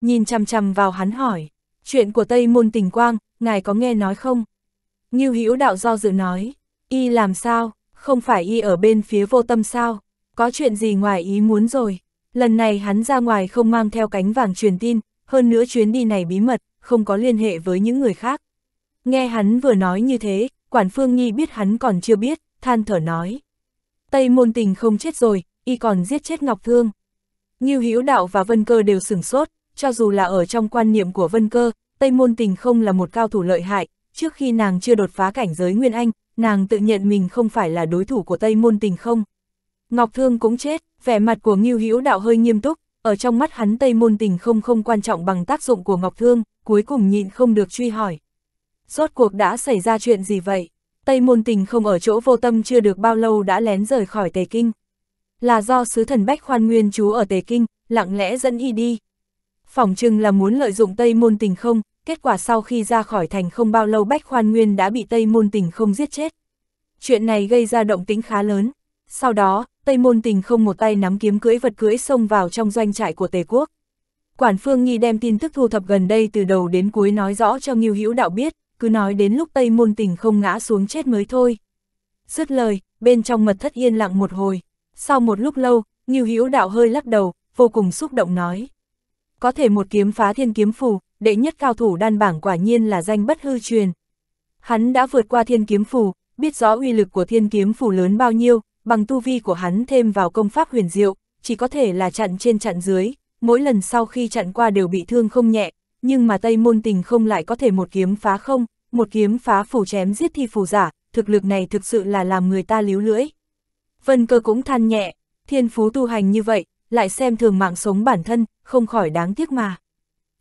Nhìn chằm chằm vào hắn hỏi, chuyện của Tây Môn Tình Quang, ngài có nghe nói không? Ngưu Hữu đạo do dự nói, y làm sao, không phải y ở bên phía vô tâm sao, có chuyện gì ngoài ý muốn rồi. Lần này hắn ra ngoài không mang theo cánh vàng truyền tin, hơn nữa chuyến đi này bí mật, không có liên hệ với những người khác. Nghe hắn vừa nói như thế, quản phương Nhi biết hắn còn chưa biết, than thở nói. Tây môn tình không chết rồi, y còn giết chết Ngọc Thương. Ngưu Hữu Đạo và Vân Cơ đều sửng sốt, cho dù là ở trong quan niệm của Vân Cơ, Tây Môn Tình không là một cao thủ lợi hại, trước khi nàng chưa đột phá cảnh giới Nguyên Anh, nàng tự nhận mình không phải là đối thủ của Tây Môn Tình không. Ngọc Thương cũng chết, vẻ mặt của Ngưu Hữu Đạo hơi nghiêm túc, ở trong mắt hắn Tây Môn Tình không không quan trọng bằng tác dụng của Ngọc Thương, cuối cùng nhịn không được truy hỏi. Rốt cuộc đã xảy ra chuyện gì vậy? Tây Môn Tình không ở chỗ vô tâm chưa được bao lâu đã lén rời khỏi Tề Kinh. Là do sứ thần Bách Khoan Nguyên chú ở Tề Kinh, lặng lẽ dẫn y đi, phỏng chừng là muốn lợi dụng Tây Môn Tình không, kết quả sau khi ra khỏi thành không bao lâu Bách Khoan Nguyên đã bị Tây Môn Tình không giết chết. Chuyện này gây ra động tĩnh khá lớn. Sau đó, Tây Môn Tình không một tay nắm kiếm cưỡi vật cưỡi xông vào trong doanh trại của Tề Quốc. Quản Phương Nghi đem tin tức thu thập gần đây từ đầu đến cuối nói rõ cho Ngưu Hữu Đạo biết, cứ nói đến lúc Tây Môn Tình không ngã xuống chết mới thôi. Dứt lời, bên trong mật thất yên lặng một hồi. Sau một lúc lâu, Ngưu Hữu Đạo hơi lắc đầu, vô cùng xúc động nói có thể một kiếm phá thiên kiếm phù, đệ nhất cao thủ đan bảng quả nhiên là danh bất hư truyền. Hắn đã vượt qua thiên kiếm phù, biết rõ uy lực của thiên kiếm phù lớn bao nhiêu, bằng tu vi của hắn thêm vào công pháp huyền diệu, chỉ có thể là chặn trên chặn dưới, mỗi lần sau khi chặn qua đều bị thương không nhẹ, nhưng mà Tây Môn Tình không lại có thể một kiếm phá không, một kiếm phá phù chém giết thi phù giả, thực lực này thực sự là làm người ta líu lưỡi. Vân cơ cũng than nhẹ, thiên phú tu hành như vậy, lại xem thường mạng sống bản thân, không khỏi đáng tiếc mà.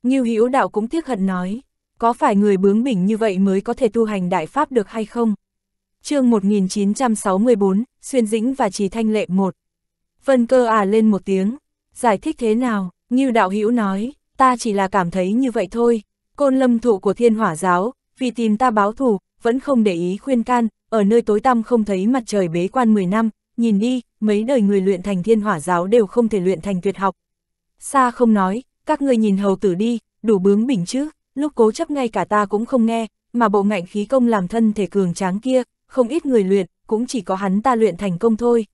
Nghiêu Hữu đạo cũng tiếc hận nói, có phải người bướng bỉnh như vậy mới có thể tu hành đại pháp được hay không? chương 1964, Xuyên Dĩnh và Trì Thanh Lệ 1. Vân cơ à lên một tiếng, giải thích thế nào, Nghiêu đạo Hữu nói, ta chỉ là cảm thấy như vậy thôi, côn lâm thụ của thiên hỏa giáo, vì tìm ta báo thù, vẫn không để ý khuyên can, ở nơi tối tăm không thấy mặt trời bế quan 10 năm, nhìn đi, mấy đời người luyện thành thiên hỏa giáo đều không thể luyện thành tuyệt học, xa không nói, các ngươi nhìn hầu tử đi, đủ bướng bỉnh chứ, lúc cố chấp ngay cả ta cũng không nghe, mà bộ ngạnh khí công làm thân thể cường tráng kia, không ít người luyện, cũng chỉ có hắn ta luyện thành công thôi.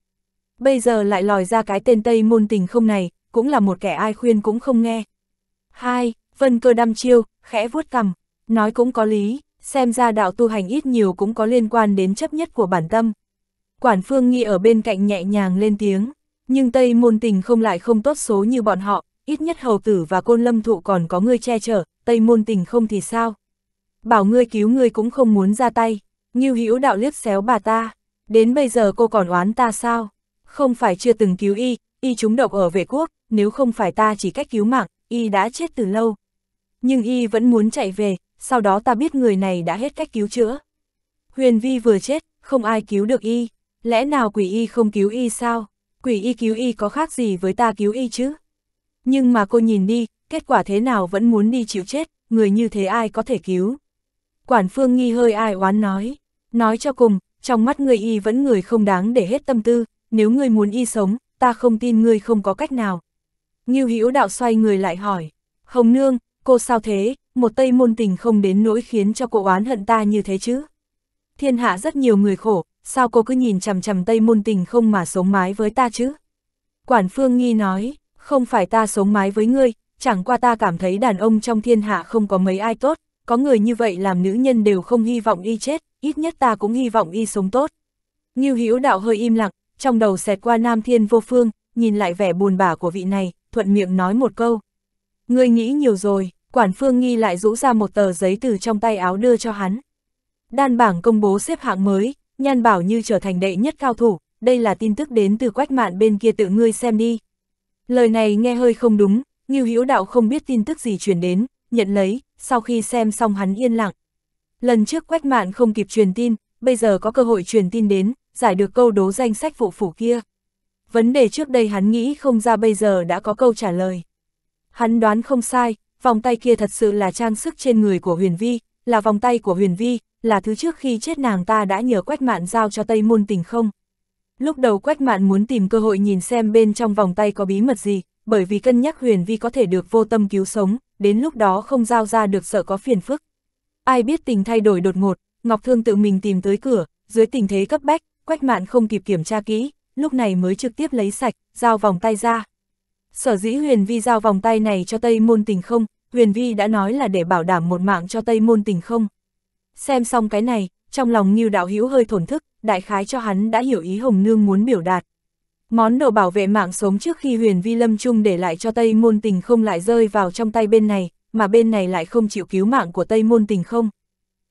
Bây giờ lại lòi ra cái tên Tây môn tình không này, cũng là một kẻ ai khuyên cũng không nghe. Hai, Vân cơ đăm chiêu, khẽ vuốt cằm, nói cũng có lý, xem ra đạo tu hành ít nhiều cũng có liên quan đến chấp nhất của bản tâm. Quản phương nghi ở bên cạnh nhẹ nhàng lên tiếng. Nhưng Tây Môn Tình không lại không tốt số như bọn họ, ít nhất hầu tử và côn lâm thụ còn có người che chở, Tây Môn Tình không thì sao? Bảo ngươi cứu ngươi cũng không muốn ra tay, Như Hữu đạo liếc xéo bà ta, đến bây giờ cô còn oán ta sao? Không phải chưa từng cứu y, y trúng độc ở vệ quốc, nếu không phải ta chỉ cách cứu mạng, y đã chết từ lâu. Nhưng y vẫn muốn chạy về, sau đó ta biết người này đã hết cách cứu chữa. Huyền Vi vừa chết, không ai cứu được y, lẽ nào quỷ y không cứu y sao? quỷ y cứu y có khác gì với ta cứu y chứ? Nhưng mà cô nhìn đi, kết quả thế nào vẫn muốn đi chịu chết, người như thế ai có thể cứu? Quản phương nghi hơi ai oán nói, nói cho cùng, trong mắt người y vẫn người không đáng để hết tâm tư, nếu người muốn y sống, ta không tin người không có cách nào. Ngưu Hữu đạo xoay người lại hỏi, Hồng Nương, cô sao thế, một tây môn tình không đến nỗi khiến cho cô oán hận ta như thế chứ? Thiên hạ rất nhiều người khổ, sao cô cứ nhìn chằm chằm Tây Môn Tình không mà sống mái với ta chứ? Quản Phương Nghi nói, không phải ta sống mái với ngươi, chẳng qua ta cảm thấy đàn ông trong thiên hạ không có mấy ai tốt, có người như vậy làm nữ nhân đều không hy vọng y chết, ít nhất ta cũng hy vọng y sống tốt. Ngưu Hữu Đạo hơi im lặng, trong đầu xẹt qua Nam Thiên Vô Phương, nhìn lại vẻ buồn bã của vị này, thuận miệng nói một câu. Ngươi nghĩ nhiều rồi, Quản Phương Nghi lại rũ ra một tờ giấy từ trong tay áo đưa cho hắn. Đan bảng công bố xếp hạng mới, Nhan Bảo Như trở thành đệ nhất cao thủ, đây là tin tức đến từ quách mạn bên kia tự ngươi xem đi. Lời này nghe hơi không đúng, Ngưu Hữu Đạo không biết tin tức gì truyền đến, nhận lấy, sau khi xem xong hắn yên lặng. Lần trước quách mạn không kịp truyền tin, bây giờ có cơ hội truyền tin đến, giải được câu đố danh sách phụ phủ kia. Vấn đề trước đây hắn nghĩ không ra bây giờ đã có câu trả lời. Hắn đoán không sai, vòng tay kia thật sự là trang sức trên người của Huyền Vi, là vòng tay của huyền vi, là thứ trước khi chết nàng ta đã nhờ quách mạn giao cho Tây Môn tình không. Lúc đầu quách mạn muốn tìm cơ hội nhìn xem bên trong vòng tay có bí mật gì, bởi vì cân nhắc huyền vi có thể được vô tâm cứu sống, đến lúc đó không giao ra được sợ có phiền phức. Ai biết tình thay đổi đột ngột, Ngọc Thương tự mình tìm tới cửa, dưới tình thế cấp bách, quách mạn không kịp kiểm tra kỹ, lúc này mới trực tiếp lấy sạch, giao vòng tay ra. Sở dĩ huyền vi giao vòng tay này cho Tây Môn tình không, Huyền Vi đã nói là để bảo đảm một mạng cho Tây Môn Tình không? Xem xong cái này, trong lòng Ngưu Đạo Hữu hơi thổn thức, đại khái cho hắn đã hiểu ý Hồng Nương muốn biểu đạt. Món đồ bảo vệ mạng sống trước khi Huyền Vi Lâm Trung để lại cho Tây Môn Tình không lại rơi vào trong tay bên này, mà bên này lại không chịu cứu mạng của Tây Môn Tình không.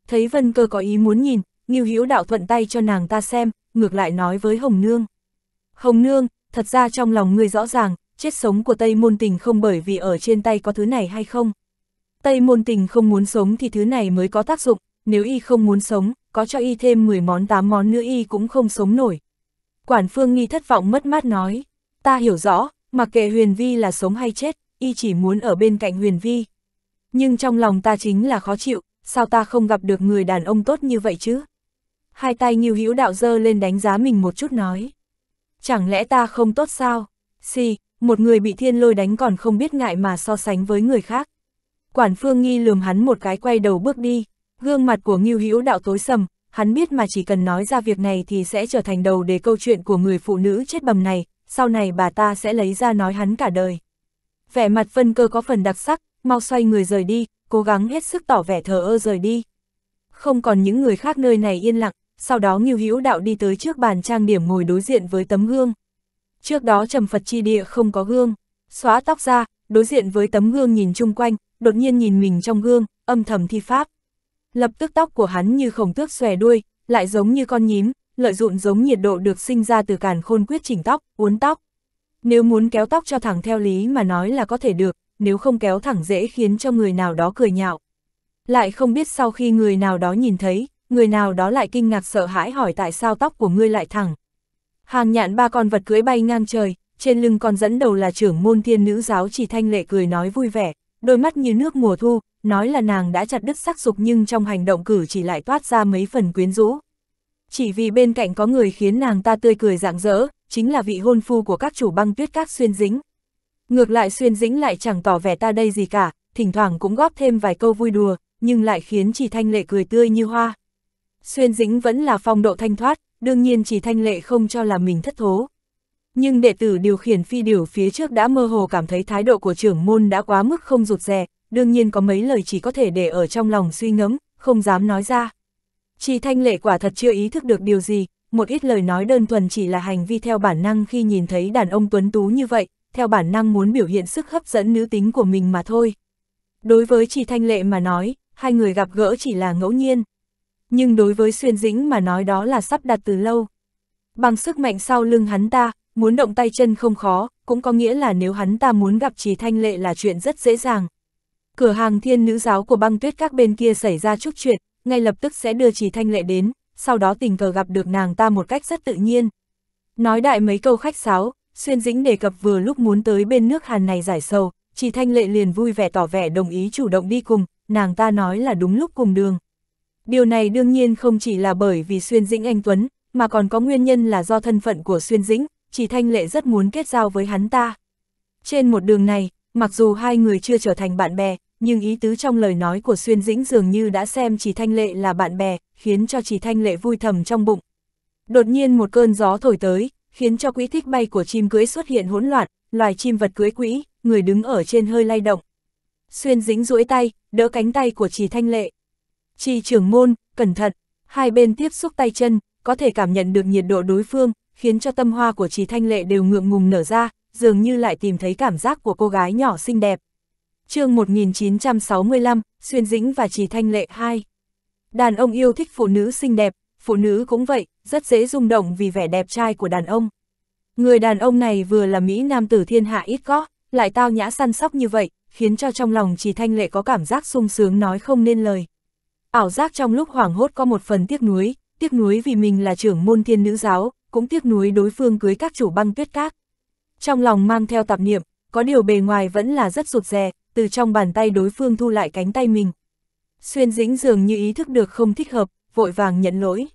Thấy Vân Cơ có ý muốn nhìn, Ngưu Hữu Đạo thuận tay cho nàng ta xem, ngược lại nói với Hồng Nương. Hồng Nương, thật ra trong lòng ngươi rõ ràng, chết sống của Tây Môn Tình không bởi vì ở trên tay có thứ này hay không. Tây Môn Tình không muốn sống thì thứ này mới có tác dụng, nếu y không muốn sống, có cho y thêm 10 món 8 món nữa y cũng không sống nổi. Quản Phương Nghi thất vọng mất mát nói, ta hiểu rõ, mặc kệ Huyền Vi là sống hay chết, y chỉ muốn ở bên cạnh Huyền Vi. Nhưng trong lòng ta chính là khó chịu, sao ta không gặp được người đàn ông tốt như vậy chứ? Hai tay nghiêu hữu đạo dơ lên đánh giá mình một chút nói. Chẳng lẽ ta không tốt sao? Xì, một người bị thiên lôi đánh còn không biết ngại mà so sánh với người khác. Quản Phương Nghi lườm hắn một cái quay đầu bước đi, gương mặt của Ngưu Hữu đạo tối sầm, hắn biết mà chỉ cần nói ra việc này thì sẽ trở thành đầu để câu chuyện của người phụ nữ chết bầm này, sau này bà ta sẽ lấy ra nói hắn cả đời. Vẻ mặt phân Cơ có phần đặc sắc, mau xoay người rời đi, cố gắng hết sức tỏ vẻ thờ ơ rời đi. Không còn những người khác nơi này yên lặng, sau đó Ngưu Hữu đạo đi tới trước bàn trang điểm ngồi đối diện với tấm gương. Trước đó trầm Phật chi địa không có gương, xóa tóc ra, đối diện với tấm gương nhìn chung quanh, đột nhiên nhìn mình trong gương, âm thầm thi pháp. Lập tức tóc của hắn như khổng tước xòe đuôi, lại giống như con nhím, lợi dụng giống nhiệt độ được sinh ra từ càn khôn quyết chỉnh tóc, uốn tóc. Nếu muốn kéo tóc cho thẳng theo lý mà nói là có thể được, nếu không kéo thẳng dễ khiến cho người nào đó cười nhạo. Lại không biết sau khi người nào đó nhìn thấy, người nào đó lại kinh ngạc sợ hãi hỏi tại sao tóc của ngươi lại thẳng. Hàng nhạn ba con vật cưỡi bay ngang trời, trên lưng còn dẫn đầu là trưởng môn thiên nữ giáo chỉ thanh lệ cười nói vui vẻ, đôi mắt như nước mùa thu, nói là nàng đã chặt đứt sắc dục nhưng trong hành động cử chỉ lại toát ra mấy phần quyến rũ. Chỉ vì bên cạnh có người khiến nàng ta tươi cười rạng rỡ, chính là vị hôn phu của các chủ băng tuyết các xuyên dính. Ngược lại xuyên dính lại chẳng tỏ vẻ ta đây gì cả, thỉnh thoảng cũng góp thêm vài câu vui đùa, nhưng lại khiến chỉ thanh lệ cười tươi như hoa xuyên dính vẫn là phong độ thanh thoát, đương nhiên chỉ thanh lệ không cho là mình thất thố. Nhưng đệ tử điều khiển phi điều phía trước đã mơ hồ cảm thấy thái độ của trưởng môn đã quá mức không rụt rè, đương nhiên có mấy lời chỉ có thể để ở trong lòng suy ngẫm, không dám nói ra. Chỉ thanh lệ quả thật chưa ý thức được điều gì, một ít lời nói đơn thuần chỉ là hành vi theo bản năng khi nhìn thấy đàn ông tuấn tú như vậy, theo bản năng muốn biểu hiện sức hấp dẫn nữ tính của mình mà thôi. Đối với chỉ thanh lệ mà nói, hai người gặp gỡ chỉ là ngẫu nhiên nhưng đối với xuyên dĩnh mà nói đó là sắp đặt từ lâu. Bằng sức mạnh sau lưng hắn ta, muốn động tay chân không khó, cũng có nghĩa là nếu hắn ta muốn gặp Trì Thanh Lệ là chuyện rất dễ dàng. Cửa hàng thiên nữ giáo của băng tuyết các bên kia xảy ra chút chuyện, ngay lập tức sẽ đưa Trì Thanh Lệ đến, sau đó tình cờ gặp được nàng ta một cách rất tự nhiên. Nói đại mấy câu khách sáo, Xuyên Dĩnh đề cập vừa lúc muốn tới bên nước Hàn này giải sầu, Trì Thanh Lệ liền vui vẻ tỏ vẻ đồng ý chủ động đi cùng, nàng ta nói là đúng lúc cùng đường. Điều này đương nhiên không chỉ là bởi vì Xuyên Dĩnh anh Tuấn, mà còn có nguyên nhân là do thân phận của Xuyên Dĩnh, chỉ Thanh Lệ rất muốn kết giao với hắn ta. Trên một đường này, mặc dù hai người chưa trở thành bạn bè, nhưng ý tứ trong lời nói của Xuyên Dĩnh dường như đã xem chỉ Thanh Lệ là bạn bè, khiến cho chỉ Thanh Lệ vui thầm trong bụng. Đột nhiên một cơn gió thổi tới, khiến cho quỹ thích bay của chim cưới xuất hiện hỗn loạn, loài chim vật cưới quỹ, người đứng ở trên hơi lay động. Xuyên Dĩnh duỗi tay, đỡ cánh tay của chỉ Thanh Lệ. Chi trưởng môn, cẩn thận, hai bên tiếp xúc tay chân, có thể cảm nhận được nhiệt độ đối phương, khiến cho tâm hoa của Trì Thanh Lệ đều ngượng ngùng nở ra, dường như lại tìm thấy cảm giác của cô gái nhỏ xinh đẹp. chương 1965, Xuyên Dĩnh và Trì Thanh Lệ 2 Đàn ông yêu thích phụ nữ xinh đẹp, phụ nữ cũng vậy, rất dễ rung động vì vẻ đẹp trai của đàn ông. Người đàn ông này vừa là Mỹ nam tử thiên hạ ít có, lại tao nhã săn sóc như vậy, khiến cho trong lòng Trì Thanh Lệ có cảm giác sung sướng nói không nên lời. Ảo giác trong lúc hoảng hốt có một phần tiếc nuối, tiếc nuối vì mình là trưởng môn thiên nữ giáo, cũng tiếc nuối đối phương cưới các chủ băng tuyết các. Trong lòng mang theo tạp niệm, có điều bề ngoài vẫn là rất rụt rè, từ trong bàn tay đối phương thu lại cánh tay mình. Xuyên dĩnh dường như ý thức được không thích hợp, vội vàng nhận lỗi.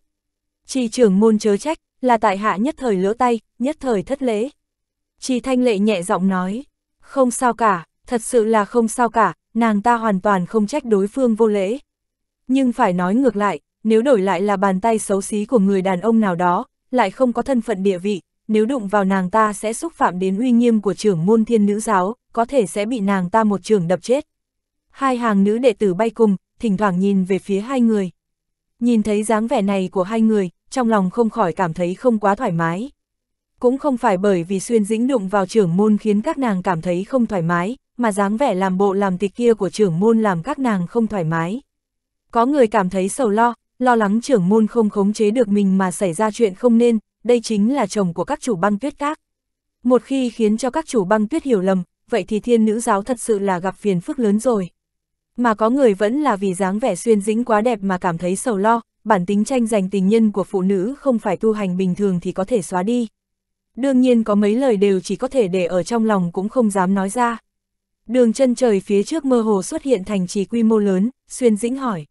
Chỉ trưởng môn chớ trách, là tại hạ nhất thời lỡ tay, nhất thời thất lễ. Chỉ thanh lệ nhẹ giọng nói, không sao cả, thật sự là không sao cả, nàng ta hoàn toàn không trách đối phương vô lễ. Nhưng phải nói ngược lại, nếu đổi lại là bàn tay xấu xí của người đàn ông nào đó, lại không có thân phận địa vị, nếu đụng vào nàng ta sẽ xúc phạm đến uy nghiêm của trưởng môn thiên nữ giáo, có thể sẽ bị nàng ta một trường đập chết. Hai hàng nữ đệ tử bay cùng, thỉnh thoảng nhìn về phía hai người. Nhìn thấy dáng vẻ này của hai người, trong lòng không khỏi cảm thấy không quá thoải mái. Cũng không phải bởi vì xuyên dĩnh đụng vào trưởng môn khiến các nàng cảm thấy không thoải mái, mà dáng vẻ làm bộ làm tịch kia của trưởng môn làm các nàng không thoải mái. Có người cảm thấy sầu lo, lo lắng trưởng môn không khống chế được mình mà xảy ra chuyện không nên, đây chính là chồng của các chủ băng tuyết các. Một khi khiến cho các chủ băng tuyết hiểu lầm, vậy thì thiên nữ giáo thật sự là gặp phiền phức lớn rồi. Mà có người vẫn là vì dáng vẻ xuyên dĩnh quá đẹp mà cảm thấy sầu lo, bản tính tranh giành tình nhân của phụ nữ không phải tu hành bình thường thì có thể xóa đi. Đương nhiên có mấy lời đều chỉ có thể để ở trong lòng cũng không dám nói ra. Đường chân trời phía trước mơ hồ xuất hiện thành trì quy mô lớn, xuyên dĩnh hỏi.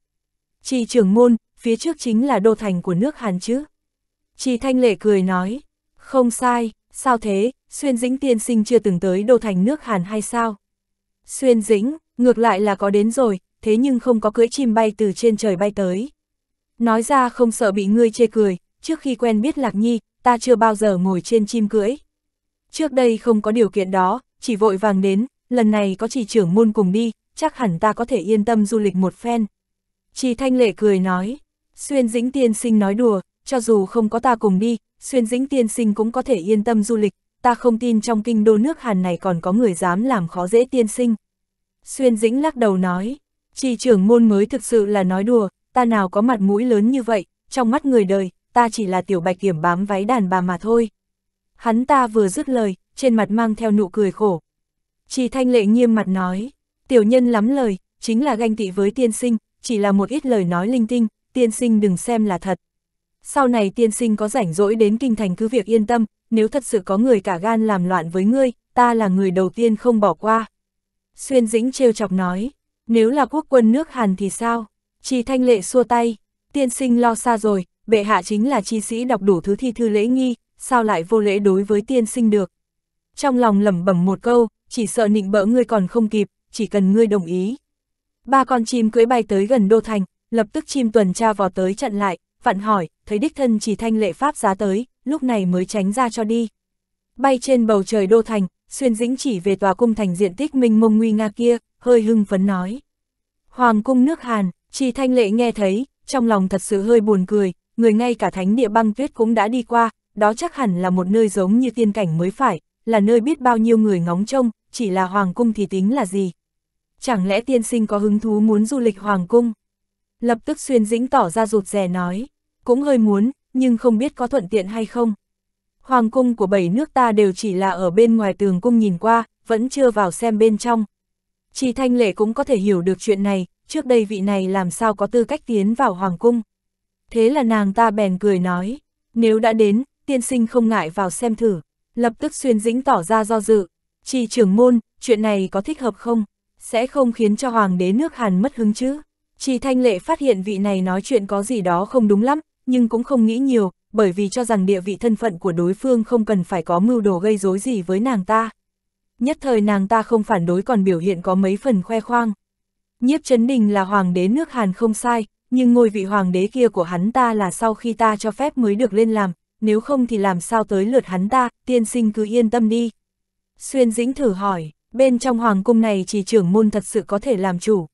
Trì trưởng môn, phía trước chính là đô thành của nước Hàn chứ. Trì Thanh Lệ cười nói, không sai, sao thế, Xuyên Dĩnh tiên sinh chưa từng tới đô thành nước Hàn hay sao? Xuyên Dĩnh, ngược lại là có đến rồi, thế nhưng không có cưỡi chim bay từ trên trời bay tới. Nói ra không sợ bị ngươi chê cười, trước khi quen biết Lạc Nhi, ta chưa bao giờ ngồi trên chim cưỡi. Trước đây không có điều kiện đó, chỉ vội vàng đến, lần này có chỉ trưởng môn cùng đi, chắc hẳn ta có thể yên tâm du lịch một phen. Trì Thanh Lệ cười nói, xuyên dĩnh tiên sinh nói đùa, cho dù không có ta cùng đi, xuyên dĩnh tiên sinh cũng có thể yên tâm du lịch, ta không tin trong kinh đô nước Hàn này còn có người dám làm khó dễ tiên sinh. Xuyên dĩnh lắc đầu nói, trì trưởng môn mới thực sự là nói đùa, ta nào có mặt mũi lớn như vậy, trong mắt người đời, ta chỉ là tiểu bạch kiểm bám váy đàn bà mà thôi. Hắn ta vừa dứt lời, trên mặt mang theo nụ cười khổ. Trì Thanh Lệ nghiêm mặt nói, tiểu nhân lắm lời, chính là ganh tị với tiên sinh, chỉ là một ít lời nói linh tinh, tiên sinh đừng xem là thật. Sau này tiên sinh có rảnh rỗi đến kinh thành cứ việc yên tâm, nếu thật sự có người cả gan làm loạn với ngươi, ta là người đầu tiên không bỏ qua. Xuyên Dĩnh trêu chọc nói, nếu là quốc quân nước Hàn thì sao? Chi Thanh Lệ xua tay, tiên sinh lo xa rồi, bệ hạ chính là chi sĩ đọc đủ thứ thi thư lễ nghi, sao lại vô lễ đối với tiên sinh được? Trong lòng lẩm bẩm một câu, chỉ sợ nịnh bỡ ngươi còn không kịp, chỉ cần ngươi đồng ý. Ba con chim cưỡi bay tới gần đô thành, lập tức chim tuần tra vò tới chặn lại, vặn hỏi, thấy đích thân chỉ thanh lệ pháp giá tới, lúc này mới tránh ra cho đi. Bay trên bầu trời đô thành, xuyên dĩnh chỉ về tòa cung thành diện tích minh mông nguy nga kia, hơi hưng phấn nói. Hoàng cung nước Hàn, chỉ thanh lệ nghe thấy, trong lòng thật sự hơi buồn cười, người ngay cả thánh địa băng tuyết cũng đã đi qua, đó chắc hẳn là một nơi giống như tiên cảnh mới phải, là nơi biết bao nhiêu người ngóng trông, chỉ là hoàng cung thì tính là gì, chẳng lẽ tiên sinh có hứng thú muốn du lịch hoàng cung? Lập tức xuyên dĩnh tỏ ra rụt rè nói, cũng hơi muốn, nhưng không biết có thuận tiện hay không. Hoàng cung của bảy nước ta đều chỉ là ở bên ngoài tường cung nhìn qua, vẫn chưa vào xem bên trong. Chỉ thanh lệ cũng có thể hiểu được chuyện này, trước đây vị này làm sao có tư cách tiến vào hoàng cung. Thế là nàng ta bèn cười nói, nếu đã đến, tiên sinh không ngại vào xem thử, lập tức xuyên dĩnh tỏ ra do dự, chỉ trưởng môn, chuyện này có thích hợp không? sẽ không khiến cho hoàng đế nước Hàn mất hứng chứ. Chỉ Thanh Lệ phát hiện vị này nói chuyện có gì đó không đúng lắm, nhưng cũng không nghĩ nhiều, bởi vì cho rằng địa vị thân phận của đối phương không cần phải có mưu đồ gây rối gì với nàng ta. Nhất thời nàng ta không phản đối còn biểu hiện có mấy phần khoe khoang. Nhiếp Trấn Đình là hoàng đế nước Hàn không sai, nhưng ngôi vị hoàng đế kia của hắn ta là sau khi ta cho phép mới được lên làm, nếu không thì làm sao tới lượt hắn ta, tiên sinh cứ yên tâm đi. Xuyên Dĩnh thử hỏi, bên trong hoàng cung này chỉ trưởng môn thật sự có thể làm chủ.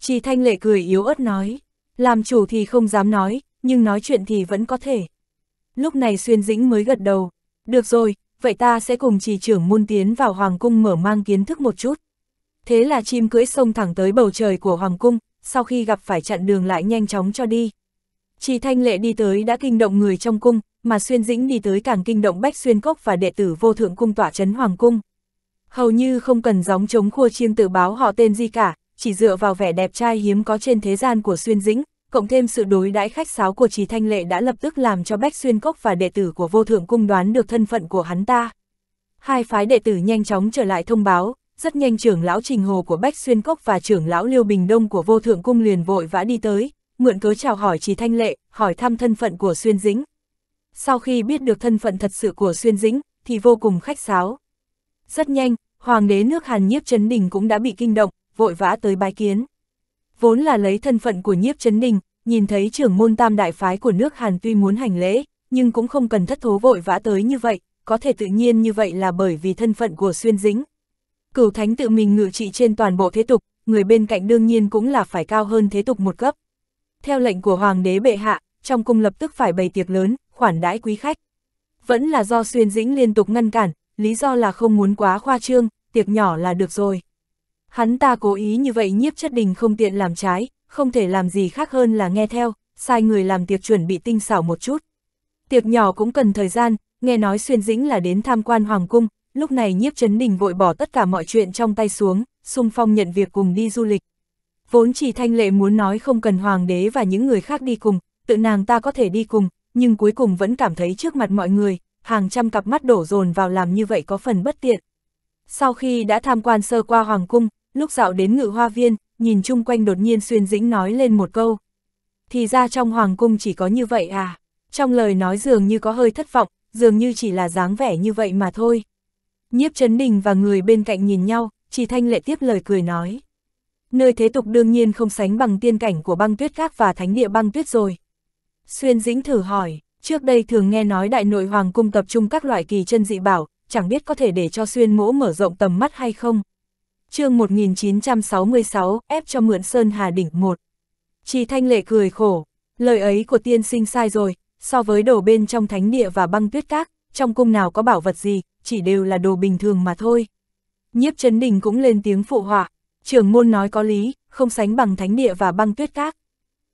Chỉ thanh lệ cười yếu ớt nói, làm chủ thì không dám nói, nhưng nói chuyện thì vẫn có thể. Lúc này xuyên dĩnh mới gật đầu, được rồi, vậy ta sẽ cùng chỉ trưởng môn tiến vào hoàng cung mở mang kiến thức một chút. Thế là chim cưỡi sông thẳng tới bầu trời của hoàng cung, sau khi gặp phải chặn đường lại nhanh chóng cho đi. Chỉ thanh lệ đi tới đã kinh động người trong cung, mà xuyên dĩnh đi tới càng kinh động bách xuyên cốc và đệ tử vô thượng cung tỏa trấn hoàng cung hầu như không cần gióng chống khua chiêng tự báo họ tên gì cả, chỉ dựa vào vẻ đẹp trai hiếm có trên thế gian của Xuyên Dĩnh, cộng thêm sự đối đãi khách sáo của trì Thanh Lệ đã lập tức làm cho Bách Xuyên Cốc và đệ tử của vô thượng cung đoán được thân phận của hắn ta. Hai phái đệ tử nhanh chóng trở lại thông báo, rất nhanh trưởng lão Trình Hồ của Bách Xuyên Cốc và trưởng lão Liêu Bình Đông của vô thượng cung liền vội vã đi tới, mượn cớ chào hỏi trì Thanh Lệ, hỏi thăm thân phận của Xuyên Dĩnh. Sau khi biết được thân phận thật sự của Xuyên Dĩnh, thì vô cùng khách sáo. Rất nhanh, hoàng đế nước Hàn nhiếp chấn đình cũng đã bị kinh động, vội vã tới bái kiến. Vốn là lấy thân phận của nhiếp chấn đình, nhìn thấy trưởng môn tam đại phái của nước Hàn tuy muốn hành lễ, nhưng cũng không cần thất thố vội vã tới như vậy, có thể tự nhiên như vậy là bởi vì thân phận của xuyên dĩnh Cửu thánh tự mình ngự trị trên toàn bộ thế tục, người bên cạnh đương nhiên cũng là phải cao hơn thế tục một cấp. Theo lệnh của hoàng đế bệ hạ, trong cung lập tức phải bày tiệc lớn, khoản đãi quý khách. Vẫn là do xuyên dĩnh liên tục ngăn cản, lý do là không muốn quá khoa trương, tiệc nhỏ là được rồi. Hắn ta cố ý như vậy nhiếp chất đình không tiện làm trái, không thể làm gì khác hơn là nghe theo, sai người làm tiệc chuẩn bị tinh xảo một chút. Tiệc nhỏ cũng cần thời gian, nghe nói xuyên dĩnh là đến tham quan hoàng cung, lúc này nhiếp chấn đình vội bỏ tất cả mọi chuyện trong tay xuống, xung phong nhận việc cùng đi du lịch. Vốn chỉ thanh lệ muốn nói không cần hoàng đế và những người khác đi cùng, tự nàng ta có thể đi cùng, nhưng cuối cùng vẫn cảm thấy trước mặt mọi người, hàng trăm cặp mắt đổ dồn vào làm như vậy có phần bất tiện. Sau khi đã tham quan sơ qua hoàng cung, lúc dạo đến ngự hoa viên, nhìn chung quanh đột nhiên xuyên dĩnh nói lên một câu. Thì ra trong hoàng cung chỉ có như vậy à? Trong lời nói dường như có hơi thất vọng, dường như chỉ là dáng vẻ như vậy mà thôi. Nhiếp chấn Đình và người bên cạnh nhìn nhau, chỉ thanh lệ tiếp lời cười nói. Nơi thế tục đương nhiên không sánh bằng tiên cảnh của băng tuyết các và thánh địa băng tuyết rồi. Xuyên dĩnh thử hỏi, Trước đây thường nghe nói đại nội hoàng cung tập trung các loại kỳ chân dị bảo, chẳng biết có thể để cho xuyên mỗ mở rộng tầm mắt hay không. chương 1966, ép cho mượn Sơn Hà Đỉnh 1. Chỉ thanh lệ cười khổ, lời ấy của tiên sinh sai rồi, so với đồ bên trong thánh địa và băng tuyết các, trong cung nào có bảo vật gì, chỉ đều là đồ bình thường mà thôi. Nhiếp Trấn Đình cũng lên tiếng phụ họa, trưởng môn nói có lý, không sánh bằng thánh địa và băng tuyết các.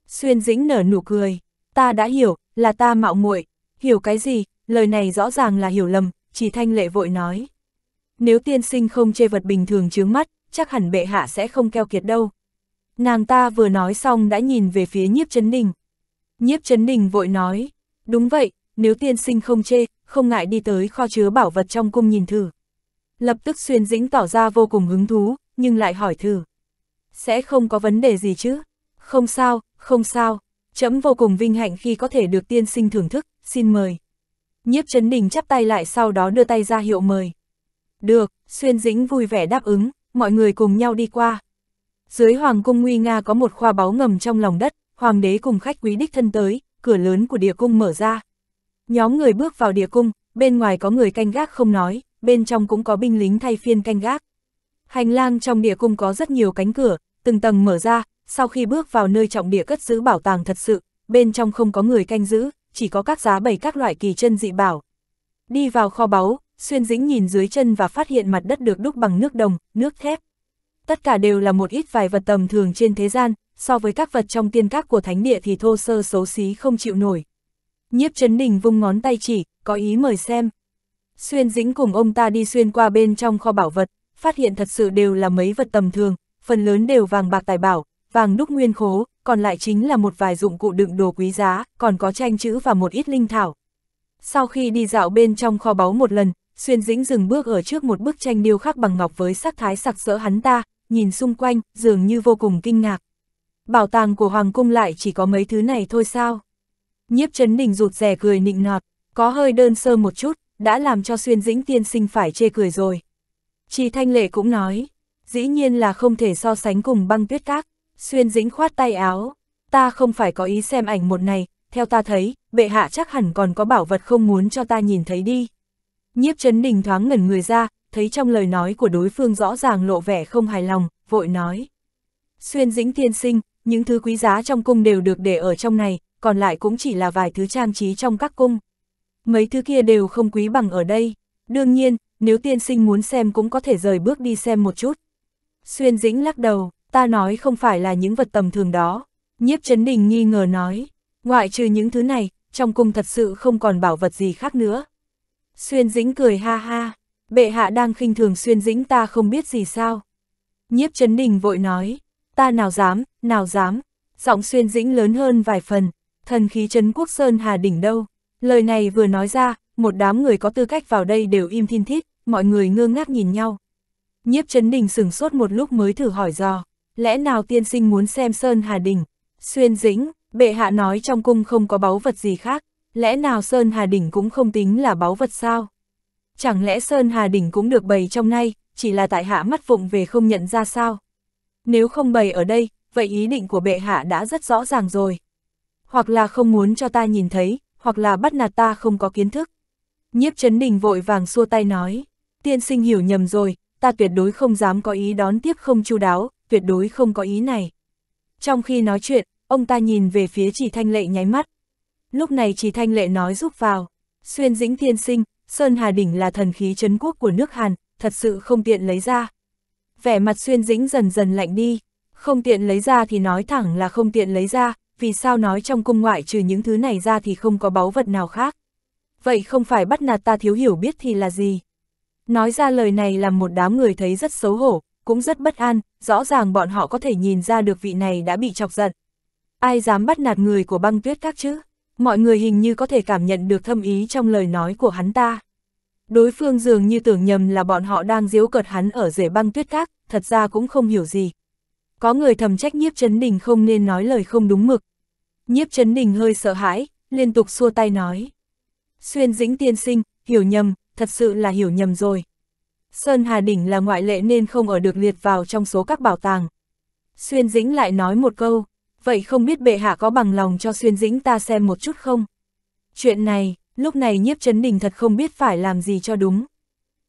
Xuyên dĩnh nở nụ cười, ta đã hiểu, là ta mạo muội hiểu cái gì, lời này rõ ràng là hiểu lầm, chỉ thanh lệ vội nói. Nếu tiên sinh không chê vật bình thường chướng mắt, chắc hẳn bệ hạ sẽ không keo kiệt đâu. Nàng ta vừa nói xong đã nhìn về phía nhiếp chấn đình. Nhiếp chấn đình vội nói, đúng vậy, nếu tiên sinh không chê, không ngại đi tới kho chứa bảo vật trong cung nhìn thử. Lập tức xuyên dĩnh tỏ ra vô cùng hứng thú, nhưng lại hỏi thử. Sẽ không có vấn đề gì chứ? Không sao, không sao. Chấm vô cùng vinh hạnh khi có thể được tiên sinh thưởng thức, xin mời. Nhiếp chấn Đình chắp tay lại sau đó đưa tay ra hiệu mời. Được, Xuyên Dĩnh vui vẻ đáp ứng, mọi người cùng nhau đi qua. Dưới Hoàng cung Nguy Nga có một khoa báu ngầm trong lòng đất, Hoàng đế cùng khách quý đích thân tới, cửa lớn của địa cung mở ra. Nhóm người bước vào địa cung, bên ngoài có người canh gác không nói, bên trong cũng có binh lính thay phiên canh gác. Hành lang trong địa cung có rất nhiều cánh cửa, từng tầng mở ra, sau khi bước vào nơi trọng địa cất giữ bảo tàng thật sự, bên trong không có người canh giữ, chỉ có các giá bày các loại kỳ chân dị bảo. Đi vào kho báu, Xuyên Dĩnh nhìn dưới chân và phát hiện mặt đất được đúc bằng nước đồng, nước thép. Tất cả đều là một ít vài vật tầm thường trên thế gian, so với các vật trong tiên các của thánh địa thì thô sơ xấu xí không chịu nổi. Nhiếp Trấn Đình vung ngón tay chỉ, có ý mời xem. Xuyên Dĩnh cùng ông ta đi xuyên qua bên trong kho bảo vật, phát hiện thật sự đều là mấy vật tầm thường, phần lớn đều vàng bạc tài bảo, vàng đúc nguyên khố, còn lại chính là một vài dụng cụ đựng đồ quý giá, còn có tranh chữ và một ít linh thảo. Sau khi đi dạo bên trong kho báu một lần, Xuyên Dĩnh dừng bước ở trước một bức tranh điêu khắc bằng ngọc với sắc thái sặc sỡ hắn ta, nhìn xung quanh, dường như vô cùng kinh ngạc. Bảo tàng của Hoàng Cung lại chỉ có mấy thứ này thôi sao? Nhiếp chấn Đình rụt rè cười nịnh nọt, có hơi đơn sơ một chút, đã làm cho Xuyên Dĩnh tiên sinh phải chê cười rồi. Chị Thanh Lệ cũng nói, dĩ nhiên là không thể so sánh cùng băng tuyết các. Xuyên dính khoát tay áo, ta không phải có ý xem ảnh một này, theo ta thấy, bệ hạ chắc hẳn còn có bảo vật không muốn cho ta nhìn thấy đi. Nhiếp chấn đình thoáng ngẩn người ra, thấy trong lời nói của đối phương rõ ràng lộ vẻ không hài lòng, vội nói. Xuyên dĩnh tiên sinh, những thứ quý giá trong cung đều được để ở trong này, còn lại cũng chỉ là vài thứ trang trí trong các cung. Mấy thứ kia đều không quý bằng ở đây. Đương nhiên, nếu tiên sinh muốn xem cũng có thể rời bước đi xem một chút. Xuyên dĩnh lắc đầu, ta nói không phải là những vật tầm thường đó. Nhiếp chấn Đình nghi ngờ nói, ngoại trừ những thứ này, trong cung thật sự không còn bảo vật gì khác nữa. Xuyên Dĩnh cười ha ha, bệ hạ đang khinh thường Xuyên Dĩnh ta không biết gì sao. Nhiếp chấn Đình vội nói, ta nào dám, nào dám, giọng Xuyên Dĩnh lớn hơn vài phần, thần khí chấn Quốc Sơn Hà Đỉnh đâu. Lời này vừa nói ra, một đám người có tư cách vào đây đều im thiên thít, mọi người ngơ ngác nhìn nhau. Nhiếp chấn Đình sửng sốt một lúc mới thử hỏi dò lẽ nào tiên sinh muốn xem Sơn Hà Đỉnh? Xuyên dĩnh, bệ hạ nói trong cung không có báu vật gì khác, lẽ nào Sơn Hà Đỉnh cũng không tính là báu vật sao? Chẳng lẽ Sơn Hà Đỉnh cũng được bày trong nay, chỉ là tại hạ mắt vụng về không nhận ra sao? Nếu không bày ở đây, vậy ý định của bệ hạ đã rất rõ ràng rồi. Hoặc là không muốn cho ta nhìn thấy, hoặc là bắt nạt ta không có kiến thức. Nhiếp chấn Đình vội vàng xua tay nói, tiên sinh hiểu nhầm rồi, ta tuyệt đối không dám có ý đón tiếp không chu đáo, tuyệt đối không có ý này. Trong khi nói chuyện, ông ta nhìn về phía chỉ thanh lệ nháy mắt. Lúc này chỉ thanh lệ nói giúp vào, xuyên dĩnh thiên sinh, Sơn Hà Đỉnh là thần khí chấn quốc của nước Hàn, thật sự không tiện lấy ra. Vẻ mặt xuyên dĩnh dần dần lạnh đi, không tiện lấy ra thì nói thẳng là không tiện lấy ra, vì sao nói trong cung ngoại trừ những thứ này ra thì không có báu vật nào khác. Vậy không phải bắt nạt ta thiếu hiểu biết thì là gì? Nói ra lời này làm một đám người thấy rất xấu hổ, cũng rất bất an, rõ ràng bọn họ có thể nhìn ra được vị này đã bị chọc giận. Ai dám bắt nạt người của băng tuyết các chứ? Mọi người hình như có thể cảm nhận được thâm ý trong lời nói của hắn ta. Đối phương dường như tưởng nhầm là bọn họ đang giễu cợt hắn ở rể băng tuyết các, thật ra cũng không hiểu gì. Có người thầm trách nhiếp chấn đình không nên nói lời không đúng mực. Nhiếp chấn đình hơi sợ hãi, liên tục xua tay nói. Xuyên dĩnh tiên sinh, hiểu nhầm, thật sự là hiểu nhầm rồi. Sơn Hà Đỉnh là ngoại lệ nên không ở được liệt vào trong số các bảo tàng. Xuyên Dĩnh lại nói một câu, vậy không biết bệ hạ có bằng lòng cho Xuyên Dĩnh ta xem một chút không? Chuyện này, lúc này nhiếp chấn đình thật không biết phải làm gì cho đúng.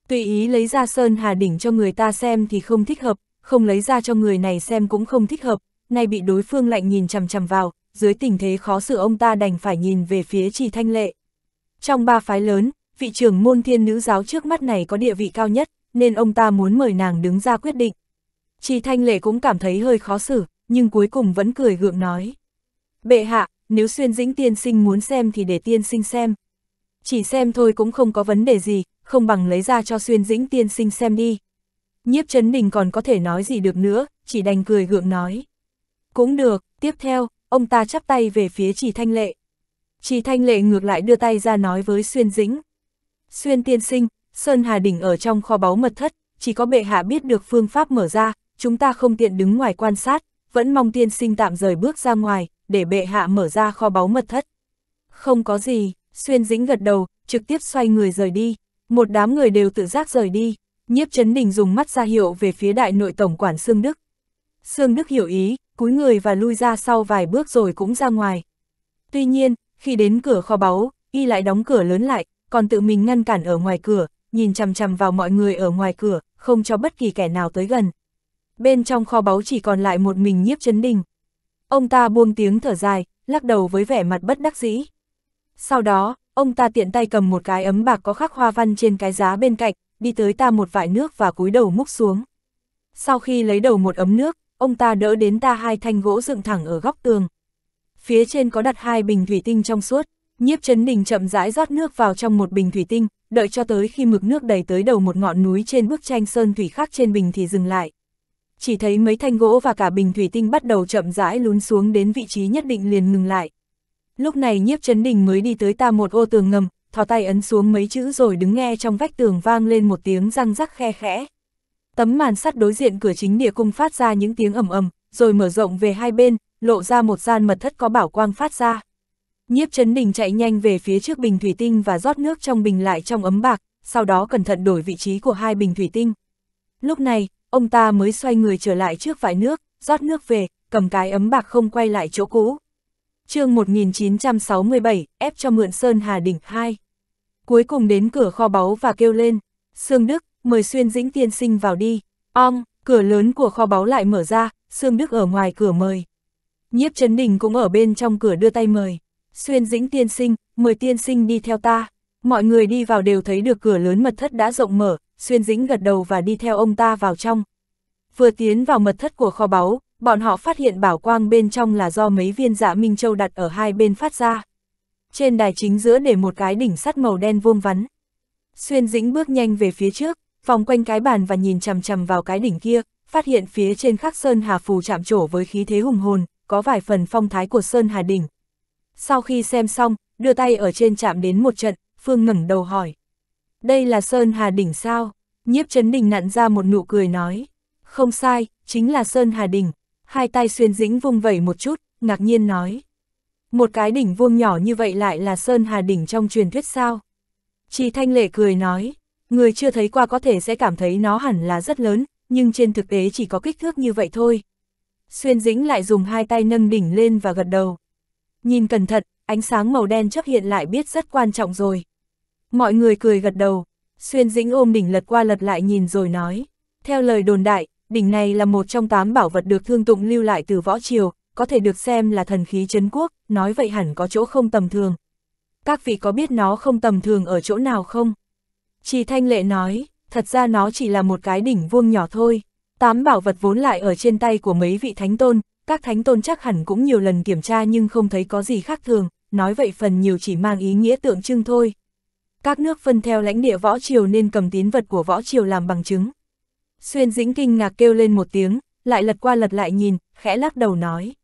Tùy ý lấy ra Sơn Hà Đỉnh cho người ta xem thì không thích hợp, không lấy ra cho người này xem cũng không thích hợp, nay bị đối phương lạnh nhìn chằm chằm vào, dưới tình thế khó xử ông ta đành phải nhìn về phía trì thanh lệ. Trong ba phái lớn, vị trưởng môn thiên nữ giáo trước mắt này có địa vị cao nhất, nên ông ta muốn mời nàng đứng ra quyết định. Trì Thanh Lệ cũng cảm thấy hơi khó xử, nhưng cuối cùng vẫn cười gượng nói. Bệ hạ, nếu xuyên dĩnh tiên sinh muốn xem thì để tiên sinh xem. Chỉ xem thôi cũng không có vấn đề gì, không bằng lấy ra cho xuyên dĩnh tiên sinh xem đi. Nhiếp chấn đình còn có thể nói gì được nữa, chỉ đành cười gượng nói. Cũng được, tiếp theo, ông ta chắp tay về phía Trì Thanh Lệ. Trì Thanh Lệ ngược lại đưa tay ra nói với Xuyên Dĩnh. Xuyên tiên sinh, Sơn Hà Đỉnh ở trong kho báu mật thất, chỉ có bệ hạ biết được phương pháp mở ra, chúng ta không tiện đứng ngoài quan sát, vẫn mong tiên sinh tạm rời bước ra ngoài, để bệ hạ mở ra kho báu mật thất. Không có gì, xuyên dĩnh gật đầu, trực tiếp xoay người rời đi, một đám người đều tự giác rời đi, nhiếp chấn đình dùng mắt ra hiệu về phía đại nội tổng quản Sương Đức. Sương Đức hiểu ý, cúi người và lui ra sau vài bước rồi cũng ra ngoài. Tuy nhiên, khi đến cửa kho báu, y lại đóng cửa lớn lại, còn tự mình ngăn cản ở ngoài cửa, nhìn chằm chằm vào mọi người ở ngoài cửa, không cho bất kỳ kẻ nào tới gần. Bên trong kho báu chỉ còn lại một mình nhiếp chấn đình. Ông ta buông tiếng thở dài, lắc đầu với vẻ mặt bất đắc dĩ. Sau đó, ông ta tiện tay cầm một cái ấm bạc có khắc hoa văn trên cái giá bên cạnh, đi tới ta một vại nước và cúi đầu múc xuống. Sau khi lấy đầu một ấm nước, ông ta đỡ đến ta hai thanh gỗ dựng thẳng ở góc tường. Phía trên có đặt hai bình thủy tinh trong suốt, nhiếp chấn đình chậm rãi rót nước vào trong một bình thủy tinh, đợi cho tới khi mực nước đầy tới đầu một ngọn núi trên bức tranh sơn thủy khác trên bình thì dừng lại. Chỉ thấy mấy thanh gỗ và cả bình thủy tinh bắt đầu chậm rãi lún xuống đến vị trí nhất định liền ngừng lại. Lúc này nhiếp chấn đình mới đi tới ta một ô tường ngầm, thò tay ấn xuống mấy chữ rồi đứng nghe trong vách tường vang lên một tiếng răng rắc khe khẽ. Tấm màn sắt đối diện cửa chính địa cung phát ra những tiếng ầm ầm, rồi mở rộng về hai bên, lộ ra một gian mật thất có bảo quang phát ra. Nhiếp Trấn Đình chạy nhanh về phía trước bình thủy tinh và rót nước trong bình lại trong ấm bạc, sau đó cẩn thận đổi vị trí của hai bình thủy tinh. Lúc này, ông ta mới xoay người trở lại trước vải nước, rót nước về, cầm cái ấm bạc không quay lại chỗ cũ. chương 1967, ép cho mượn Sơn Hà Đỉnh 2. Cuối cùng đến cửa kho báu và kêu lên, Sương Đức, mời Xuyên Dĩnh tiên sinh vào đi. Ong, cửa lớn của kho báu lại mở ra, Sương Đức ở ngoài cửa mời. Nhiếp Trấn Đình cũng ở bên trong cửa đưa tay mời xuyên dĩnh tiên sinh, mời tiên sinh đi theo ta. Mọi người đi vào đều thấy được cửa lớn mật thất đã rộng mở, xuyên dĩnh gật đầu và đi theo ông ta vào trong. Vừa tiến vào mật thất của kho báu, bọn họ phát hiện bảo quang bên trong là do mấy viên dạ Minh Châu đặt ở hai bên phát ra. Trên đài chính giữa để một cái đỉnh sắt màu đen vuông vắn. Xuyên dĩnh bước nhanh về phía trước, vòng quanh cái bàn và nhìn chằm chằm vào cái đỉnh kia, phát hiện phía trên khắc Sơn Hà Phù chạm trổ với khí thế hùng hồn, có vài phần phong thái của Sơn Hà Đỉnh, sau khi xem xong, đưa tay ở trên chạm đến một trận, Phương ngẩng đầu hỏi. Đây là Sơn Hà Đỉnh sao? Nhiếp Trấn Đình nặn ra một nụ cười nói. Không sai, chính là Sơn Hà Đỉnh. Hai tay xuyên dĩnh vung vẩy một chút, ngạc nhiên nói. Một cái đỉnh vuông nhỏ như vậy lại là Sơn Hà Đỉnh trong truyền thuyết sao? Chị Thanh Lệ cười nói, người chưa thấy qua có thể sẽ cảm thấy nó hẳn là rất lớn, nhưng trên thực tế chỉ có kích thước như vậy thôi. Xuyên dĩnh lại dùng hai tay nâng đỉnh lên và gật đầu. Nhìn cẩn thận, ánh sáng màu đen chấp hiện lại biết rất quan trọng rồi. Mọi người cười gật đầu, xuyên dĩnh ôm đỉnh lật qua lật lại nhìn rồi nói. Theo lời đồn đại, đỉnh này là một trong tám bảo vật được thương tụng lưu lại từ võ triều, có thể được xem là thần khí chấn quốc, nói vậy hẳn có chỗ không tầm thường. Các vị có biết nó không tầm thường ở chỗ nào không? Chỉ thanh lệ nói, thật ra nó chỉ là một cái đỉnh vuông nhỏ thôi. Tám bảo vật vốn lại ở trên tay của mấy vị thánh tôn, các thánh tôn chắc hẳn cũng nhiều lần kiểm tra nhưng không thấy có gì khác thường, nói vậy phần nhiều chỉ mang ý nghĩa tượng trưng thôi. Các nước phân theo lãnh địa võ triều nên cầm tín vật của võ triều làm bằng chứng. Xuyên dĩnh kinh ngạc kêu lên một tiếng, lại lật qua lật lại nhìn, khẽ lắc đầu nói.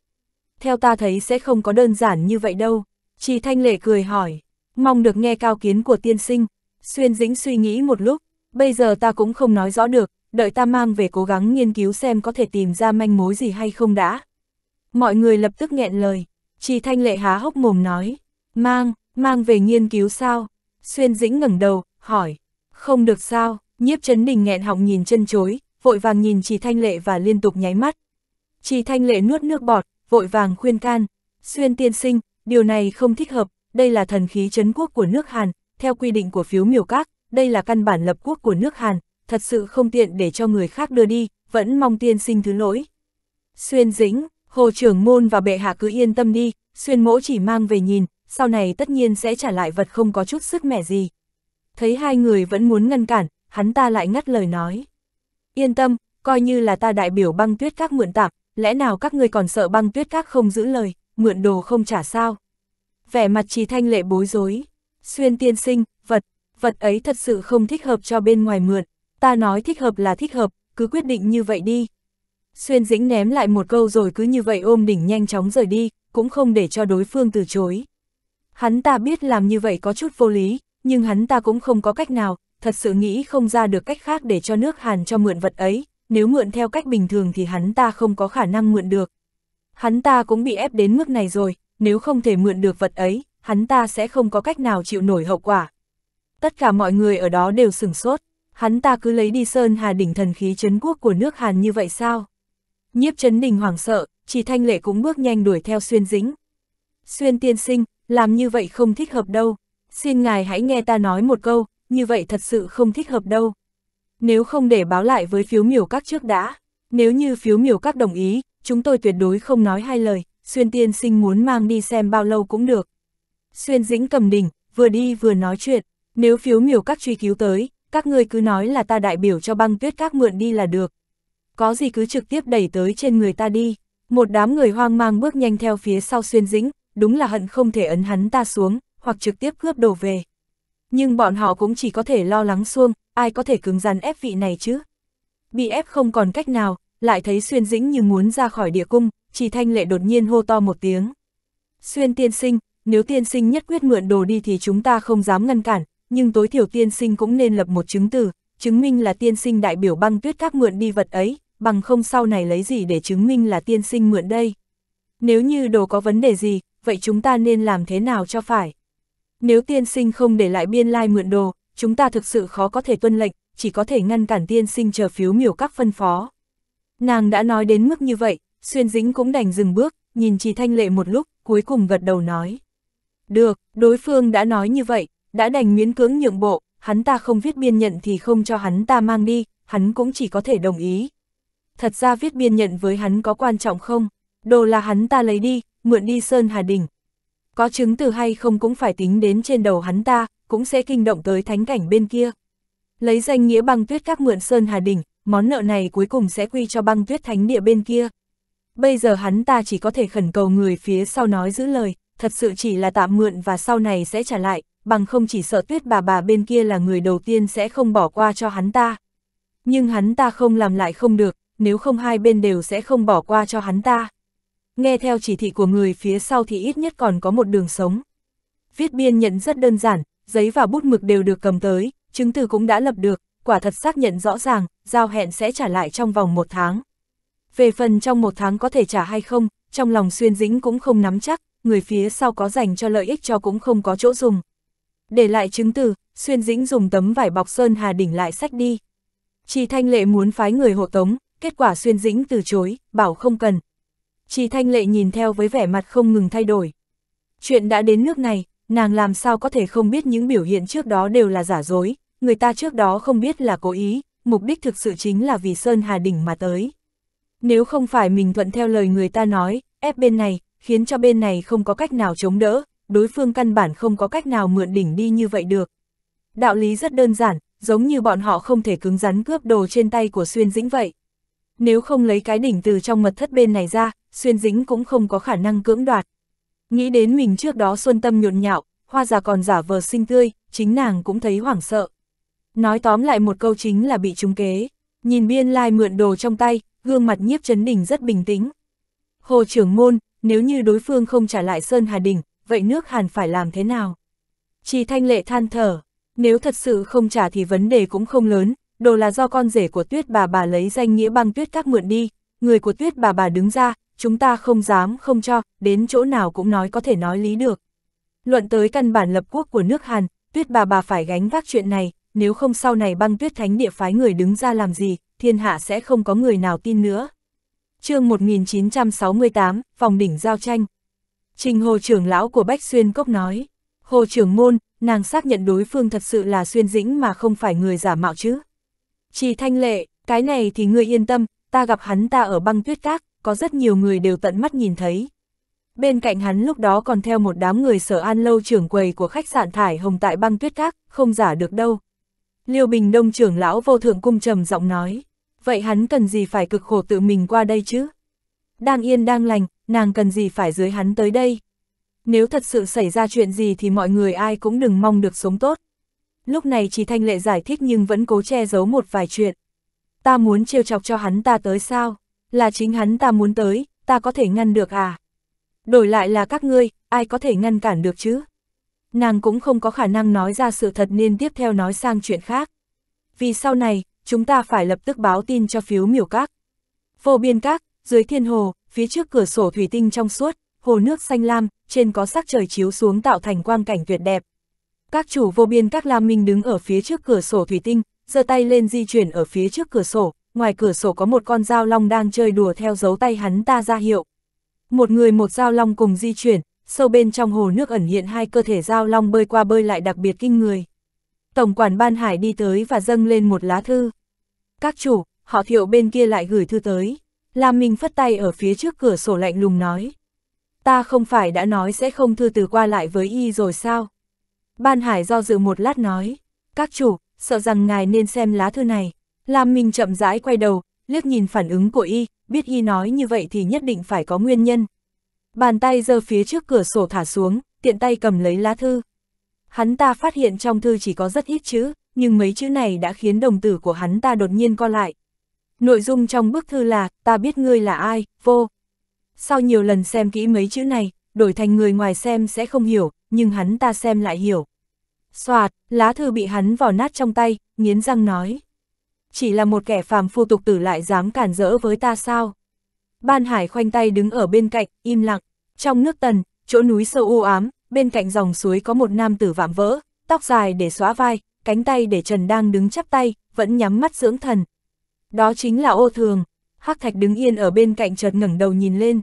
Theo ta thấy sẽ không có đơn giản như vậy đâu. Chị Thanh Lệ cười hỏi, mong được nghe cao kiến của tiên sinh. Xuyên dĩnh suy nghĩ một lúc, bây giờ ta cũng không nói rõ được, đợi ta mang về cố gắng nghiên cứu xem có thể tìm ra manh mối gì hay không đã. Mọi người lập tức nghẹn lời, Chỉ Thanh Lệ há hốc mồm nói, mang, mang về nghiên cứu sao? Xuyên Dĩnh ngẩng đầu, hỏi, không được sao, nhiếp chấn đình nghẹn họng nhìn chân chối, vội vàng nhìn chỉ Thanh Lệ và liên tục nháy mắt. Chỉ Thanh Lệ nuốt nước bọt, vội vàng khuyên can, xuyên tiên sinh, điều này không thích hợp, đây là thần khí chấn quốc của nước Hàn, theo quy định của phiếu miểu các, đây là căn bản lập quốc của nước Hàn, thật sự không tiện để cho người khác đưa đi, vẫn mong tiên sinh thứ lỗi. Xuyên Dĩnh, Hồ trưởng môn và bệ hạ cứ yên tâm đi, xuyên mỗ chỉ mang về nhìn, sau này tất nhiên sẽ trả lại vật không có chút sức mẻ gì. Thấy hai người vẫn muốn ngăn cản, hắn ta lại ngắt lời nói. Yên tâm, coi như là ta đại biểu băng tuyết các mượn tạp, lẽ nào các người còn sợ băng tuyết các không giữ lời, mượn đồ không trả sao. Vẻ mặt trì thanh lệ bối rối. Xuyên tiên sinh, vật, vật ấy thật sự không thích hợp cho bên ngoài mượn. Ta nói thích hợp là thích hợp, cứ quyết định như vậy đi. Xuyên dĩnh ném lại một câu rồi cứ như vậy ôm đỉnh nhanh chóng rời đi, cũng không để cho đối phương từ chối. Hắn ta biết làm như vậy có chút vô lý, nhưng hắn ta cũng không có cách nào, thật sự nghĩ không ra được cách khác để cho nước Hàn cho mượn vật ấy, nếu mượn theo cách bình thường thì hắn ta không có khả năng mượn được. Hắn ta cũng bị ép đến mức này rồi, nếu không thể mượn được vật ấy, hắn ta sẽ không có cách nào chịu nổi hậu quả. Tất cả mọi người ở đó đều sửng sốt, hắn ta cứ lấy đi Sơn Hà đỉnh thần khí chấn quốc của nước Hàn như vậy sao? Nhiếp chấn đình hoảng sợ, chỉ thanh lệ cũng bước nhanh đuổi theo xuyên dính. Xuyên tiên sinh, làm như vậy không thích hợp đâu. Xin ngài hãy nghe ta nói một câu, như vậy thật sự không thích hợp đâu. Nếu không để báo lại với phiếu miểu các trước đã, nếu như phiếu miểu các đồng ý, chúng tôi tuyệt đối không nói hai lời, xuyên tiên sinh muốn mang đi xem bao lâu cũng được. Xuyên dĩnh cầm đỉnh, vừa đi vừa nói chuyện, nếu phiếu miểu các truy cứu tới, các ngươi cứ nói là ta đại biểu cho băng tuyết các mượn đi là được có gì cứ trực tiếp đẩy tới trên người ta đi. Một đám người hoang mang bước nhanh theo phía sau xuyên dĩnh, đúng là hận không thể ấn hắn ta xuống, hoặc trực tiếp cướp đồ về. Nhưng bọn họ cũng chỉ có thể lo lắng xuông, ai có thể cứng rắn ép vị này chứ. Bị ép không còn cách nào, lại thấy xuyên dĩnh như muốn ra khỏi địa cung, chỉ thanh lệ đột nhiên hô to một tiếng. Xuyên tiên sinh, nếu tiên sinh nhất quyết mượn đồ đi thì chúng ta không dám ngăn cản, nhưng tối thiểu tiên sinh cũng nên lập một chứng từ, chứng minh là tiên sinh đại biểu băng tuyết các mượn đi vật ấy, bằng không sau này lấy gì để chứng minh là tiên sinh mượn đây. Nếu như đồ có vấn đề gì, vậy chúng ta nên làm thế nào cho phải? Nếu tiên sinh không để lại biên lai like mượn đồ, chúng ta thực sự khó có thể tuân lệnh, chỉ có thể ngăn cản tiên sinh chờ phiếu miểu các phân phó. Nàng đã nói đến mức như vậy, xuyên dĩnh cũng đành dừng bước, nhìn chị Thanh Lệ một lúc, cuối cùng gật đầu nói. Được, đối phương đã nói như vậy, đã đành miễn cưỡng nhượng bộ, hắn ta không viết biên nhận thì không cho hắn ta mang đi, hắn cũng chỉ có thể đồng ý thật ra viết biên nhận với hắn có quan trọng không? Đồ là hắn ta lấy đi, mượn đi Sơn Hà Đình. Có chứng từ hay không cũng phải tính đến trên đầu hắn ta, cũng sẽ kinh động tới thánh cảnh bên kia. Lấy danh nghĩa băng tuyết các mượn Sơn Hà Đình, món nợ này cuối cùng sẽ quy cho băng tuyết thánh địa bên kia. Bây giờ hắn ta chỉ có thể khẩn cầu người phía sau nói giữ lời, thật sự chỉ là tạm mượn và sau này sẽ trả lại, bằng không chỉ sợ tuyết bà bà bên kia là người đầu tiên sẽ không bỏ qua cho hắn ta. Nhưng hắn ta không làm lại không được, nếu không hai bên đều sẽ không bỏ qua cho hắn ta. Nghe theo chỉ thị của người phía sau thì ít nhất còn có một đường sống. Viết biên nhận rất đơn giản, giấy và bút mực đều được cầm tới, chứng từ cũng đã lập được, quả thật xác nhận rõ ràng, giao hẹn sẽ trả lại trong vòng một tháng. Về phần trong một tháng có thể trả hay không, trong lòng xuyên dĩnh cũng không nắm chắc, người phía sau có dành cho lợi ích cho cũng không có chỗ dùng. Để lại chứng từ, xuyên dĩnh dùng tấm vải bọc sơn hà đỉnh lại sách đi. Chỉ thanh lệ muốn phái người hộ tống, kết quả xuyên dĩnh từ chối, bảo không cần. Chỉ thanh lệ nhìn theo với vẻ mặt không ngừng thay đổi. Chuyện đã đến nước này, nàng làm sao có thể không biết những biểu hiện trước đó đều là giả dối, người ta trước đó không biết là cố ý, mục đích thực sự chính là vì Sơn Hà Đỉnh mà tới. Nếu không phải mình thuận theo lời người ta nói, ép bên này, khiến cho bên này không có cách nào chống đỡ, đối phương căn bản không có cách nào mượn đỉnh đi như vậy được. Đạo lý rất đơn giản, giống như bọn họ không thể cứng rắn cướp đồ trên tay của Xuyên Dĩnh vậy nếu không lấy cái đỉnh từ trong mật thất bên này ra, xuyên dính cũng không có khả năng cưỡng đoạt. Nghĩ đến mình trước đó xuân tâm nhộn nhạo, hoa già còn giả vờ xinh tươi, chính nàng cũng thấy hoảng sợ. Nói tóm lại một câu chính là bị trúng kế, nhìn biên lai mượn đồ trong tay, gương mặt nhiếp chấn đỉnh rất bình tĩnh. Hồ trưởng môn, nếu như đối phương không trả lại Sơn Hà đỉnh, vậy nước Hàn phải làm thế nào? Chỉ thanh lệ than thở, nếu thật sự không trả thì vấn đề cũng không lớn, đồ là do con rể của tuyết bà bà lấy danh nghĩa băng tuyết các mượn đi, người của tuyết bà bà đứng ra, chúng ta không dám không cho, đến chỗ nào cũng nói có thể nói lý được. Luận tới căn bản lập quốc của nước Hàn, tuyết bà bà phải gánh vác chuyện này, nếu không sau này băng tuyết thánh địa phái người đứng ra làm gì, thiên hạ sẽ không có người nào tin nữa. chương 1968, phòng đỉnh giao tranh. Trình hồ trưởng lão của Bách Xuyên Cốc nói, hồ trưởng môn, nàng xác nhận đối phương thật sự là xuyên dĩnh mà không phải người giả mạo chứ chỉ Thanh Lệ, cái này thì ngươi yên tâm, ta gặp hắn ta ở băng tuyết các, có rất nhiều người đều tận mắt nhìn thấy. Bên cạnh hắn lúc đó còn theo một đám người sở an lâu trưởng quầy của khách sạn Thải Hồng tại băng tuyết các, không giả được đâu. Liêu Bình Đông trưởng lão vô thượng cung trầm giọng nói, vậy hắn cần gì phải cực khổ tự mình qua đây chứ? Đang yên đang lành, nàng cần gì phải dưới hắn tới đây? Nếu thật sự xảy ra chuyện gì thì mọi người ai cũng đừng mong được sống tốt. Lúc này chỉ Thanh Lệ giải thích nhưng vẫn cố che giấu một vài chuyện. Ta muốn trêu chọc cho hắn ta tới sao? Là chính hắn ta muốn tới, ta có thể ngăn được à? Đổi lại là các ngươi, ai có thể ngăn cản được chứ? Nàng cũng không có khả năng nói ra sự thật nên tiếp theo nói sang chuyện khác. Vì sau này, chúng ta phải lập tức báo tin cho phiếu miểu các. Vô biên các, dưới thiên hồ, phía trước cửa sổ thủy tinh trong suốt, hồ nước xanh lam, trên có sắc trời chiếu xuống tạo thành quang cảnh tuyệt đẹp. Các chủ vô biên các lam minh đứng ở phía trước cửa sổ thủy tinh, giơ tay lên di chuyển ở phía trước cửa sổ, ngoài cửa sổ có một con dao long đang chơi đùa theo dấu tay hắn ta ra hiệu. Một người một dao long cùng di chuyển, sâu bên trong hồ nước ẩn hiện hai cơ thể dao long bơi qua bơi lại đặc biệt kinh người. Tổng quản Ban Hải đi tới và dâng lên một lá thư. Các chủ, họ thiệu bên kia lại gửi thư tới. Lam Minh phất tay ở phía trước cửa sổ lạnh lùng nói. Ta không phải đã nói sẽ không thư từ qua lại với y rồi sao? Ban Hải do dự một lát nói, các chủ, sợ rằng ngài nên xem lá thư này. Lam Minh chậm rãi quay đầu, liếc nhìn phản ứng của y, biết y nói như vậy thì nhất định phải có nguyên nhân. Bàn tay giơ phía trước cửa sổ thả xuống, tiện tay cầm lấy lá thư. Hắn ta phát hiện trong thư chỉ có rất ít chữ, nhưng mấy chữ này đã khiến đồng tử của hắn ta đột nhiên co lại. Nội dung trong bức thư là, ta biết ngươi là ai, vô. Sau nhiều lần xem kỹ mấy chữ này, đổi thành người ngoài xem sẽ không hiểu, nhưng hắn ta xem lại hiểu. Xoạt, lá thư bị hắn vò nát trong tay, nghiến răng nói. Chỉ là một kẻ phàm phu tục tử lại dám cản rỡ với ta sao? Ban Hải khoanh tay đứng ở bên cạnh, im lặng. Trong nước tần, chỗ núi sâu u ám, bên cạnh dòng suối có một nam tử vạm vỡ, tóc dài để xóa vai, cánh tay để Trần đang đứng chắp tay, vẫn nhắm mắt dưỡng thần. Đó chính là ô thường. Hắc Thạch đứng yên ở bên cạnh chợt ngẩng đầu nhìn lên.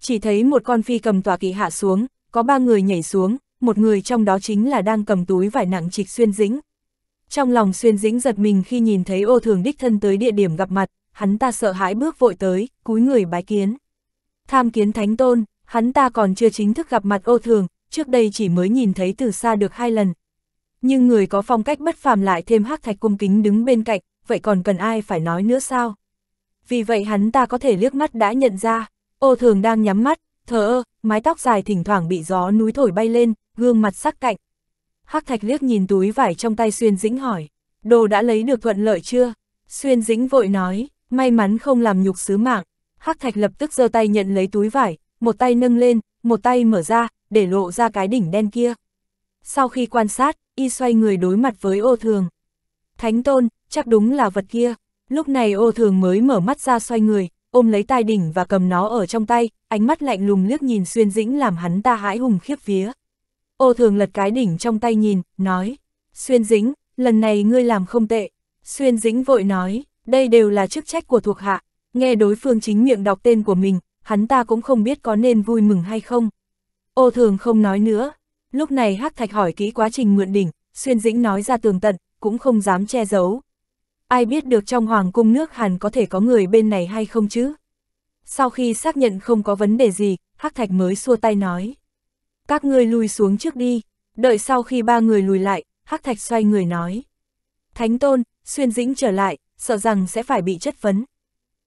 Chỉ thấy một con phi cầm tòa kỵ hạ xuống, có ba người nhảy xuống, một người trong đó chính là đang cầm túi vải nặng trịch xuyên dĩnh. Trong lòng xuyên dĩnh giật mình khi nhìn thấy ô thường đích thân tới địa điểm gặp mặt, hắn ta sợ hãi bước vội tới, cúi người bái kiến. Tham kiến thánh tôn, hắn ta còn chưa chính thức gặp mặt ô thường, trước đây chỉ mới nhìn thấy từ xa được hai lần. Nhưng người có phong cách bất phàm lại thêm hắc thạch cung kính đứng bên cạnh, vậy còn cần ai phải nói nữa sao? Vì vậy hắn ta có thể liếc mắt đã nhận ra, ô thường đang nhắm mắt, thờ ơ, mái tóc dài thỉnh thoảng bị gió núi thổi bay lên, gương mặt sắc cạnh. Hắc Thạch liếc nhìn túi vải trong tay Xuyên Dĩnh hỏi, đồ đã lấy được thuận lợi chưa? Xuyên Dĩnh vội nói, may mắn không làm nhục sứ mạng. Hắc Thạch lập tức giơ tay nhận lấy túi vải, một tay nâng lên, một tay mở ra, để lộ ra cái đỉnh đen kia. Sau khi quan sát, y xoay người đối mặt với ô thường. Thánh tôn, chắc đúng là vật kia. Lúc này ô thường mới mở mắt ra xoay người, ôm lấy tai đỉnh và cầm nó ở trong tay, ánh mắt lạnh lùng liếc nhìn xuyên dĩnh làm hắn ta hãi hùng khiếp vía. Ô thường lật cái đỉnh trong tay nhìn, nói, xuyên dĩnh, lần này ngươi làm không tệ. Xuyên dĩnh vội nói, đây đều là chức trách của thuộc hạ, nghe đối phương chính miệng đọc tên của mình, hắn ta cũng không biết có nên vui mừng hay không. Ô thường không nói nữa, lúc này hắc thạch hỏi kỹ quá trình mượn đỉnh, xuyên dĩnh nói ra tường tận, cũng không dám che giấu, ai biết được trong hoàng cung nước Hàn có thể có người bên này hay không chứ? Sau khi xác nhận không có vấn đề gì, Hắc Thạch mới xua tay nói. Các ngươi lùi xuống trước đi, đợi sau khi ba người lùi lại, Hắc Thạch xoay người nói. Thánh Tôn, xuyên dĩnh trở lại, sợ rằng sẽ phải bị chất vấn.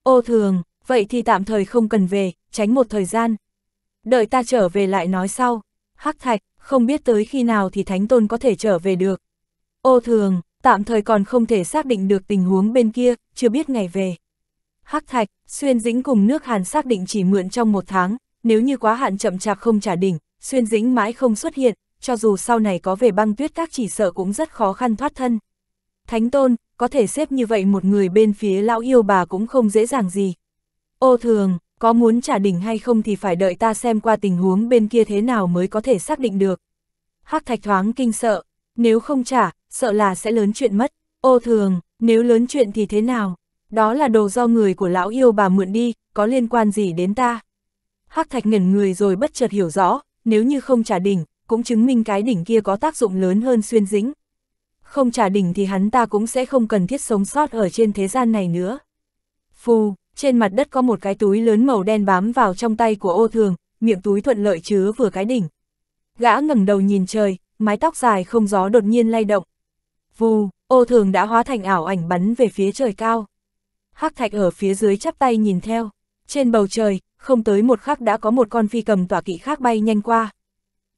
Ô thường, vậy thì tạm thời không cần về, tránh một thời gian. Đợi ta trở về lại nói sau. Hắc Thạch, không biết tới khi nào thì Thánh Tôn có thể trở về được. Ô thường, tạm thời còn không thể xác định được tình huống bên kia, chưa biết ngày về. Hắc Thạch, Xuyên Dĩnh cùng nước Hàn xác định chỉ mượn trong một tháng, nếu như quá hạn chậm chạp không trả đỉnh, Xuyên Dĩnh mãi không xuất hiện, cho dù sau này có về băng tuyết các chỉ sợ cũng rất khó khăn thoát thân. Thánh Tôn, có thể xếp như vậy một người bên phía lão yêu bà cũng không dễ dàng gì. Ô thường, có muốn trả đỉnh hay không thì phải đợi ta xem qua tình huống bên kia thế nào mới có thể xác định được. Hắc Thạch thoáng kinh sợ, nếu không trả, sợ là sẽ lớn chuyện mất. Ô thường, nếu lớn chuyện thì thế nào? Đó là đồ do người của lão yêu bà mượn đi, có liên quan gì đến ta? Hắc thạch ngẩn người rồi bất chợt hiểu rõ, nếu như không trả đỉnh, cũng chứng minh cái đỉnh kia có tác dụng lớn hơn xuyên dính. Không trả đỉnh thì hắn ta cũng sẽ không cần thiết sống sót ở trên thế gian này nữa. Phù, trên mặt đất có một cái túi lớn màu đen bám vào trong tay của ô thường, miệng túi thuận lợi chứa vừa cái đỉnh. Gã ngẩng đầu nhìn trời, mái tóc dài không gió đột nhiên lay động, Vù, ô thường đã hóa thành ảo ảnh bắn về phía trời cao. Hắc thạch ở phía dưới chắp tay nhìn theo. Trên bầu trời, không tới một khắc đã có một con phi cầm tỏa kỵ khác bay nhanh qua.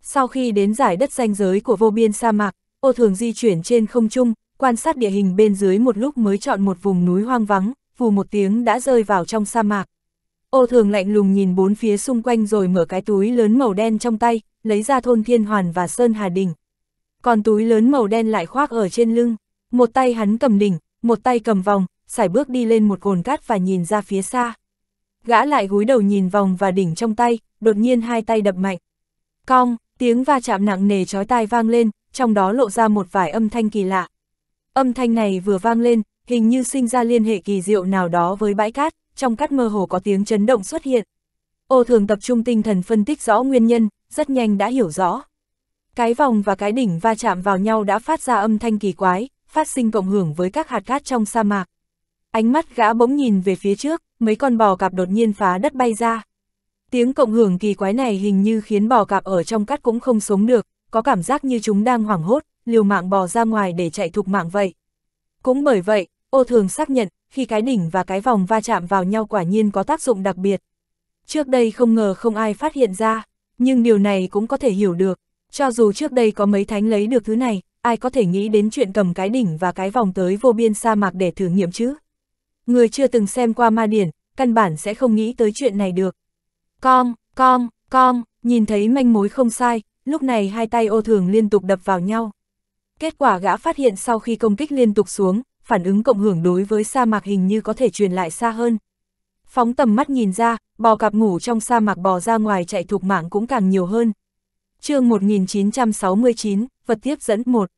Sau khi đến giải đất ranh giới của vô biên sa mạc, ô thường di chuyển trên không trung, quan sát địa hình bên dưới một lúc mới chọn một vùng núi hoang vắng, vù một tiếng đã rơi vào trong sa mạc. Ô thường lạnh lùng nhìn bốn phía xung quanh rồi mở cái túi lớn màu đen trong tay, lấy ra thôn thiên hoàn và sơn hà đình, còn túi lớn màu đen lại khoác ở trên lưng, một tay hắn cầm đỉnh, một tay cầm vòng, sải bước đi lên một cồn cát và nhìn ra phía xa. Gã lại gúi đầu nhìn vòng và đỉnh trong tay, đột nhiên hai tay đập mạnh. Cong, tiếng va chạm nặng nề chói tai vang lên, trong đó lộ ra một vài âm thanh kỳ lạ. Âm thanh này vừa vang lên, hình như sinh ra liên hệ kỳ diệu nào đó với bãi cát, trong cát mơ hồ có tiếng chấn động xuất hiện. Ô thường tập trung tinh thần phân tích rõ nguyên nhân, rất nhanh đã hiểu rõ. Cái vòng và cái đỉnh va chạm vào nhau đã phát ra âm thanh kỳ quái, phát sinh cộng hưởng với các hạt cát trong sa mạc. Ánh mắt gã bỗng nhìn về phía trước, mấy con bò cạp đột nhiên phá đất bay ra. Tiếng cộng hưởng kỳ quái này hình như khiến bò cạp ở trong cát cũng không sống được, có cảm giác như chúng đang hoảng hốt, liều mạng bò ra ngoài để chạy thục mạng vậy. Cũng bởi vậy, ô thường xác nhận, khi cái đỉnh và cái vòng va chạm vào nhau quả nhiên có tác dụng đặc biệt. Trước đây không ngờ không ai phát hiện ra, nhưng điều này cũng có thể hiểu được, cho dù trước đây có mấy thánh lấy được thứ này, ai có thể nghĩ đến chuyện cầm cái đỉnh và cái vòng tới vô biên sa mạc để thử nghiệm chứ? Người chưa từng xem qua ma điển, căn bản sẽ không nghĩ tới chuyện này được. Con, con, con, nhìn thấy manh mối không sai, lúc này hai tay ô thường liên tục đập vào nhau. Kết quả gã phát hiện sau khi công kích liên tục xuống, phản ứng cộng hưởng đối với sa mạc hình như có thể truyền lại xa hơn. Phóng tầm mắt nhìn ra, bò cặp ngủ trong sa mạc bò ra ngoài chạy thục mạng cũng càng nhiều hơn, chương 1969, vật tiếp dẫn một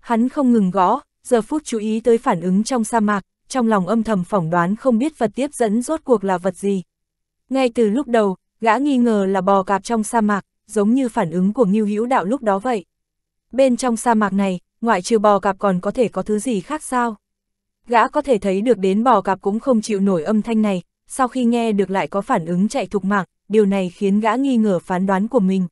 Hắn không ngừng gõ, giờ phút chú ý tới phản ứng trong sa mạc, trong lòng âm thầm phỏng đoán không biết vật tiếp dẫn rốt cuộc là vật gì. Ngay từ lúc đầu, gã nghi ngờ là bò cạp trong sa mạc, giống như phản ứng của Ngưu Hữu Đạo lúc đó vậy. Bên trong sa mạc này, ngoại trừ bò cạp còn có thể có thứ gì khác sao? Gã có thể thấy được đến bò cạp cũng không chịu nổi âm thanh này, sau khi nghe được lại có phản ứng chạy thục mạng, điều này khiến gã nghi ngờ phán đoán của mình.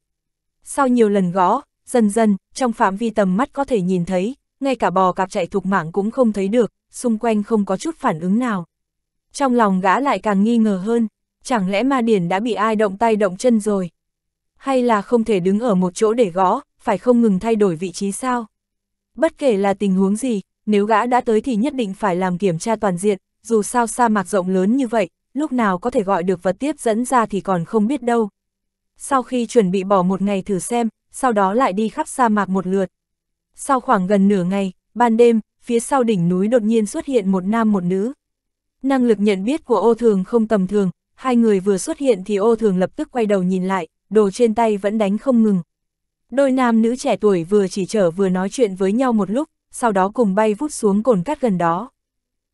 Sau nhiều lần gõ, dần dần, trong phạm vi tầm mắt có thể nhìn thấy, ngay cả bò cạp chạy thuộc mạng cũng không thấy được, xung quanh không có chút phản ứng nào. Trong lòng gã lại càng nghi ngờ hơn, chẳng lẽ ma điển đã bị ai động tay động chân rồi? Hay là không thể đứng ở một chỗ để gõ, phải không ngừng thay đổi vị trí sao? Bất kể là tình huống gì, nếu gã đã tới thì nhất định phải làm kiểm tra toàn diện, dù sao sa mạc rộng lớn như vậy, lúc nào có thể gọi được vật tiếp dẫn ra thì còn không biết đâu sau khi chuẩn bị bỏ một ngày thử xem, sau đó lại đi khắp sa mạc một lượt. Sau khoảng gần nửa ngày, ban đêm, phía sau đỉnh núi đột nhiên xuất hiện một nam một nữ. Năng lực nhận biết của ô thường không tầm thường, hai người vừa xuất hiện thì ô thường lập tức quay đầu nhìn lại, đồ trên tay vẫn đánh không ngừng. Đôi nam nữ trẻ tuổi vừa chỉ trở vừa nói chuyện với nhau một lúc, sau đó cùng bay vút xuống cồn cát gần đó.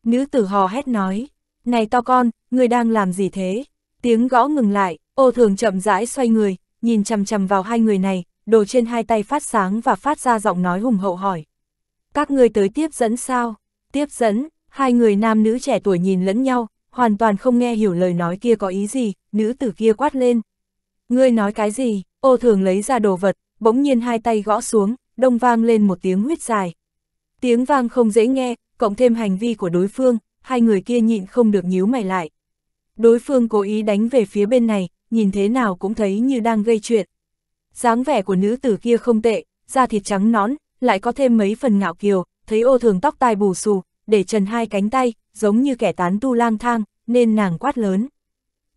Nữ tử hò hét nói, này to con, người đang làm gì thế? Tiếng gõ ngừng lại, Ô thường chậm rãi xoay người, nhìn chằm chằm vào hai người này, đồ trên hai tay phát sáng và phát ra giọng nói hùng hậu hỏi. Các người tới tiếp dẫn sao? Tiếp dẫn, hai người nam nữ trẻ tuổi nhìn lẫn nhau, hoàn toàn không nghe hiểu lời nói kia có ý gì, nữ tử kia quát lên. Ngươi nói cái gì? Ô thường lấy ra đồ vật, bỗng nhiên hai tay gõ xuống, đông vang lên một tiếng huyết dài. Tiếng vang không dễ nghe, cộng thêm hành vi của đối phương, hai người kia nhịn không được nhíu mày lại. Đối phương cố ý đánh về phía bên này, nhìn thế nào cũng thấy như đang gây chuyện. dáng vẻ của nữ tử kia không tệ, da thịt trắng nón, lại có thêm mấy phần ngạo kiều, thấy ô thường tóc tai bù xù, để trần hai cánh tay, giống như kẻ tán tu lang thang, nên nàng quát lớn.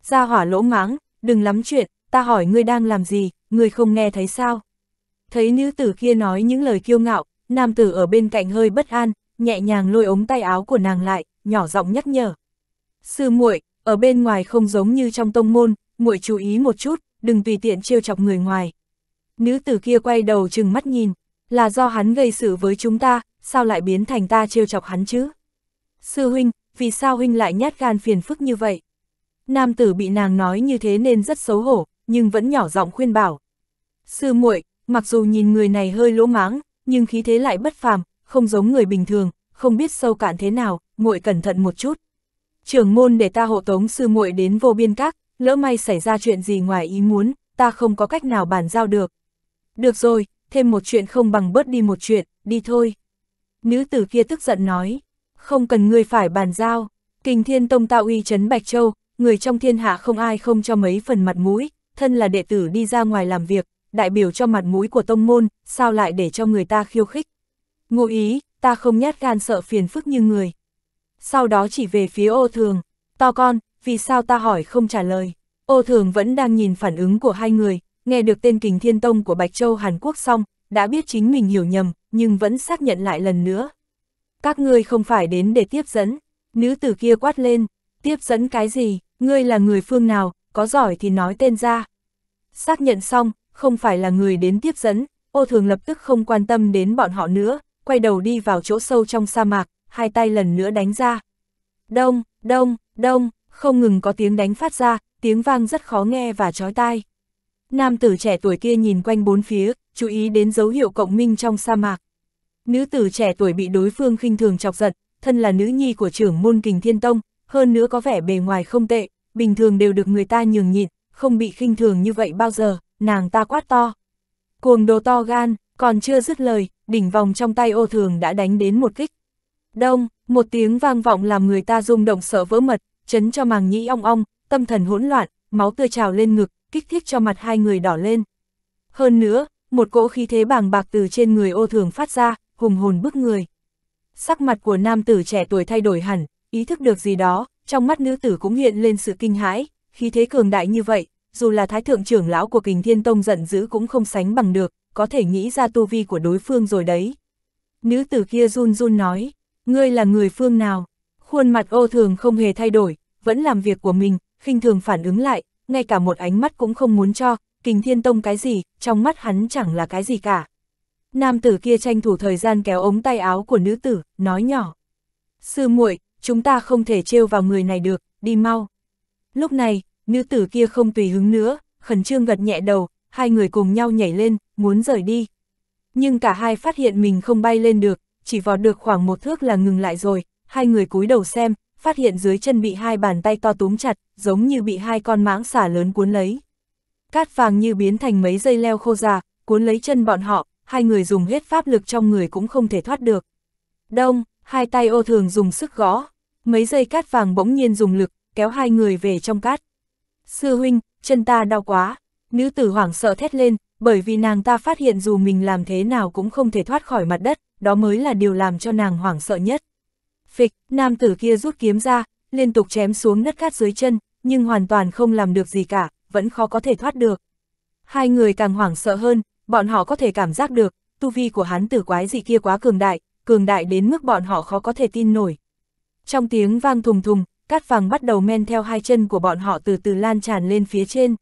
Ra hỏa lỗ máng, đừng lắm chuyện, ta hỏi ngươi đang làm gì, ngươi không nghe thấy sao? Thấy nữ tử kia nói những lời kiêu ngạo, nam tử ở bên cạnh hơi bất an, nhẹ nhàng lôi ống tay áo của nàng lại, nhỏ giọng nhắc nhở. Sư muội ở bên ngoài không giống như trong tông môn, muội chú ý một chút, đừng tùy tiện trêu chọc người ngoài. Nữ tử kia quay đầu chừng mắt nhìn, là do hắn gây sự với chúng ta, sao lại biến thành ta trêu chọc hắn chứ? Sư huynh, vì sao huynh lại nhát gan phiền phức như vậy? Nam tử bị nàng nói như thế nên rất xấu hổ, nhưng vẫn nhỏ giọng khuyên bảo. Sư muội, mặc dù nhìn người này hơi lỗ máng, nhưng khí thế lại bất phàm, không giống người bình thường, không biết sâu cạn thế nào, muội cẩn thận một chút. Trưởng môn để ta hộ tống sư muội đến vô biên các, lỡ may xảy ra chuyện gì ngoài ý muốn, ta không có cách nào bàn giao được. Được rồi, thêm một chuyện không bằng bớt đi một chuyện, đi thôi. Nữ tử kia tức giận nói, không cần ngươi phải bàn giao, kình thiên tông tạo uy chấn Bạch Châu, người trong thiên hạ không ai không cho mấy phần mặt mũi, thân là đệ tử đi ra ngoài làm việc, đại biểu cho mặt mũi của tông môn, sao lại để cho người ta khiêu khích. Ngụ ý, ta không nhát gan sợ phiền phức như người. Sau đó chỉ về phía ô thường, to con, vì sao ta hỏi không trả lời. Ô thường vẫn đang nhìn phản ứng của hai người, nghe được tên kình thiên tông của Bạch Châu Hàn Quốc xong, đã biết chính mình hiểu nhầm, nhưng vẫn xác nhận lại lần nữa. Các ngươi không phải đến để tiếp dẫn, nữ tử kia quát lên, tiếp dẫn cái gì, ngươi là người phương nào, có giỏi thì nói tên ra. Xác nhận xong, không phải là người đến tiếp dẫn, ô thường lập tức không quan tâm đến bọn họ nữa, quay đầu đi vào chỗ sâu trong sa mạc, hai tay lần nữa đánh ra. Đông, đông, đông, không ngừng có tiếng đánh phát ra, tiếng vang rất khó nghe và chói tai. Nam tử trẻ tuổi kia nhìn quanh bốn phía, chú ý đến dấu hiệu cộng minh trong sa mạc. Nữ tử trẻ tuổi bị đối phương khinh thường chọc giận, thân là nữ nhi của trưởng môn kình thiên tông, hơn nữa có vẻ bề ngoài không tệ, bình thường đều được người ta nhường nhịn, không bị khinh thường như vậy bao giờ, nàng ta quát to. Cuồng đồ to gan, còn chưa dứt lời, đỉnh vòng trong tay ô thường đã đánh đến một kích. Đông, một tiếng vang vọng làm người ta rung động sợ vỡ mật, chấn cho màng nhĩ ong ong, tâm thần hỗn loạn, máu tươi trào lên ngực, kích thích cho mặt hai người đỏ lên. Hơn nữa, một cỗ khí thế bàng bạc từ trên người ô thường phát ra, hùng hồn bức người. Sắc mặt của nam tử trẻ tuổi thay đổi hẳn, ý thức được gì đó, trong mắt nữ tử cũng hiện lên sự kinh hãi, khí thế cường đại như vậy, dù là thái thượng trưởng lão của kình thiên tông giận dữ cũng không sánh bằng được, có thể nghĩ ra tu vi của đối phương rồi đấy. Nữ tử kia run run nói, ngươi là người phương nào? Khuôn mặt ô thường không hề thay đổi, vẫn làm việc của mình, khinh thường phản ứng lại, ngay cả một ánh mắt cũng không muốn cho, kình thiên tông cái gì, trong mắt hắn chẳng là cái gì cả. Nam tử kia tranh thủ thời gian kéo ống tay áo của nữ tử, nói nhỏ. Sư muội chúng ta không thể trêu vào người này được, đi mau. Lúc này, nữ tử kia không tùy hứng nữa, khẩn trương gật nhẹ đầu, hai người cùng nhau nhảy lên, muốn rời đi. Nhưng cả hai phát hiện mình không bay lên được, chỉ vọt được khoảng một thước là ngừng lại rồi, hai người cúi đầu xem, phát hiện dưới chân bị hai bàn tay to túm chặt, giống như bị hai con mãng xả lớn cuốn lấy. Cát vàng như biến thành mấy dây leo khô già, cuốn lấy chân bọn họ, hai người dùng hết pháp lực trong người cũng không thể thoát được. Đông, hai tay ô thường dùng sức gõ, mấy dây cát vàng bỗng nhiên dùng lực, kéo hai người về trong cát. Sư huynh, chân ta đau quá, nữ tử hoảng sợ thét lên, bởi vì nàng ta phát hiện dù mình làm thế nào cũng không thể thoát khỏi mặt đất, đó mới là điều làm cho nàng hoảng sợ nhất phịch, nam tử kia rút kiếm ra, liên tục chém xuống nứt cát dưới chân, nhưng hoàn toàn không làm được gì cả, vẫn khó có thể thoát được. Hai người càng hoảng sợ hơn, bọn họ có thể cảm giác được, tu vi của hắn tử quái dị kia quá cường đại, cường đại đến mức bọn họ khó có thể tin nổi. Trong tiếng vang thùng thùng, cát vàng bắt đầu men theo hai chân của bọn họ từ từ lan tràn lên phía trên.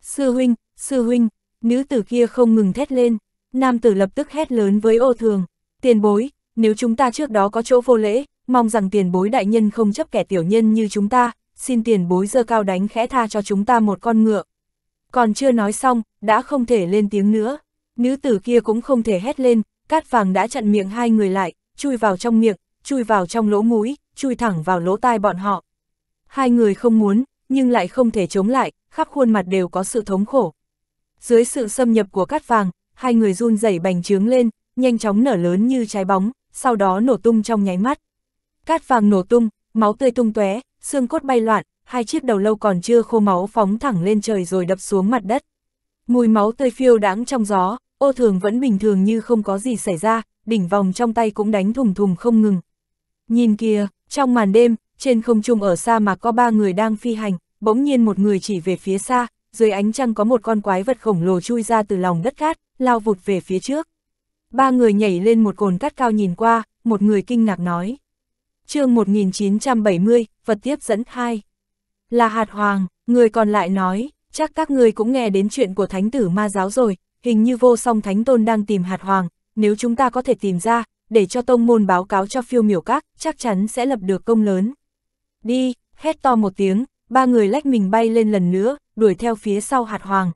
Sư huynh, sư huynh, nữ tử kia không ngừng thét lên, nam tử lập tức hét lớn với ô thường, tiền bối, nếu chúng ta trước đó có chỗ vô lễ, mong rằng tiền bối đại nhân không chấp kẻ tiểu nhân như chúng ta, xin tiền bối dơ cao đánh khẽ tha cho chúng ta một con ngựa. Còn chưa nói xong, đã không thể lên tiếng nữa, nữ tử kia cũng không thể hét lên, cát vàng đã chặn miệng hai người lại, chui vào trong miệng, chui vào trong lỗ mũi, chui thẳng vào lỗ tai bọn họ. Hai người không muốn, nhưng lại không thể chống lại, khắp khuôn mặt đều có sự thống khổ. Dưới sự xâm nhập của cát vàng, hai người run rẩy bành trướng lên, nhanh chóng nở lớn như trái bóng, sau đó nổ tung trong nháy mắt cát vàng nổ tung, máu tươi tung tóe, xương cốt bay loạn, hai chiếc đầu lâu còn chưa khô máu phóng thẳng lên trời rồi đập xuống mặt đất. Mùi máu tươi phiêu đáng trong gió, ô thường vẫn bình thường như không có gì xảy ra, đỉnh vòng trong tay cũng đánh thùng thùng không ngừng. Nhìn kìa, trong màn đêm, trên không trung ở xa mà có ba người đang phi hành, bỗng nhiên một người chỉ về phía xa, dưới ánh trăng có một con quái vật khổng lồ chui ra từ lòng đất cát, lao vụt về phía trước. Ba người nhảy lên một cồn cát cao nhìn qua, một người kinh ngạc nói chương 1970, vật tiếp dẫn 2. Là hạt hoàng, người còn lại nói, chắc các người cũng nghe đến chuyện của thánh tử ma giáo rồi, hình như vô song thánh tôn đang tìm hạt hoàng, nếu chúng ta có thể tìm ra, để cho tông môn báo cáo cho phiêu miểu các, chắc chắn sẽ lập được công lớn. Đi, hét to một tiếng, ba người lách mình bay lên lần nữa, đuổi theo phía sau hạt hoàng.